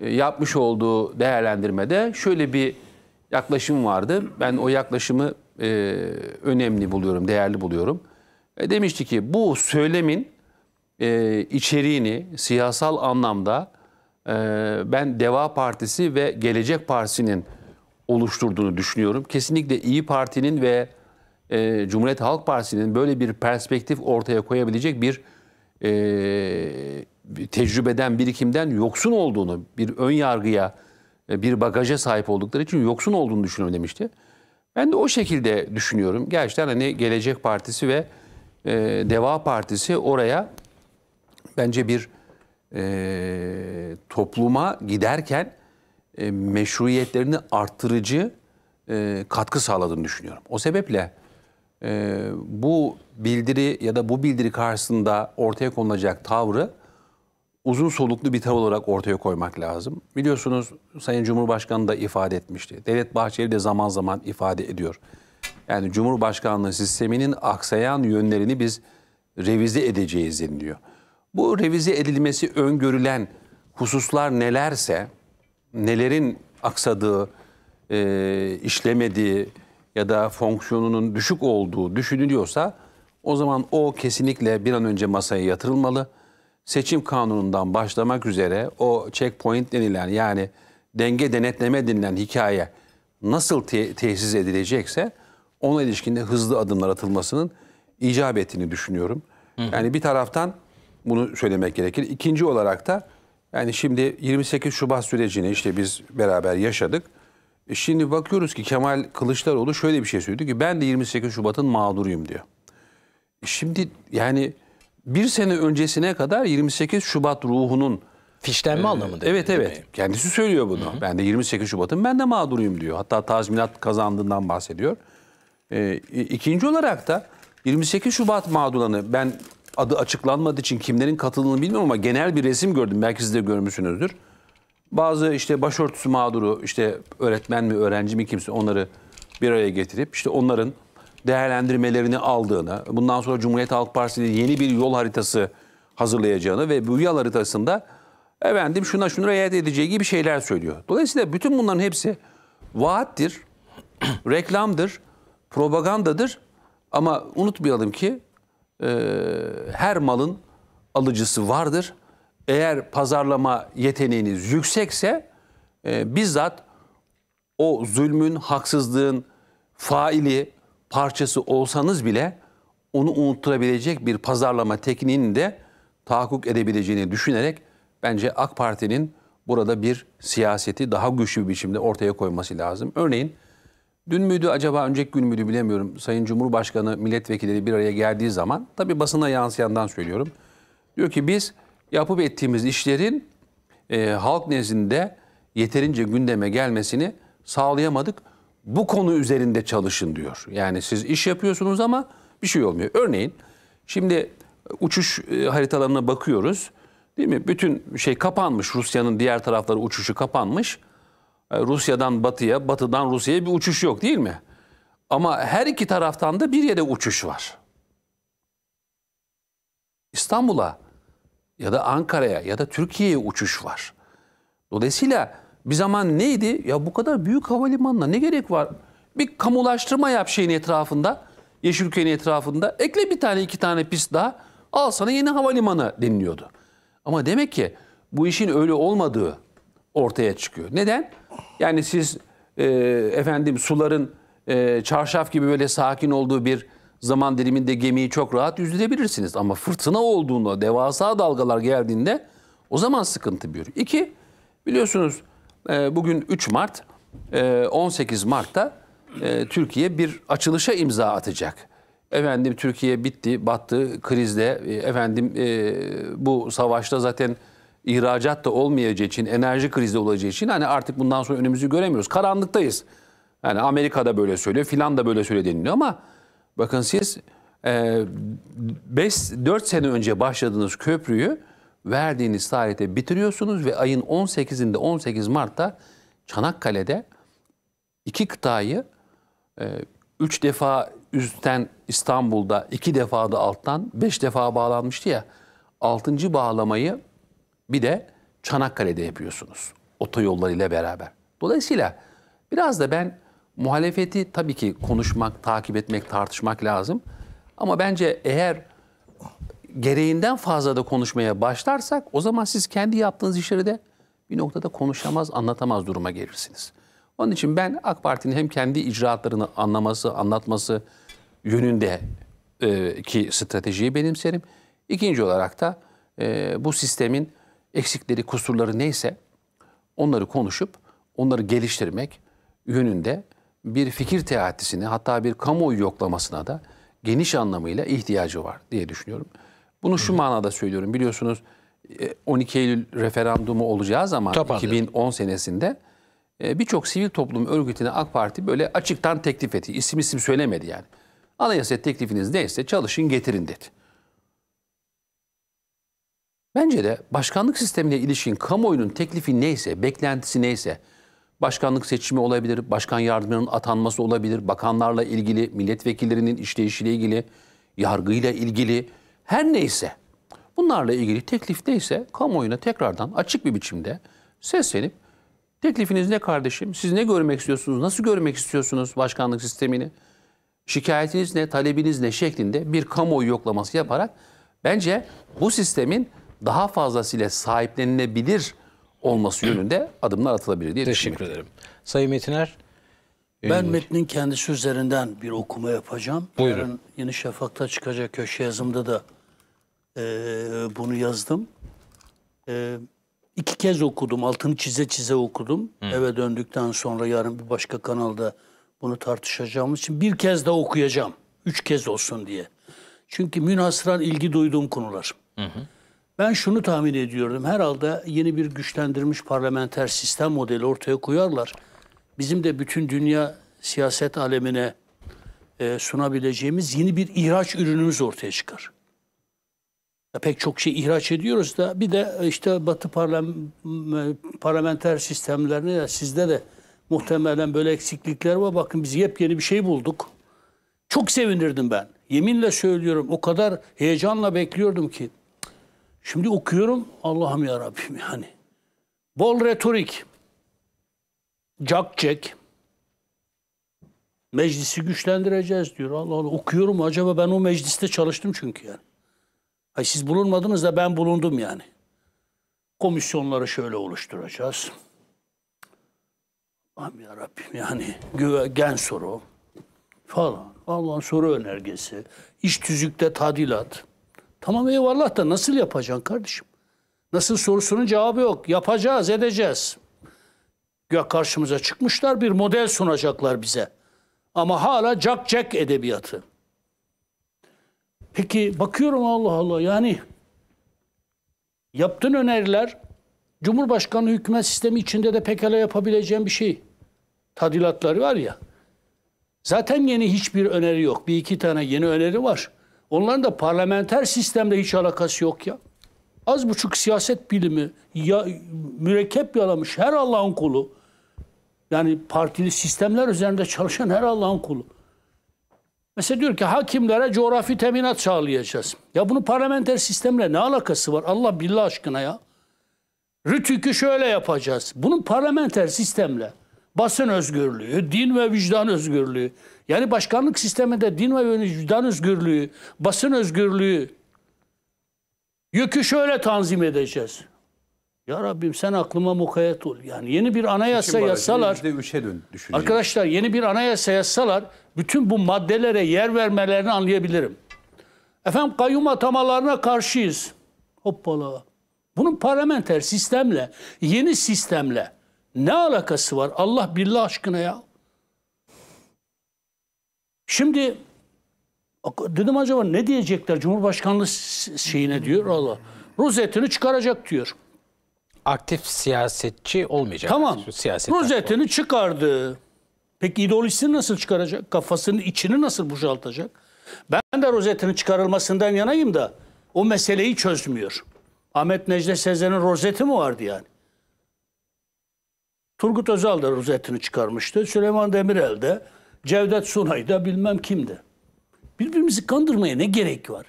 e, yapmış olduğu değerlendirmede şöyle bir yaklaşım vardı. Ben o yaklaşımı e, önemli buluyorum, değerli buluyorum. E, demişti ki bu söylemin e, içeriğini siyasal anlamda e, ben Deva Partisi ve Gelecek Partisi'nin oluşturduğunu düşünüyorum. Kesinlikle İyi Parti'nin ve e, Cumhuriyet Halk Partisi'nin böyle bir perspektif ortaya koyabilecek bir e, tecrübeden, birikimden yoksun olduğunu, bir ön yargıya, e, bir bagaja sahip oldukları için yoksun olduğunu düşünüyorum demişti. Ben de o şekilde düşünüyorum. Gerçekten hani Gelecek Partisi ve e, Deva Partisi oraya bence bir e, topluma giderken e, meşruiyetlerini arttırıcı e, katkı sağladığını düşünüyorum. O sebeple e, bu bildiri ya da bu bildiri karşısında ortaya konulacak tavrı uzun soluklu bir tavır olarak ortaya koymak lazım. Biliyorsunuz Sayın Cumhurbaşkanı da ifade etmişti. Devlet Bahçeli de zaman zaman ifade ediyor. Yani Cumhurbaşkanlığı sisteminin aksayan yönlerini biz revize edeceğiz deniliyor. Bu revize edilmesi öngörülen hususlar nelerse, nelerin aksadığı, e, işlemediği ya da fonksiyonunun düşük olduğu düşünülüyorsa o zaman o kesinlikle bir an önce masaya yatırılmalı. Seçim kanunundan başlamak üzere o checkpoint denilen yani denge denetleme denilen hikaye nasıl te tesis edilecekse ona ilişkin de hızlı adımlar atılmasının icabetini düşünüyorum. Hı hı. Yani bir taraftan bunu söylemek gerekir. İkinci olarak da yani şimdi 28 Şubat sürecini işte biz beraber yaşadık. E şimdi bakıyoruz ki Kemal Kılıçdaroğlu şöyle bir şey söyledi ki ben de 28 Şubat'ın mağduruyum diyor. E şimdi yani bir sene öncesine kadar 28 Şubat ruhunun fişlenme e, anlamında. Evet evet. Demeyi. Kendisi söylüyor bunu. Hı hı. Ben de 28 Şubat'ın ben de mağduruyum diyor. Hatta tazminat kazandığından bahsediyor. E, e ikinci olarak da 28 Şubat mağduranı ben adı açıklanmadığı için kimlerin katıldığını bilmiyorum ama genel bir resim gördüm. Belki siz de görmüşsünüzdür. Bazı işte başörtüsü mağduru, işte öğretmen mi, öğrenci mi kimse onları bir araya getirip işte onların değerlendirmelerini aldığını, bundan sonra Cumhuriyet Halk Partisi'nin yeni bir yol haritası hazırlayacağını ve bu yol haritasında efendim şuna şuna riayet edeceği gibi şeyler söylüyor. Dolayısıyla bütün bunların hepsi vaattir, reklamdır, propagandadır ama unutmayalım ki e, her malın alıcısı vardır. Eğer pazarlama yeteneğiniz yüksekse e, bizzat o zulmün, haksızlığın faili, parçası olsanız bile onu unutturabilecek bir pazarlama tekniğini de tahakkuk edebileceğini düşünerek bence AK Parti'nin burada bir siyaseti daha güçlü bir biçimde ortaya koyması lazım. Örneğin Dün müydü acaba önceki gün müydü bilemiyorum. Sayın Cumhurbaşkanı milletvekilleri bir araya geldiği zaman tabi basına yansıyandan söylüyorum. Diyor ki biz yapıp ettiğimiz işlerin e, halk nezdinde yeterince gündeme gelmesini sağlayamadık. Bu konu üzerinde çalışın diyor. Yani siz iş yapıyorsunuz ama bir şey olmuyor. Örneğin şimdi uçuş e, haritalarına bakıyoruz. Değil mi? Bütün şey kapanmış Rusya'nın diğer tarafları uçuşu kapanmış. E, Rusya'dan batıya, batıdan Rusya'ya bir uçuş yok değil mi? Ama her iki taraftan da bir yere uçuş var. İstanbul'a ya da Ankara'ya ya da Türkiye'ye uçuş var. Dolayısıyla bir zaman neydi? Ya bu kadar büyük havalimanına ne gerek var? Bir kamulaştırma yap şeyin etrafında, Yeşilköy'ün etrafında. Ekle bir tane iki tane pist daha. Al sana yeni havalimanı deniliyordu. Ama demek ki bu işin öyle olmadığı ortaya çıkıyor. Neden? Yani siz e, efendim suların e, çarşaf gibi böyle sakin olduğu bir zaman diliminde gemiyi çok rahat yüzdürebilirsiniz. Ama fırtına olduğunda, devasa dalgalar geldiğinde o zaman sıkıntı büyür. İki, biliyorsunuz e, bugün 3 Mart, e, 18 Mart'ta e, Türkiye bir açılışa imza atacak. Efendim Türkiye bitti, battı, krizde, e, efendim e, bu savaşta zaten ihracat da olmayacağı için, enerji krizi olacağı için hani artık bundan sonra önümüzü göremiyoruz. Karanlıktayız. Yani Amerika da böyle söylüyor, filan da böyle söylüyor deniliyor ama bakın siz 5 e, 4 sene önce başladığınız köprüyü verdiğiniz tarihte bitiriyorsunuz ve ayın 18'inde 18 Mart'ta Çanakkale'de iki kıtayı e, üç defa üstten İstanbul'da iki defa da alttan beş defa bağlanmıştı ya altıncı bağlamayı bir de Çanakkale'de yapıyorsunuz otoyollarıyla beraber. Dolayısıyla biraz da ben muhalefeti tabii ki konuşmak, takip etmek, tartışmak lazım. Ama bence eğer gereğinden fazla da konuşmaya başlarsak o zaman siz kendi yaptığınız işleri de bir noktada konuşamaz, anlatamaz duruma gelirsiniz. Onun için ben AK Parti'nin hem kendi icraatlarını anlaması, anlatması yönünde e, ki stratejiyi benimserim. İkinci olarak da e, bu sistemin eksikleri, kusurları neyse onları konuşup onları geliştirmek yönünde bir fikir teatisine hatta bir kamuoyu yoklamasına da geniş anlamıyla ihtiyacı var diye düşünüyorum. Bunu şu manada söylüyorum. Biliyorsunuz 12 e, Eylül referandumu olacağı zaman Tapandı. 2010 senesinde e, birçok sivil toplum örgütüne AK Parti böyle açıktan teklif etti. İsim isim söylemedi yani. Anayasa teklifiniz neyse çalışın getirin dedi. Bence de başkanlık sistemine ilişkin kamuoyunun teklifi neyse, beklentisi neyse, başkanlık seçimi olabilir, başkan yardımcının atanması olabilir, bakanlarla ilgili, milletvekillerinin işleyişiyle ilgili, yargıyla ilgili, her neyse. Bunlarla ilgili teklif neyse kamuoyuna tekrardan açık bir biçimde seslenip teklifiniz ne kardeşim, siz ne görmek istiyorsunuz, nasıl görmek istiyorsunuz başkanlık sistemini, şikayetiniz ne, talebiniz ne şeklinde bir kamuoyu yoklaması yaparak bence bu sistemin daha fazlasıyla sahiplenilebilir olması yönünde adımlar atılabilir diye Teşekkür ederim. Sayın Metiner. Ben metnin kendisi üzerinden bir okuma yapacağım. Buyurun. Yarın Yeni Şafak'ta çıkacak köşe yazımda da e, bunu yazdım. E, iki kez okudum, altını çize çize okudum. Hı. Eve döndükten sonra yarın bir başka kanalda bunu tartışacağımız için bir kez daha okuyacağım. Üç kez olsun diye. Çünkü münhasıran ilgi duyduğum konular. Hı hı. Ben şunu tahmin ediyordum. Herhalde yeni bir güçlendirilmiş parlamenter sistem modeli ortaya koyarlar. Bizim de bütün dünya siyaset alemine e, sunabileceğimiz yeni bir ihraç ürünümüz ortaya çıkar. Ya pek çok şey ihraç ediyoruz da bir de işte Batı parlam e, parlamenter sistemlerine ya sizde de muhtemelen böyle eksiklikler var. Bakın biz yepyeni bir şey bulduk. Çok sevinirdim ben. Yeminle söylüyorum o kadar heyecanla bekliyordum ki. Şimdi okuyorum Allah'ım ya Rabbim yani. Bol retorik. Cakcek. Meclisi güçlendireceğiz diyor. Allah Allah okuyorum acaba ben o mecliste çalıştım çünkü yani. Hayır, siz bulunmadınız da ben bulundum yani. Komisyonları şöyle oluşturacağız. Allah'ım ya Rabbim yani güve, gen soru falan. Allah'ın soru önergesi. iş tüzükte tadilat. Tamam eyvallah da nasıl yapacaksın kardeşim? Nasıl sorusunun cevabı yok. Yapacağız, edeceğiz. Ya karşımıza çıkmışlar bir model sunacaklar bize. Ama hala cak cak edebiyatı. Peki bakıyorum Allah Allah yani yaptığın öneriler Cumhurbaşkanı hükümet sistemi içinde de pekala yapabileceğim bir şey. Tadilatları var ya. Zaten yeni hiçbir öneri yok. Bir iki tane yeni öneri var. Onların da parlamenter sistemle hiç alakası yok ya. Az buçuk siyaset bilimi ya, mürekkep yalamış her Allah'ın kulu. Yani partili sistemler üzerinde çalışan her Allah'ın kulu. Mesela diyor ki hakimlere coğrafi teminat sağlayacağız. Ya bunu parlamenter sistemle ne alakası var? Allah billah aşkına ya. Rütük'ü şöyle yapacağız. Bunun parlamenter sistemle basın özgürlüğü, din ve vicdan özgürlüğü, yani başkanlık sisteminde din ve vicdan özgürlüğü, basın özgürlüğü, yükü şöyle tanzim edeceğiz. Ya Rabbim sen aklıma mukayyet ol. Yani yeni bir anayasa yazsalar. Arkadaşlar yeni bir anayasa yazsalar bütün bu maddelere yer vermelerini anlayabilirim. Efendim kayyum atamalarına karşıyız. Hoppala. Bunun parlamenter sistemle, yeni sistemle ne alakası var? Allah billah aşkına ya. Şimdi dedim acaba ne diyecekler Cumhurbaşkanlığı şeyine diyor Allah. Rozetini çıkaracak diyor. Aktif siyasetçi olmayacak. Tamam. Siyaset Rozetini aktif. çıkardı. Peki ideolojisini nasıl çıkaracak? Kafasının içini nasıl boşaltacak? Ben de rozetinin çıkarılmasından yanayım da o meseleyi çözmüyor. Ahmet Necdet Sezen'in rozeti mi vardı yani? Turgut Özal da rozetini çıkarmıştı. Süleyman Demirel de. Cevdet Sunay da bilmem kimdi. Birbirimizi kandırmaya ne gerek var?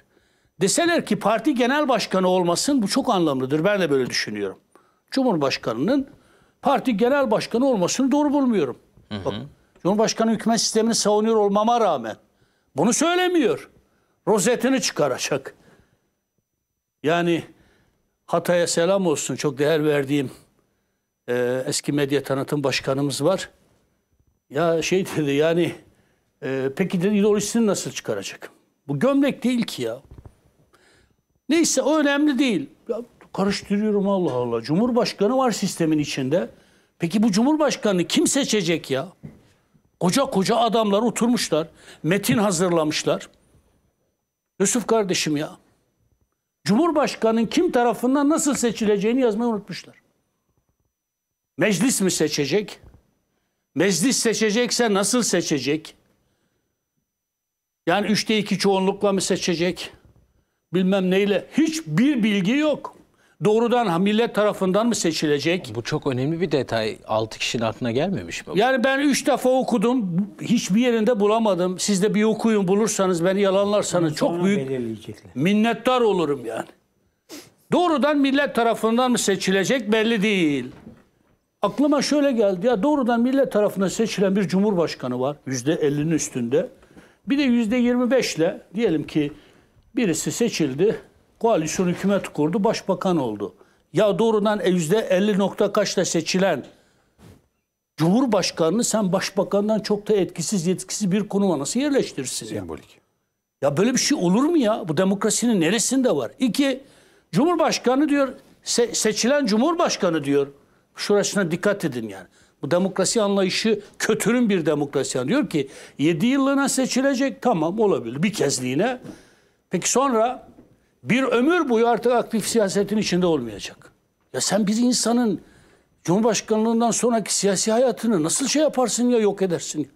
Deseler ki parti genel başkanı olmasın bu çok anlamlıdır. Ben de böyle düşünüyorum. Cumhurbaşkanının parti genel başkanı olmasını doğru bulmuyorum. Hı hı. Bak, Cumhurbaşkanı hükümet sistemini savunuyor olmama rağmen bunu söylemiyor. Rozetini çıkaracak. Yani Hatay'a selam olsun çok değer verdiğim e, eski medya tanıtım başkanımız var. Ya şey dedi yani e, peki dedi ideolojisini nasıl çıkaracak? Bu gömlek değil ki ya. Neyse o önemli değil. Ya, karıştırıyorum Allah Allah. Cumhurbaşkanı var sistemin içinde. Peki bu cumhurbaşkanını kim seçecek ya? Koca koca adamlar oturmuşlar. Metin hazırlamışlar. Yusuf kardeşim ya. Cumhurbaşkanının kim tarafından nasıl seçileceğini yazmayı unutmuşlar. Meclis mi seçecek? Meclis seçecekse nasıl seçecek? Yani üçte iki çoğunlukla mı seçecek? Bilmem neyle. Hiçbir bilgi yok. Doğrudan millet tarafından mı seçilecek? Bu çok önemli bir detay. Altı kişinin aklına gelmemiş mi? Yani ben üç defa okudum. Hiçbir yerinde bulamadım. Siz de bir okuyun bulursanız beni yalanlarsanız çok büyük minnettar olurum yani. Doğrudan millet tarafından mı seçilecek belli değil. Aklıma şöyle geldi ya doğrudan millet tarafından seçilen bir cumhurbaşkanı var yüzde %50'nin üstünde. Bir de yüzde %25 ile diyelim ki birisi seçildi, koalisyon hükümet kurdu, başbakan oldu. Ya doğrudan e, yüzde %50 nokta kaçla seçilen Cumhurbaşkanını sen başbakandan çok da etkisiz yetkisiz bir konuma nasıl yerleştirirsin? Sembolik. Ya? ya böyle bir şey olur mu ya? Bu demokrasinin neresinde var? İki, Cumhurbaşkanı diyor, se seçilen Cumhurbaşkanı diyor. Şurasına dikkat edin yani. Bu demokrasi anlayışı kötürün bir demokrasi anlayışı. Diyor ki 7 yıllığına seçilecek tamam olabilir bir kezliğine. Peki sonra bir ömür boyu artık aktif siyasetin içinde olmayacak. Ya sen bir insanın Cumhurbaşkanlığından sonraki siyasi hayatını nasıl şey yaparsın ya yok edersin?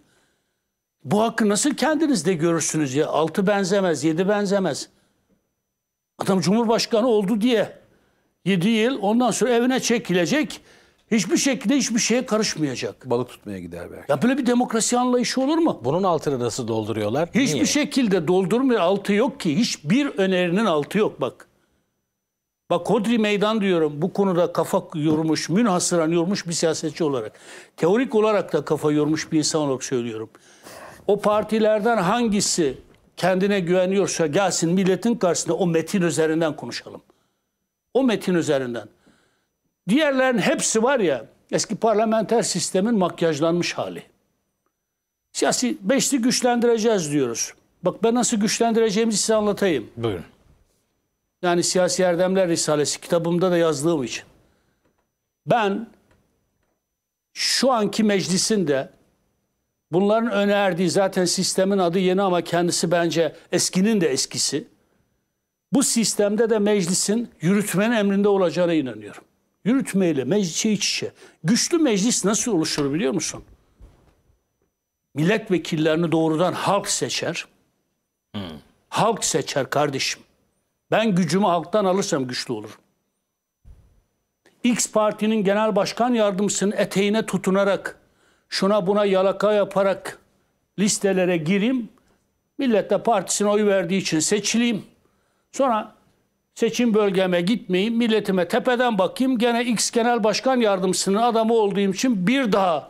Bu hakkı nasıl kendinizde görürsünüz ya? Altı benzemez, yedi benzemez. Adam Cumhurbaşkanı oldu diye yedi yıl ondan sonra evine çekilecek Hiçbir şekilde hiçbir şeye karışmayacak. Balık tutmaya gider belki. Ya böyle bir demokrasi anlayışı olur mu? Bunun altını nasıl dolduruyorlar? Hiçbir Niye? şekilde doldurmuyor. Altı yok ki. Hiçbir önerinin altı yok bak. Bak Kodri Meydan diyorum bu konuda kafa yormuş, münhasıran yormuş bir siyasetçi olarak. Teorik olarak da kafa yormuş bir insan olarak söylüyorum. O partilerden hangisi kendine güveniyorsa gelsin milletin karşısında o metin üzerinden konuşalım. O metin üzerinden. Diğerlerin hepsi var ya eski parlamenter sistemin makyajlanmış hali. Siyasi beşli güçlendireceğiz diyoruz. Bak ben nasıl güçlendireceğimizi size anlatayım. Buyurun. Yani Siyasi Erdemler Risalesi kitabımda da yazdığım için. Ben şu anki meclisinde bunların önerdiği zaten sistemin adı yeni ama kendisi bence eskinin de eskisi. Bu sistemde de meclisin yürütmenin emrinde olacağına inanıyorum. Yürütmeyle meclisi iç içe. Güçlü meclis nasıl oluşur biliyor musun? Milletvekillerini doğrudan halk seçer. Hmm. Halk seçer kardeşim. Ben gücümü halktan alırsam güçlü olurum. X partinin genel başkan yardımcısının eteğine tutunarak, şuna buna yalaka yaparak listelere gireyim, millet de partisine oy verdiği için seçileyim. Sonra seçim bölgeme gitmeyeyim, milletime tepeden bakayım. Gene X Genel Başkan Yardımcısının adamı olduğum için bir daha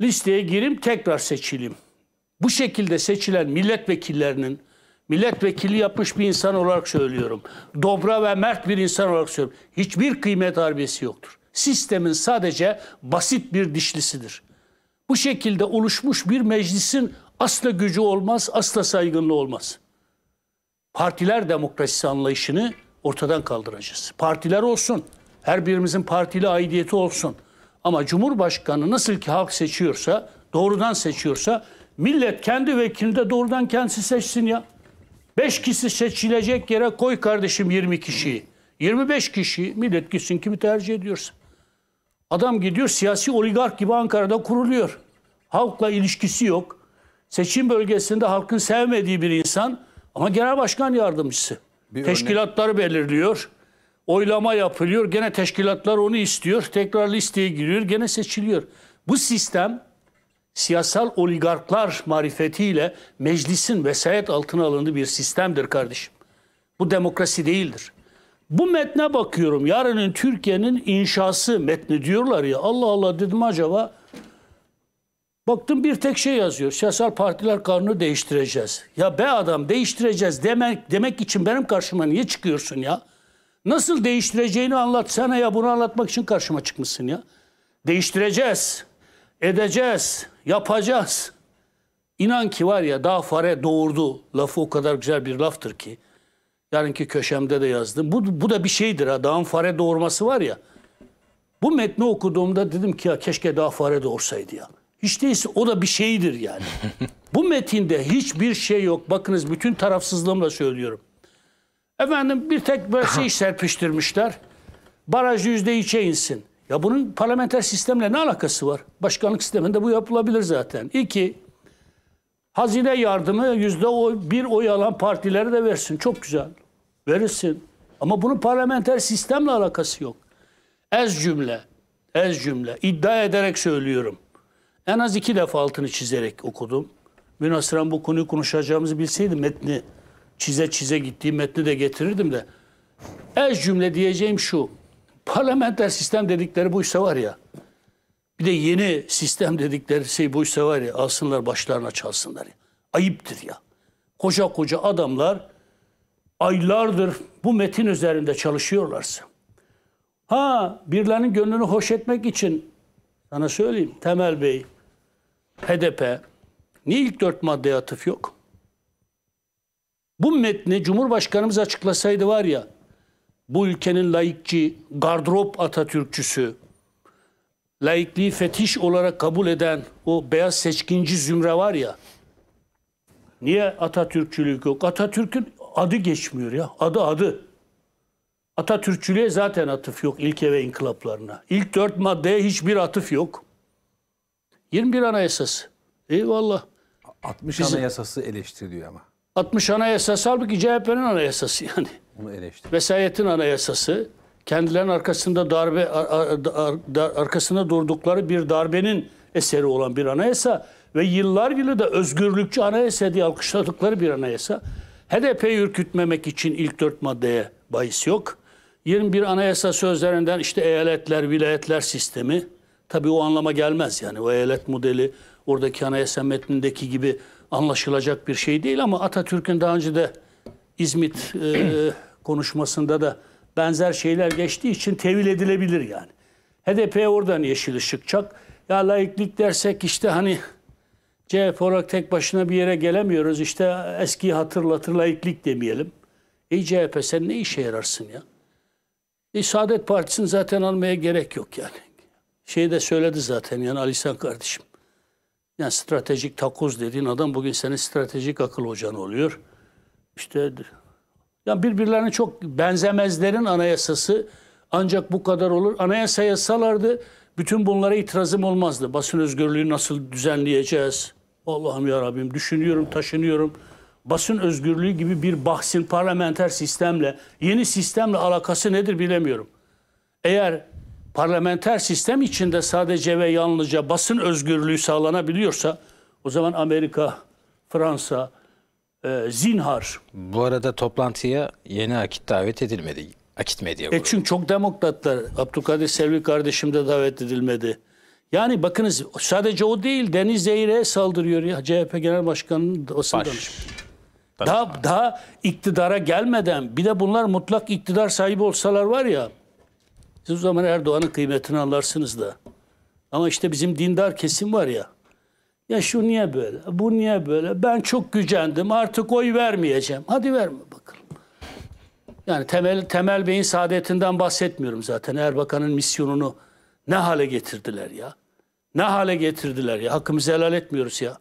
listeye gireyim, tekrar seçileyim. Bu şekilde seçilen milletvekillerinin, milletvekili yapmış bir insan olarak söylüyorum. Dobra ve mert bir insan olarak söylüyorum. Hiçbir kıymet harbiyesi yoktur. Sistemin sadece basit bir dişlisidir. Bu şekilde oluşmuş bir meclisin asla gücü olmaz, asla saygınlığı olmaz.'' partiler demokrasisi anlayışını ortadan kaldıracağız. Partiler olsun, her birimizin partili aidiyeti olsun. Ama Cumhurbaşkanı nasıl ki halk seçiyorsa, doğrudan seçiyorsa millet kendi vekilini de doğrudan kendisi seçsin ya. Beş kişi seçilecek yere koy kardeşim 20 kişiyi. 25 kişi millet gitsin kimi tercih ediyorsa. Adam gidiyor siyasi oligark gibi Ankara'da kuruluyor. Halkla ilişkisi yok. Seçim bölgesinde halkın sevmediği bir insan ama genel başkan yardımcısı. Bir teşkilatları örnek. belirliyor. Oylama yapılıyor. Gene teşkilatlar onu istiyor. Tekrar listeye giriyor. Gene seçiliyor. Bu sistem siyasal oligarklar marifetiyle meclisin vesayet altına alındığı bir sistemdir kardeşim. Bu demokrasi değildir. Bu metne bakıyorum. Yarının Türkiye'nin inşası metni diyorlar ya. Allah Allah dedim acaba Baktım bir tek şey yazıyor. Siyasal partiler kanunu değiştireceğiz. Ya be adam değiştireceğiz demek demek için benim karşıma niye çıkıyorsun ya? Nasıl değiştireceğini anlatsana ya bunu anlatmak için karşıma çıkmışsın ya. Değiştireceğiz, edeceğiz, yapacağız. İnan ki var ya daha fare doğurdu lafı o kadar güzel bir laftır ki. Yarınki köşemde de yazdım. Bu, bu da bir şeydir ha. Dağın fare doğurması var ya. Bu metni okuduğumda dedim ki ya keşke daha fare doğursaydı ya. Hiç değilse o da bir şeydir yani. Bu metinde hiçbir şey yok. Bakınız bütün tarafsızlığımla söylüyorum. Efendim bir tek böyle şey serpiştirmişler. Baraj yüzde içe insin. Ya bunun parlamenter sistemle ne alakası var? Başkanlık sisteminde bu yapılabilir zaten. İki, hazine yardımı yüzde bir oy alan partilere de versin. Çok güzel. Verirsin. Ama bunun parlamenter sistemle alakası yok. Ez cümle, ez cümle. İddia ederek söylüyorum. En az iki defa altını çizerek okudum. Münasıran bu konuyu konuşacağımızı bilseydim metni çize çize gittiğim metni de getirirdim de. Ez cümle diyeceğim şu. Parlamenter sistem dedikleri bu buysa var ya. Bir de yeni sistem dedikleri şey bu buysa var ya. Alsınlar başlarına çalsınlar ya. Ayıptır ya. Koca koca adamlar aylardır bu metin üzerinde çalışıyorlarsa. Ha birilerinin gönlünü hoş etmek için sana söyleyeyim Temel Bey HDP niye ilk dört maddeye atıf yok? Bu metni Cumhurbaşkanımız açıklasaydı var ya, bu ülkenin laikçi, gardrop Atatürkçüsü, laikliği fetiş olarak kabul eden o beyaz seçkinci zümre var ya, niye Atatürkçülük yok? Atatürk'ün adı geçmiyor ya, adı adı. Atatürkçülüğe zaten atıf yok ilke ve inkılaplarına. İlk dört maddeye hiçbir atıf yok. 21 Anayasası. Eyvallah. 60 Bizim, Anayasası eleştiriliyor ama. 60 Anayasası halbuki CHP'nin anayasası yani. Onu eleştiriyor. Vesayetin anayasası. Kendilerinin arkasında darbe ar, ar, dar, arkasında durdukları bir darbenin eseri olan bir anayasa ve yıllar yılı da özgürlükçü anayasa diye alkışladıkları bir anayasa. HDP'yi ürkütmemek için ilk dört maddeye bahis yok. 21 anayasa sözlerinden işte eyaletler, vilayetler sistemi, Tabii o anlama gelmez yani o eyalet modeli oradaki anayasa metnindeki gibi anlaşılacak bir şey değil ama Atatürk'ün daha önce de İzmit e, konuşmasında da benzer şeyler geçtiği için tevil edilebilir yani. HDP oradan yeşil ışık çak. Ya laiklik dersek işte hani CHP olarak tek başına bir yere gelemiyoruz. İşte eskiyi hatırlatır laiklik demeyelim. Ey CHP sen ne işe yararsın ya? E, Saadet Partisi'ni zaten almaya gerek yok yani. Şeyi de söyledi zaten yani Alisan kardeşim. Yani stratejik takoz dediğin adam bugün senin stratejik akıl hocan oluyor. İşte yani birbirlerine çok benzemezlerin anayasası ancak bu kadar olur. Anayasa yazsalardı bütün bunlara itirazım olmazdı. Basın özgürlüğü nasıl düzenleyeceğiz? Allah'ım ya Rabbim düşünüyorum, taşınıyorum. Basın özgürlüğü gibi bir bahsin parlamenter sistemle, yeni sistemle alakası nedir bilemiyorum. Eğer parlamenter sistem içinde sadece ve yalnızca basın özgürlüğü sağlanabiliyorsa o zaman Amerika, Fransa, e, zinhar. Bu arada toplantıya yeni akit davet edilmedi. Akit medya E çünkü çok demokratlar. Abdülkadir Selvi kardeşim de davet edilmedi. Yani bakınız sadece o değil Deniz Zeyre saldırıyor ya CHP Genel Başkanı'nın basın Daha, daha iktidara gelmeden bir de bunlar mutlak iktidar sahibi olsalar var ya siz o zaman Erdoğan'ın kıymetini anlarsınız da. Ama işte bizim dindar kesim var ya. Ya şu niye böyle? Bu niye böyle? Ben çok gücendim. Artık oy vermeyeceğim. Hadi verme bakalım. Yani Temel Temel Bey'in saadetinden bahsetmiyorum zaten. Erbakan'ın misyonunu ne hale getirdiler ya? Ne hale getirdiler ya? Hakkımızı helal etmiyoruz ya.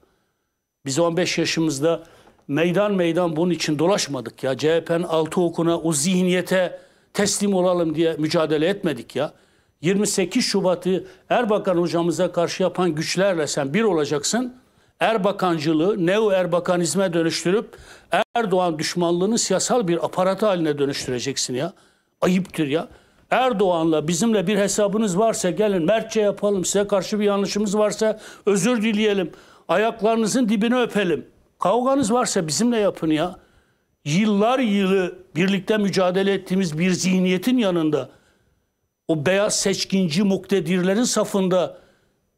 Biz 15 yaşımızda meydan meydan bunun için dolaşmadık ya. CHP'nin altı okuna, o zihniyete teslim olalım diye mücadele etmedik ya. 28 Şubat'ı Erbakan hocamıza karşı yapan güçlerle sen bir olacaksın. Erbakancılığı neo Erbakanizme dönüştürüp Erdoğan düşmanlığını siyasal bir aparat haline dönüştüreceksin ya. Ayıptır ya. Erdoğan'la bizimle bir hesabınız varsa gelin mertçe yapalım. Size karşı bir yanlışımız varsa özür dileyelim. Ayaklarınızın dibini öpelim. Kavganız varsa bizimle yapın ya yıllar yılı birlikte mücadele ettiğimiz bir zihniyetin yanında o beyaz seçkinci muktedirlerin safında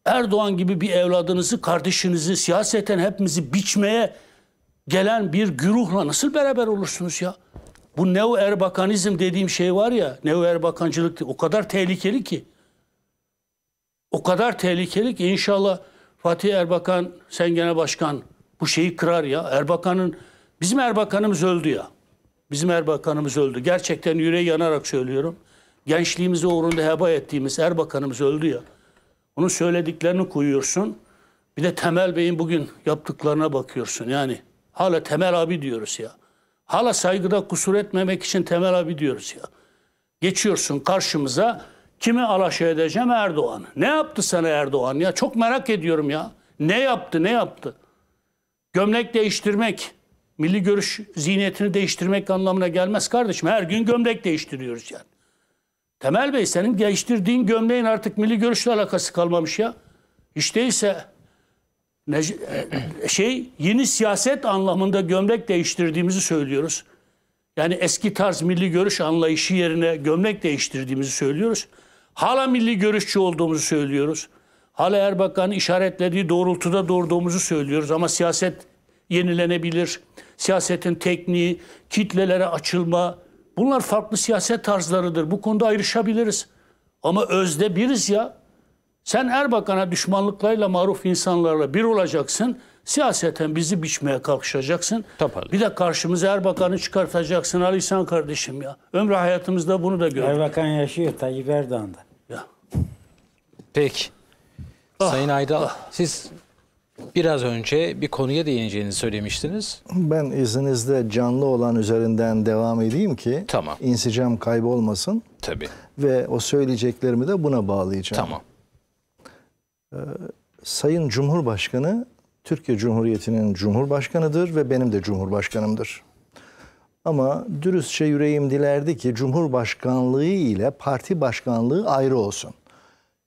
Erdoğan gibi bir evladınızı, kardeşinizi siyaseten hepimizi biçmeye gelen bir güruhla nasıl beraber olursunuz ya? Bu neo erbakanizm dediğim şey var ya, neo erbakancılık o kadar tehlikeli ki. O kadar tehlikeli ki inşallah Fatih Erbakan sen gene başkan bu şeyi kırar ya. Erbakan'ın Bizim Erbakan'ımız öldü ya. Bizim Erbakan'ımız öldü. Gerçekten yüreği yanarak söylüyorum. Gençliğimizi uğrunda heba ettiğimiz Erbakan'ımız öldü ya. Onun söylediklerini koyuyorsun. Bir de Temel Bey'in bugün yaptıklarına bakıyorsun. Yani hala Temel abi diyoruz ya. Hala saygıda kusur etmemek için Temel abi diyoruz ya. Geçiyorsun karşımıza kimi alaşağı edeceğim Erdoğan. Ne yaptı sana Erdoğan ya? Çok merak ediyorum ya. Ne yaptı ne yaptı? Gömlek değiştirmek, milli görüş zihniyetini değiştirmek anlamına gelmez kardeşim. Her gün gömlek değiştiriyoruz yani. Temel Bey senin değiştirdiğin gömleğin artık milli görüşle alakası kalmamış ya. Hiç değilse e, şey yeni siyaset anlamında gömlek değiştirdiğimizi söylüyoruz. Yani eski tarz milli görüş anlayışı yerine gömlek değiştirdiğimizi söylüyoruz. Hala milli görüşçü olduğumuzu söylüyoruz. Hala Erbakan'ın işaretlediği doğrultuda durduğumuzu söylüyoruz ama siyaset yenilenebilir siyasetin tekniği, kitlelere açılma bunlar farklı siyaset tarzlarıdır. Bu konuda ayrışabiliriz. Ama özde biriz ya. Sen Erbakan'a düşmanlıklarıyla maruf insanlarla bir olacaksın. Siyaseten bizi biçmeye kalkışacaksın. Tabii. Bir de karşımıza Erbakan'ı çıkartacaksın Ali İhsan kardeşim ya. Ömrü hayatımızda bunu da gördük. Erbakan yaşıyor Tayyip Erdoğan'da. Ya. Peki. Ah, Sayın Aydal ah. siz Biraz önce bir konuya değineceğinizi söylemiştiniz. Ben izninizle canlı olan üzerinden devam edeyim ki tamam. insicam kaybolmasın. Tabii. Ve o söyleyeceklerimi de buna bağlayacağım. Tamam. Ee, Sayın Cumhurbaşkanı Türkiye Cumhuriyeti'nin Cumhurbaşkanıdır ve benim de Cumhurbaşkanımdır. Ama dürüstçe yüreğim dilerdi ki Cumhurbaşkanlığı ile parti başkanlığı ayrı olsun.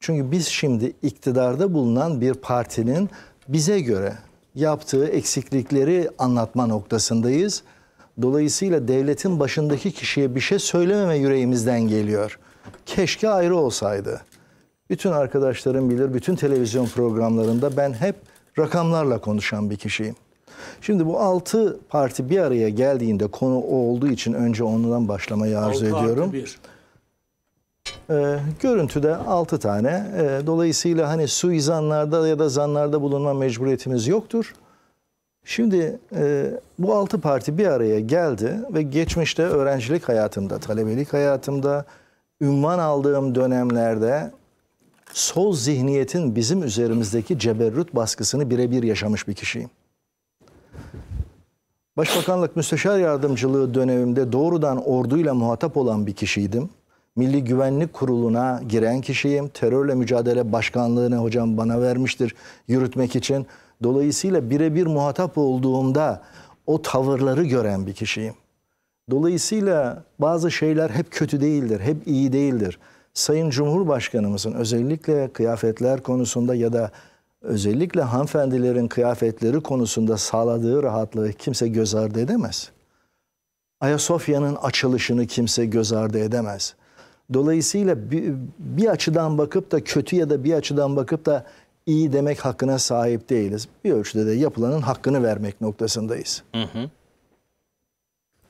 Çünkü biz şimdi iktidarda bulunan bir partinin bize göre yaptığı eksiklikleri anlatma noktasındayız. Dolayısıyla devletin başındaki kişiye bir şey söylememe yüreğimizden geliyor. Keşke ayrı olsaydı. Bütün arkadaşlarım bilir, bütün televizyon programlarında ben hep rakamlarla konuşan bir kişiyim. Şimdi bu altı parti bir araya geldiğinde konu o olduğu için önce ondan başlamayı arzu ediyorum. Artı bir. Ee, görüntüde 6 tane. Ee, dolayısıyla hani suizanlarda ya da zanlarda bulunma mecburiyetimiz yoktur. Şimdi e, bu altı parti bir araya geldi ve geçmişte öğrencilik hayatımda, talebelik hayatımda, ünvan aldığım dönemlerde sol zihniyetin bizim üzerimizdeki ceberrut baskısını birebir yaşamış bir kişiyim. Başbakanlık müsteşar yardımcılığı dönemimde doğrudan orduyla muhatap olan bir kişiydim. Milli Güvenlik Kurulu'na giren kişiyim. Terörle Mücadele Başkanlığı'nı hocam bana vermiştir yürütmek için. Dolayısıyla birebir muhatap olduğumda o tavırları gören bir kişiyim. Dolayısıyla bazı şeyler hep kötü değildir, hep iyi değildir. Sayın Cumhurbaşkanımızın özellikle kıyafetler konusunda ya da özellikle hanımefendilerin kıyafetleri konusunda sağladığı rahatlığı kimse göz ardı edemez. Ayasofya'nın açılışını kimse göz ardı edemez. Dolayısıyla bir, bir açıdan bakıp da kötü ya da bir açıdan bakıp da iyi demek hakkına sahip değiliz. Bir ölçüde de yapılanın hakkını vermek noktasındayız. Hı hı.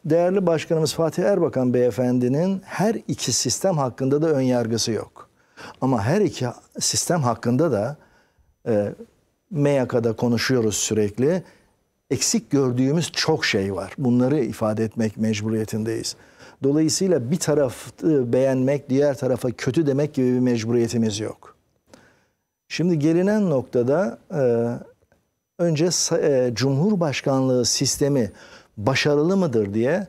Değerli Başkanımız Fatih Erbakan Beyefendi'nin her iki sistem hakkında da ön yargısı yok. Ama her iki sistem hakkında da e, MYK'da konuşuyoruz sürekli. Eksik gördüğümüz çok şey var. Bunları ifade etmek mecburiyetindeyiz. Dolayısıyla bir tarafı beğenmek, diğer tarafa kötü demek gibi bir mecburiyetimiz yok. Şimdi gelinen noktada e, önce e, Cumhurbaşkanlığı sistemi başarılı mıdır diye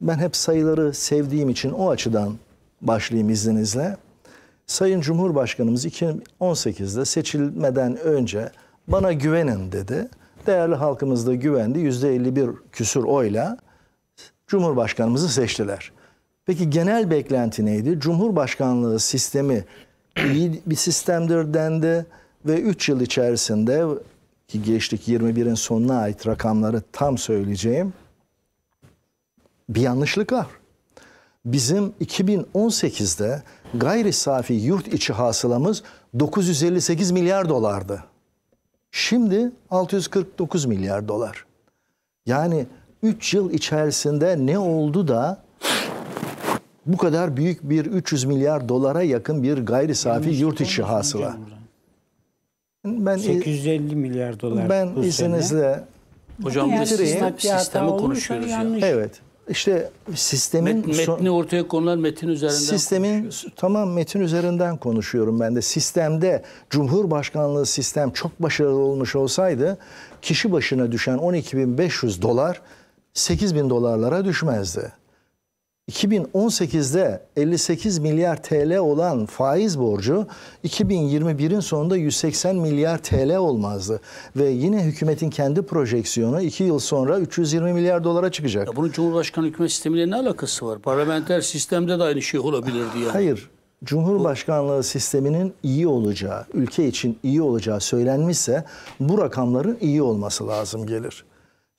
ben hep sayıları sevdiğim için o açıdan başlayayım izninizle. Sayın Cumhurbaşkanımız 2018'de seçilmeden önce bana güvenin dedi. Değerli halkımız da güvendi. %51 küsur oyla Cumhurbaşkanımızı seçtiler. Peki genel beklenti neydi? Cumhurbaşkanlığı sistemi iyi bir sistemdir dendi ve 3 yıl içerisinde ki geçtik 21'in sonuna ait rakamları tam söyleyeceğim. Bir yanlışlık var. Bizim 2018'de gayri safi yurt içi hasılamız 958 milyar dolardı. Şimdi 649 milyar dolar. Yani 3 yıl içerisinde ne oldu da bu kadar büyük bir 300 milyar dolara yakın bir gayri safi yurt içi şey hasıla. Ben 850 milyar dolar. Ben izninizle Hocam yani bitireyim. Sistemi konuşuyoruz hani ya. Yanlış. Evet. İşte sistemin Met, metni ortaya konulan metin üzerinden sistemin tamam metin üzerinden konuşuyorum ben de sistemde Cumhurbaşkanlığı sistem çok başarılı olmuş olsaydı kişi başına düşen 12.500 dolar 8 bin dolarlara düşmezdi. 2018'de 58 milyar TL olan faiz borcu 2021'in sonunda 180 milyar TL olmazdı. Ve yine hükümetin kendi projeksiyonu 2 yıl sonra 320 milyar dolara çıkacak. Ya bunun Cumhurbaşkanı hükümet sistemiyle ne alakası var? Parlamenter sistemde de aynı şey olabilirdi yani. Hayır. Cumhurbaşkanlığı sisteminin iyi olacağı, ülke için iyi olacağı söylenmişse bu rakamların iyi olması lazım gelir.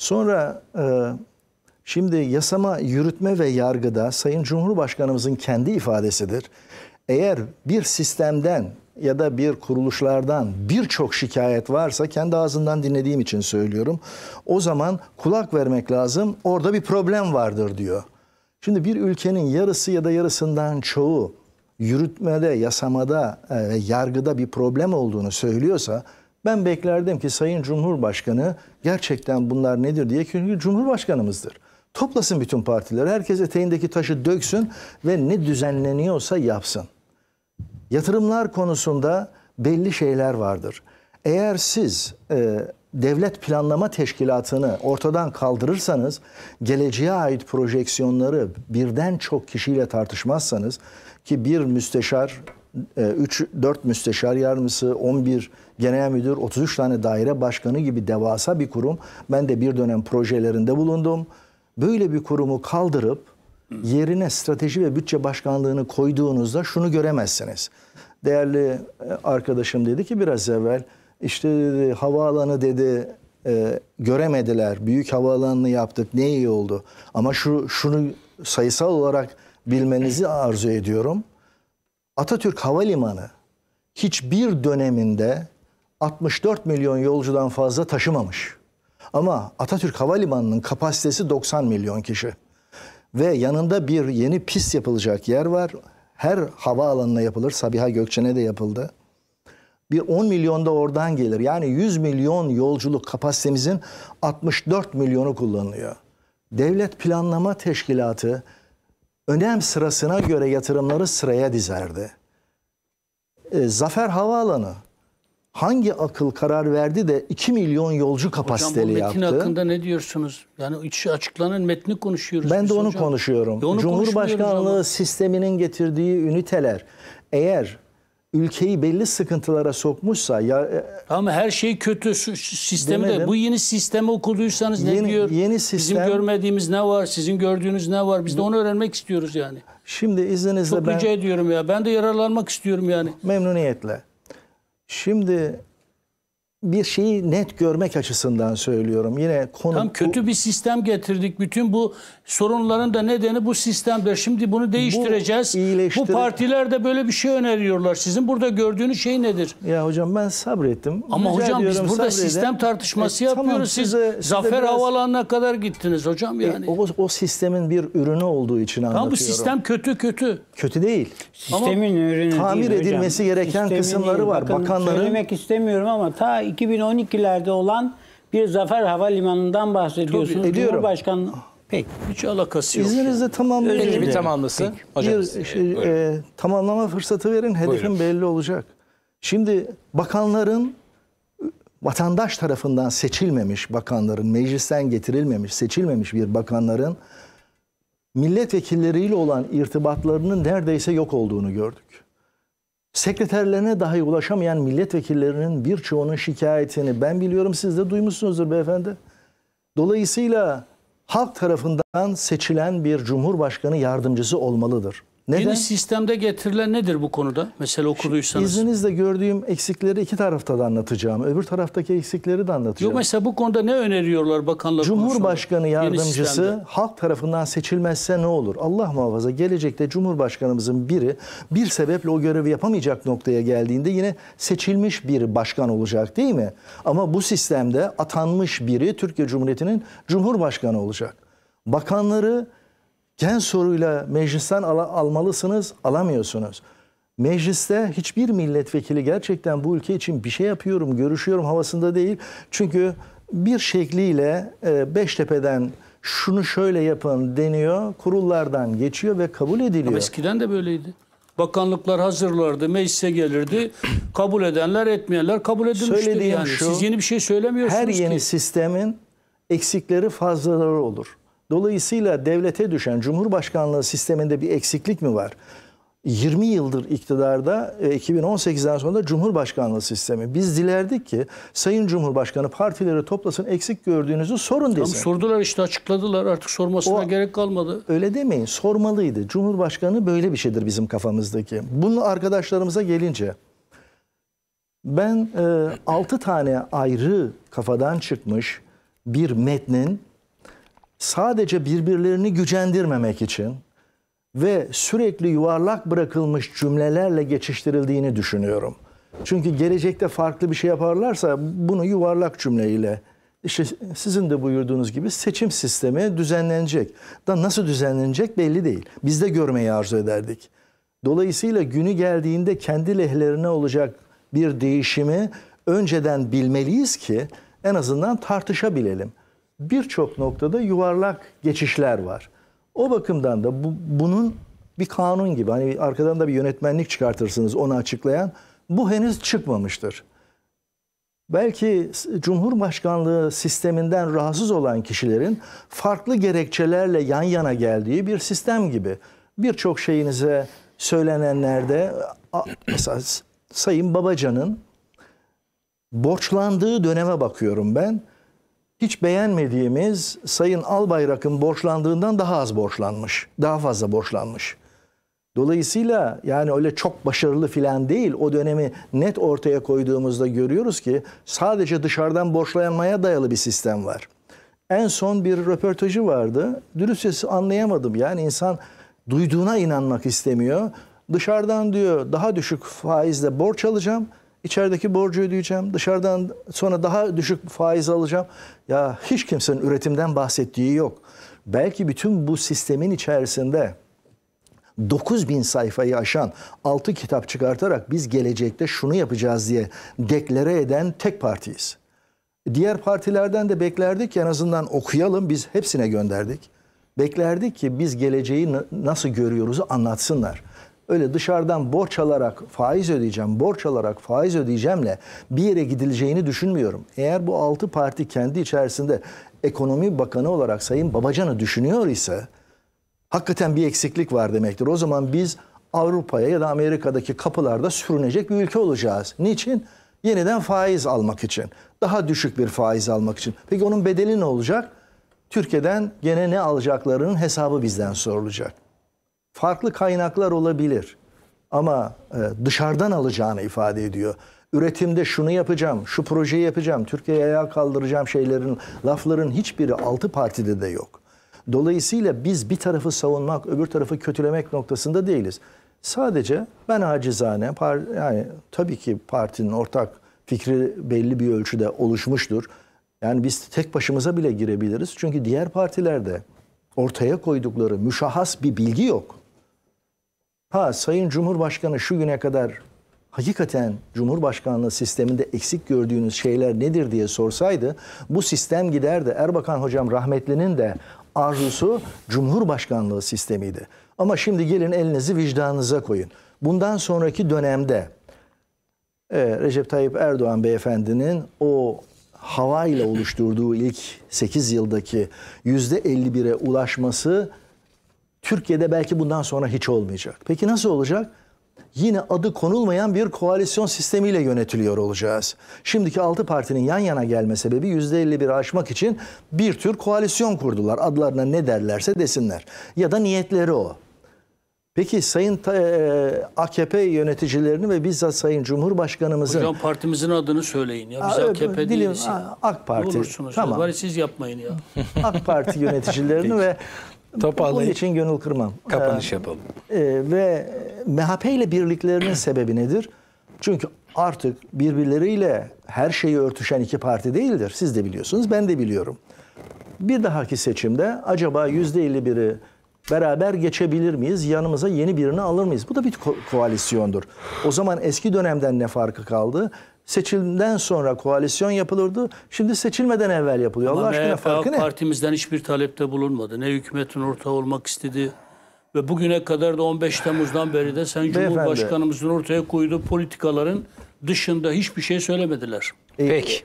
Sonra e, şimdi yasama, yürütme ve yargıda Sayın Cumhurbaşkanımızın kendi ifadesidir. Eğer bir sistemden ya da bir kuruluşlardan birçok şikayet varsa kendi ağzından dinlediğim için söylüyorum. O zaman kulak vermek lazım. Orada bir problem vardır diyor. Şimdi bir ülkenin yarısı ya da yarısından çoğu yürütmede, yasamada, e, yargıda bir problem olduğunu söylüyorsa ben beklerdim ki Sayın Cumhurbaşkanı gerçekten bunlar nedir diye çünkü Cumhurbaşkanımızdır. Toplasın bütün partileri, herkes eteğindeki taşı döksün ve ne düzenleniyorsa yapsın. Yatırımlar konusunda belli şeyler vardır. Eğer siz e, devlet planlama teşkilatını ortadan kaldırırsanız, geleceğe ait projeksiyonları birden çok kişiyle tartışmazsanız ki bir müsteşar, 3 e, 4 müsteşar yardımcısı, 11 genel müdür, 33 tane daire başkanı gibi devasa bir kurum. Ben de bir dönem projelerinde bulundum. Böyle bir kurumu kaldırıp yerine strateji ve bütçe başkanlığını koyduğunuzda şunu göremezsiniz. Değerli e, arkadaşım dedi ki biraz evvel işte dedi, havaalanı dedi e, göremediler. Büyük havaalanını yaptık ne iyi oldu. Ama şu şunu sayısal olarak bilmenizi arzu ediyorum. Atatürk Havalimanı hiçbir döneminde 64 milyon yolcudan fazla taşımamış. Ama Atatürk Havalimanı'nın kapasitesi 90 milyon kişi. Ve yanında bir yeni pist yapılacak yer var. Her havaalanına yapılır. Sabiha Gökçen'e de yapıldı. Bir 10 milyon da oradan gelir. Yani 100 milyon yolculuk kapasitemizin 64 milyonu kullanılıyor. Devlet Planlama Teşkilatı önem sırasına göre yatırımları sıraya dizerdi. E, Zafer Havaalanı hangi akıl karar verdi de 2 milyon yolcu kapasiteli hocam, bu metin yaptı? hakkında ne diyorsunuz? Yani içi açıklanan metni konuşuyoruz. Ben de onu hocam. konuşuyorum. E onu Cumhurbaşkanlığı sisteminin getirdiği üniteler eğer ülkeyi belli sıkıntılara sokmuşsa ya e, ama her şey kötü sistemde demedim. bu yeni sistemi okuduysanız yeni, ne diyor? Yeni sistem, bizim görmediğimiz ne var? Sizin gördüğünüz ne var? Biz de onu öğrenmek istiyoruz yani. Şimdi izninizle Çok ben Çok rica ediyorum ya. Ben de yararlanmak istiyorum yani. Memnuniyetle. Şimdi bir şeyi net görmek açısından söylüyorum. Yine konu Tam kötü bir sistem getirdik. Bütün bu sorunların da nedeni bu sistemdir. Şimdi bunu değiştireceğiz. Bu, iyileştir... bu partiler de böyle bir şey öneriyorlar. Sizin burada gördüğünüz şey nedir? Ya hocam ben sabrettim. Ama Rica hocam ediyorum, biz burada sabredin. sistem e, tartışması e, yapıyoruz. Tamam, siz size, Zafer biraz... Havalanı'na kadar gittiniz hocam e, yani. E, o, o sistemin bir ürünü olduğu için tamam, anlatıyorum. tam bu sistem kötü kötü. Kötü değil. Sistemin ama ürünü tamir değil edilmesi hocam. gereken sistemin kısımları değil. var. Bakın, Bakanların söylemek istemiyorum ama ta 2012'lerde olan bir zafer havalimanından bahsediyorsunuz. Tabii, ediyorum. Cumhurbaşkanı ah. Peki. Hiç alakası yok. İzninizle tamamlayayım. Önce bir tamamlasın. bir e, şey, e, tamamlama fırsatı verin. Hedefim Buyurun. belli olacak. Şimdi bakanların vatandaş tarafından seçilmemiş bakanların, meclisten getirilmemiş, seçilmemiş bir bakanların milletvekilleriyle olan irtibatlarının neredeyse yok olduğunu gördük sekreterlerine dahi ulaşamayan milletvekillerinin birçoğunun şikayetini ben biliyorum siz de duymuşsunuzdur beyefendi. Dolayısıyla halk tarafından seçilen bir cumhurbaşkanı yardımcısı olmalıdır. Neden? Yeni sistemde getirilen nedir bu konuda? Mesela okuduysanız. İzninizle gördüğüm eksikleri iki tarafta da anlatacağım. Öbür taraftaki eksikleri de anlatacağım. Yok mesela bu konuda ne öneriyorlar bakanlar Cumhurbaşkanı yardımcısı halk tarafından seçilmezse ne olur? Allah muhafaza gelecekte Cumhurbaşkanımızın biri bir sebeple o görevi yapamayacak noktaya geldiğinde yine seçilmiş bir başkan olacak değil mi? Ama bu sistemde atanmış biri Türkiye Cumhuriyeti'nin Cumhurbaşkanı olacak. Bakanları Gen soruyla meclisten al almalısınız, alamıyorsunuz. Mecliste hiçbir milletvekili gerçekten bu ülke için bir şey yapıyorum, görüşüyorum havasında değil. Çünkü bir şekliyle e, Beştepe'den şunu şöyle yapın deniyor, kurullardan geçiyor ve kabul ediliyor. Ama eskiden de böyleydi. Bakanlıklar hazırlardı, meclise gelirdi. Kabul edenler, etmeyenler kabul edilmiştir Söylediğim yani. Şu, Siz yeni bir şey söylemiyorsunuz ki. Her yeni ki. sistemin eksikleri, fazlaları olur. Dolayısıyla devlete düşen Cumhurbaşkanlığı sisteminde bir eksiklik mi var? 20 yıldır iktidarda 2018'den e, sonra da Cumhurbaşkanlığı sistemi. Biz dilerdik ki Sayın Cumhurbaşkanı partileri toplasın eksik gördüğünüzü sorun desin. Tamam, sordular işte açıkladılar artık sormasına o, gerek kalmadı. Öyle demeyin sormalıydı. Cumhurbaşkanı böyle bir şeydir bizim kafamızdaki. Bunu arkadaşlarımıza gelince ben e, 6 tane ayrı kafadan çıkmış bir metnin sadece birbirlerini gücendirmemek için ve sürekli yuvarlak bırakılmış cümlelerle geçiştirildiğini düşünüyorum. Çünkü gelecekte farklı bir şey yaparlarsa bunu yuvarlak cümleyle işte sizin de buyurduğunuz gibi seçim sistemi düzenlenecek. Da nasıl düzenlenecek belli değil. Biz de görmeyi arzu ederdik. Dolayısıyla günü geldiğinde kendi lehlerine olacak bir değişimi önceden bilmeliyiz ki en azından tartışabilelim birçok noktada yuvarlak geçişler var. O bakımdan da bu, bunun bir kanun gibi hani arkadan da bir yönetmenlik çıkartırsınız onu açıklayan bu henüz çıkmamıştır. Belki Cumhurbaşkanlığı sisteminden rahatsız olan kişilerin farklı gerekçelerle yan yana geldiği bir sistem gibi. Birçok şeyinize söylenenlerde mesela Sayın Babacan'ın borçlandığı döneme bakıyorum ben hiç beğenmediğimiz Sayın Albayrak'ın borçlandığından daha az borçlanmış. Daha fazla borçlanmış. Dolayısıyla yani öyle çok başarılı filan değil. O dönemi net ortaya koyduğumuzda görüyoruz ki sadece dışarıdan borçlanmaya dayalı bir sistem var. En son bir röportajı vardı. Dürüstçesi anlayamadım. Yani insan duyduğuna inanmak istemiyor. Dışarıdan diyor daha düşük faizle borç alacağım.'' İçerideki borcu ödeyeceğim. Dışarıdan sonra daha düşük faiz alacağım. Ya hiç kimsenin üretimden bahsettiği yok. Belki bütün bu sistemin içerisinde 9 bin sayfayı aşan 6 kitap çıkartarak biz gelecekte şunu yapacağız diye deklare eden tek partiyiz. Diğer partilerden de beklerdik ki en azından okuyalım biz hepsine gönderdik. Beklerdik ki biz geleceği nasıl görüyoruzu anlatsınlar öyle dışarıdan borç alarak faiz ödeyeceğim, borç alarak faiz ödeyeceğimle bir yere gidileceğini düşünmüyorum. Eğer bu altı parti kendi içerisinde ekonomi bakanı olarak Sayın Babacan'ı düşünüyor ise hakikaten bir eksiklik var demektir. O zaman biz Avrupa'ya ya da Amerika'daki kapılarda sürünecek bir ülke olacağız. Niçin? Yeniden faiz almak için. Daha düşük bir faiz almak için. Peki onun bedeli ne olacak? Türkiye'den gene ne alacaklarının hesabı bizden sorulacak farklı kaynaklar olabilir. Ama e, dışarıdan alacağını ifade ediyor. Üretimde şunu yapacağım, şu projeyi yapacağım, Türkiye'yi ayağa kaldıracağım şeylerin, lafların hiçbiri altı partide de yok. Dolayısıyla biz bir tarafı savunmak, öbür tarafı kötülemek noktasında değiliz. Sadece ben acizane, yani tabii ki partinin ortak fikri belli bir ölçüde oluşmuştur. Yani biz tek başımıza bile girebiliriz. Çünkü diğer partilerde ortaya koydukları müşahhas bir bilgi yok. Ha Sayın Cumhurbaşkanı şu güne kadar hakikaten Cumhurbaşkanlığı sisteminde eksik gördüğünüz şeyler nedir diye sorsaydı bu sistem giderdi. Erbakan hocam rahmetlinin de arzusu Cumhurbaşkanlığı sistemiydi. Ama şimdi gelin elinizi vicdanınıza koyun. Bundan sonraki dönemde e, Recep Tayyip Erdoğan beyefendinin o havayla oluşturduğu ilk 8 yıldaki %51'e ulaşması Türkiye'de belki bundan sonra hiç olmayacak. Peki nasıl olacak? Yine adı konulmayan bir koalisyon sistemiyle yönetiliyor olacağız. Şimdiki altı partinin yan yana gelme sebebi yüzde %51'i aşmak için bir tür koalisyon kurdular. Adlarına ne derlerse desinler. Ya da niyetleri o. Peki Sayın AKP e, yöneticilerini ve bizzat Sayın Cumhurbaşkanımızın... Hocam partimizin adını söyleyin ya. Biz AKP dilim, değiliz. AK Parti. Ne olursunuz. Tamam. Bari siz yapmayın ya. AK Parti yöneticilerini ve Toparlayın. Bunun için gönül kırmam. Kapanış yapalım. Ee, e, ve MHP ile birliklerinin sebebi nedir? Çünkü artık birbirleriyle her şeyi örtüşen iki parti değildir. Siz de biliyorsunuz, ben de biliyorum. Bir dahaki seçimde acaba yüzde elli biri beraber geçebilir miyiz? Yanımıza yeni birini alır mıyız? Bu da bir ko koalisyondur. O zaman eski dönemden ne farkı kaldı? Seçimden sonra koalisyon yapılırdı. Şimdi seçilmeden evvel yapılıyor. Ama Allah aşkına MHP farkı ne? Partimizden hiçbir talepte bulunmadı. Ne hükümetin ortağı olmak istedi. Ve bugüne kadar da 15 Temmuz'dan beri de sen Beyefendi. Cumhurbaşkanımızın ortaya koyduğu politikaların dışında hiçbir şey söylemediler. E, Peki.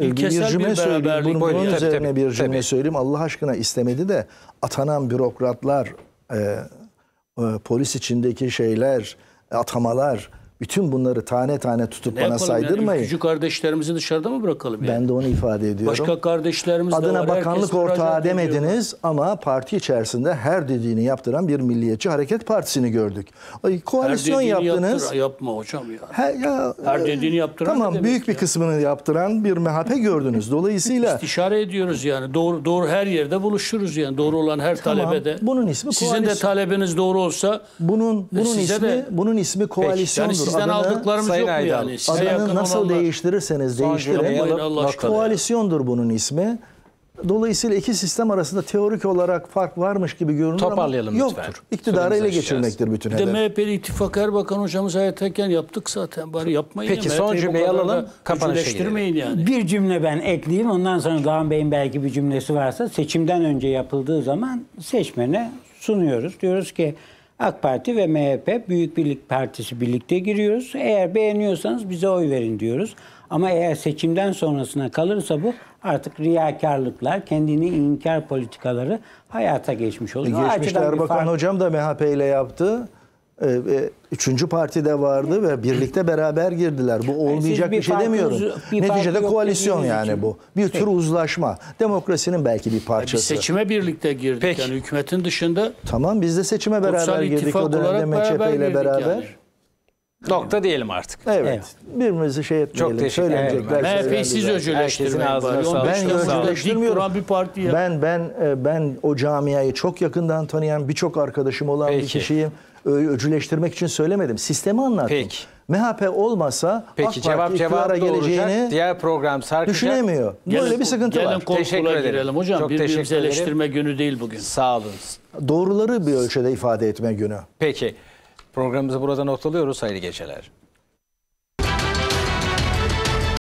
E, İlkesel bir cümle bir söyleyeyim. Bunun, bunun tabii, üzerine tabii, bir cümle tabii. söyleyeyim. Allah aşkına istemedi de atanan bürokratlar, e, e, polis içindeki şeyler, atamalar bütün bunları tane tane tutup ne bana saydırmayın. Yani Küçük kardeşlerimizi dışarıda mı bırakalım? Yani? Ben de onu ifade ediyorum. Başka kardeşlerimiz Adına de var. bakanlık ortağı demediniz ediyor. ama parti içerisinde her dediğini yaptıran bir Milliyetçi Hareket Partisi'ni gördük. Ay, koalisyon her yaptınız. Yaptır, yapma hocam ya. He, ya her e, dediğini yaptıran Tamam büyük bir kısmını yaptıran bir MHP gördünüz. Dolayısıyla. İstişare ediyoruz yani. Doğru, doğru her yerde buluşuruz yani. Doğru olan her tamam, talebede. Bunun ismi koalisyon. Sizin de talebiniz doğru olsa. Bunun, bunun ismi, de... bunun ismi koalisyondur. Peki, yani Sizden adını, aldıklarımız Sayın yok mu yani? Size adını nasıl olanlar, değiştirirseniz değiştirin. Koalisyondur bunun ismi. Dolayısıyla iki sistem arasında teorik olarak fark varmış gibi görünür Toparlayalım ama yoktur. Lütfen. İktidarı Süremiz ele geçirmektir bütün hedef. Bir de MHP'li ittifak Erbakan hocamız hayattayken yaptık zaten. Bari yapmayın. Peki ya. son cümleyi alalım. Kapanışa gidelim. Yani. Bir cümle ben ekleyeyim. Ondan sonra Doğan Bey'in belki bir cümlesi varsa seçimden önce yapıldığı zaman seçmene sunuyoruz. Diyoruz ki AK Parti ve MHP Büyük Birlik Partisi birlikte giriyoruz. Eğer beğeniyorsanız bize oy verin diyoruz. Ama eğer seçimden sonrasına kalırsa bu artık riyakarlıklar, kendini inkar politikaları hayata geçmiş olur. E, Geçmişte Erbakan fark... Hocam da MHP ile yaptı. Ee, üçüncü parti de vardı ve birlikte beraber girdiler. Bu olmayacak bir, bir şey demiyorum. Bir Neticede koalisyon yani için. bu. Bir tür uzlaşma. Demokrasinin belki bir parçası. Biz seçime birlikte girdik Peki. yani hükümetin dışında. Tamam biz de seçime beraber girdik o dönemde MHP ile beraber. Yani. Nokta diyelim artık. Evet. evet. Birbirimizi şey etmeyelim. Çok teşekkür ederim. MHP'yi siz öcüleştirmeyin. Ben öcüleştirmiyorum. Bir parti ya. Ben, ben, e, ben o camiayı çok yakından tanıyan birçok arkadaşım olan Peki. bir kişiyim öcüleştirmek için söylemedim. Sistemi anlattım. Peki. MHP olmasa Peki, AK cevap, iktidara cevap geleceğini olacak. diğer program sarkacak. Düşünemiyor. Gelin, Böyle bir sıkıntı gelin var. Teşekkür ederim. girelim hocam. Çok Birbirimizi eleştirme günü değil bugün. Sağ olun. Doğruları bir ölçüde ifade etme günü. Peki. Programımızı burada noktalıyoruz. Hayırlı geceler.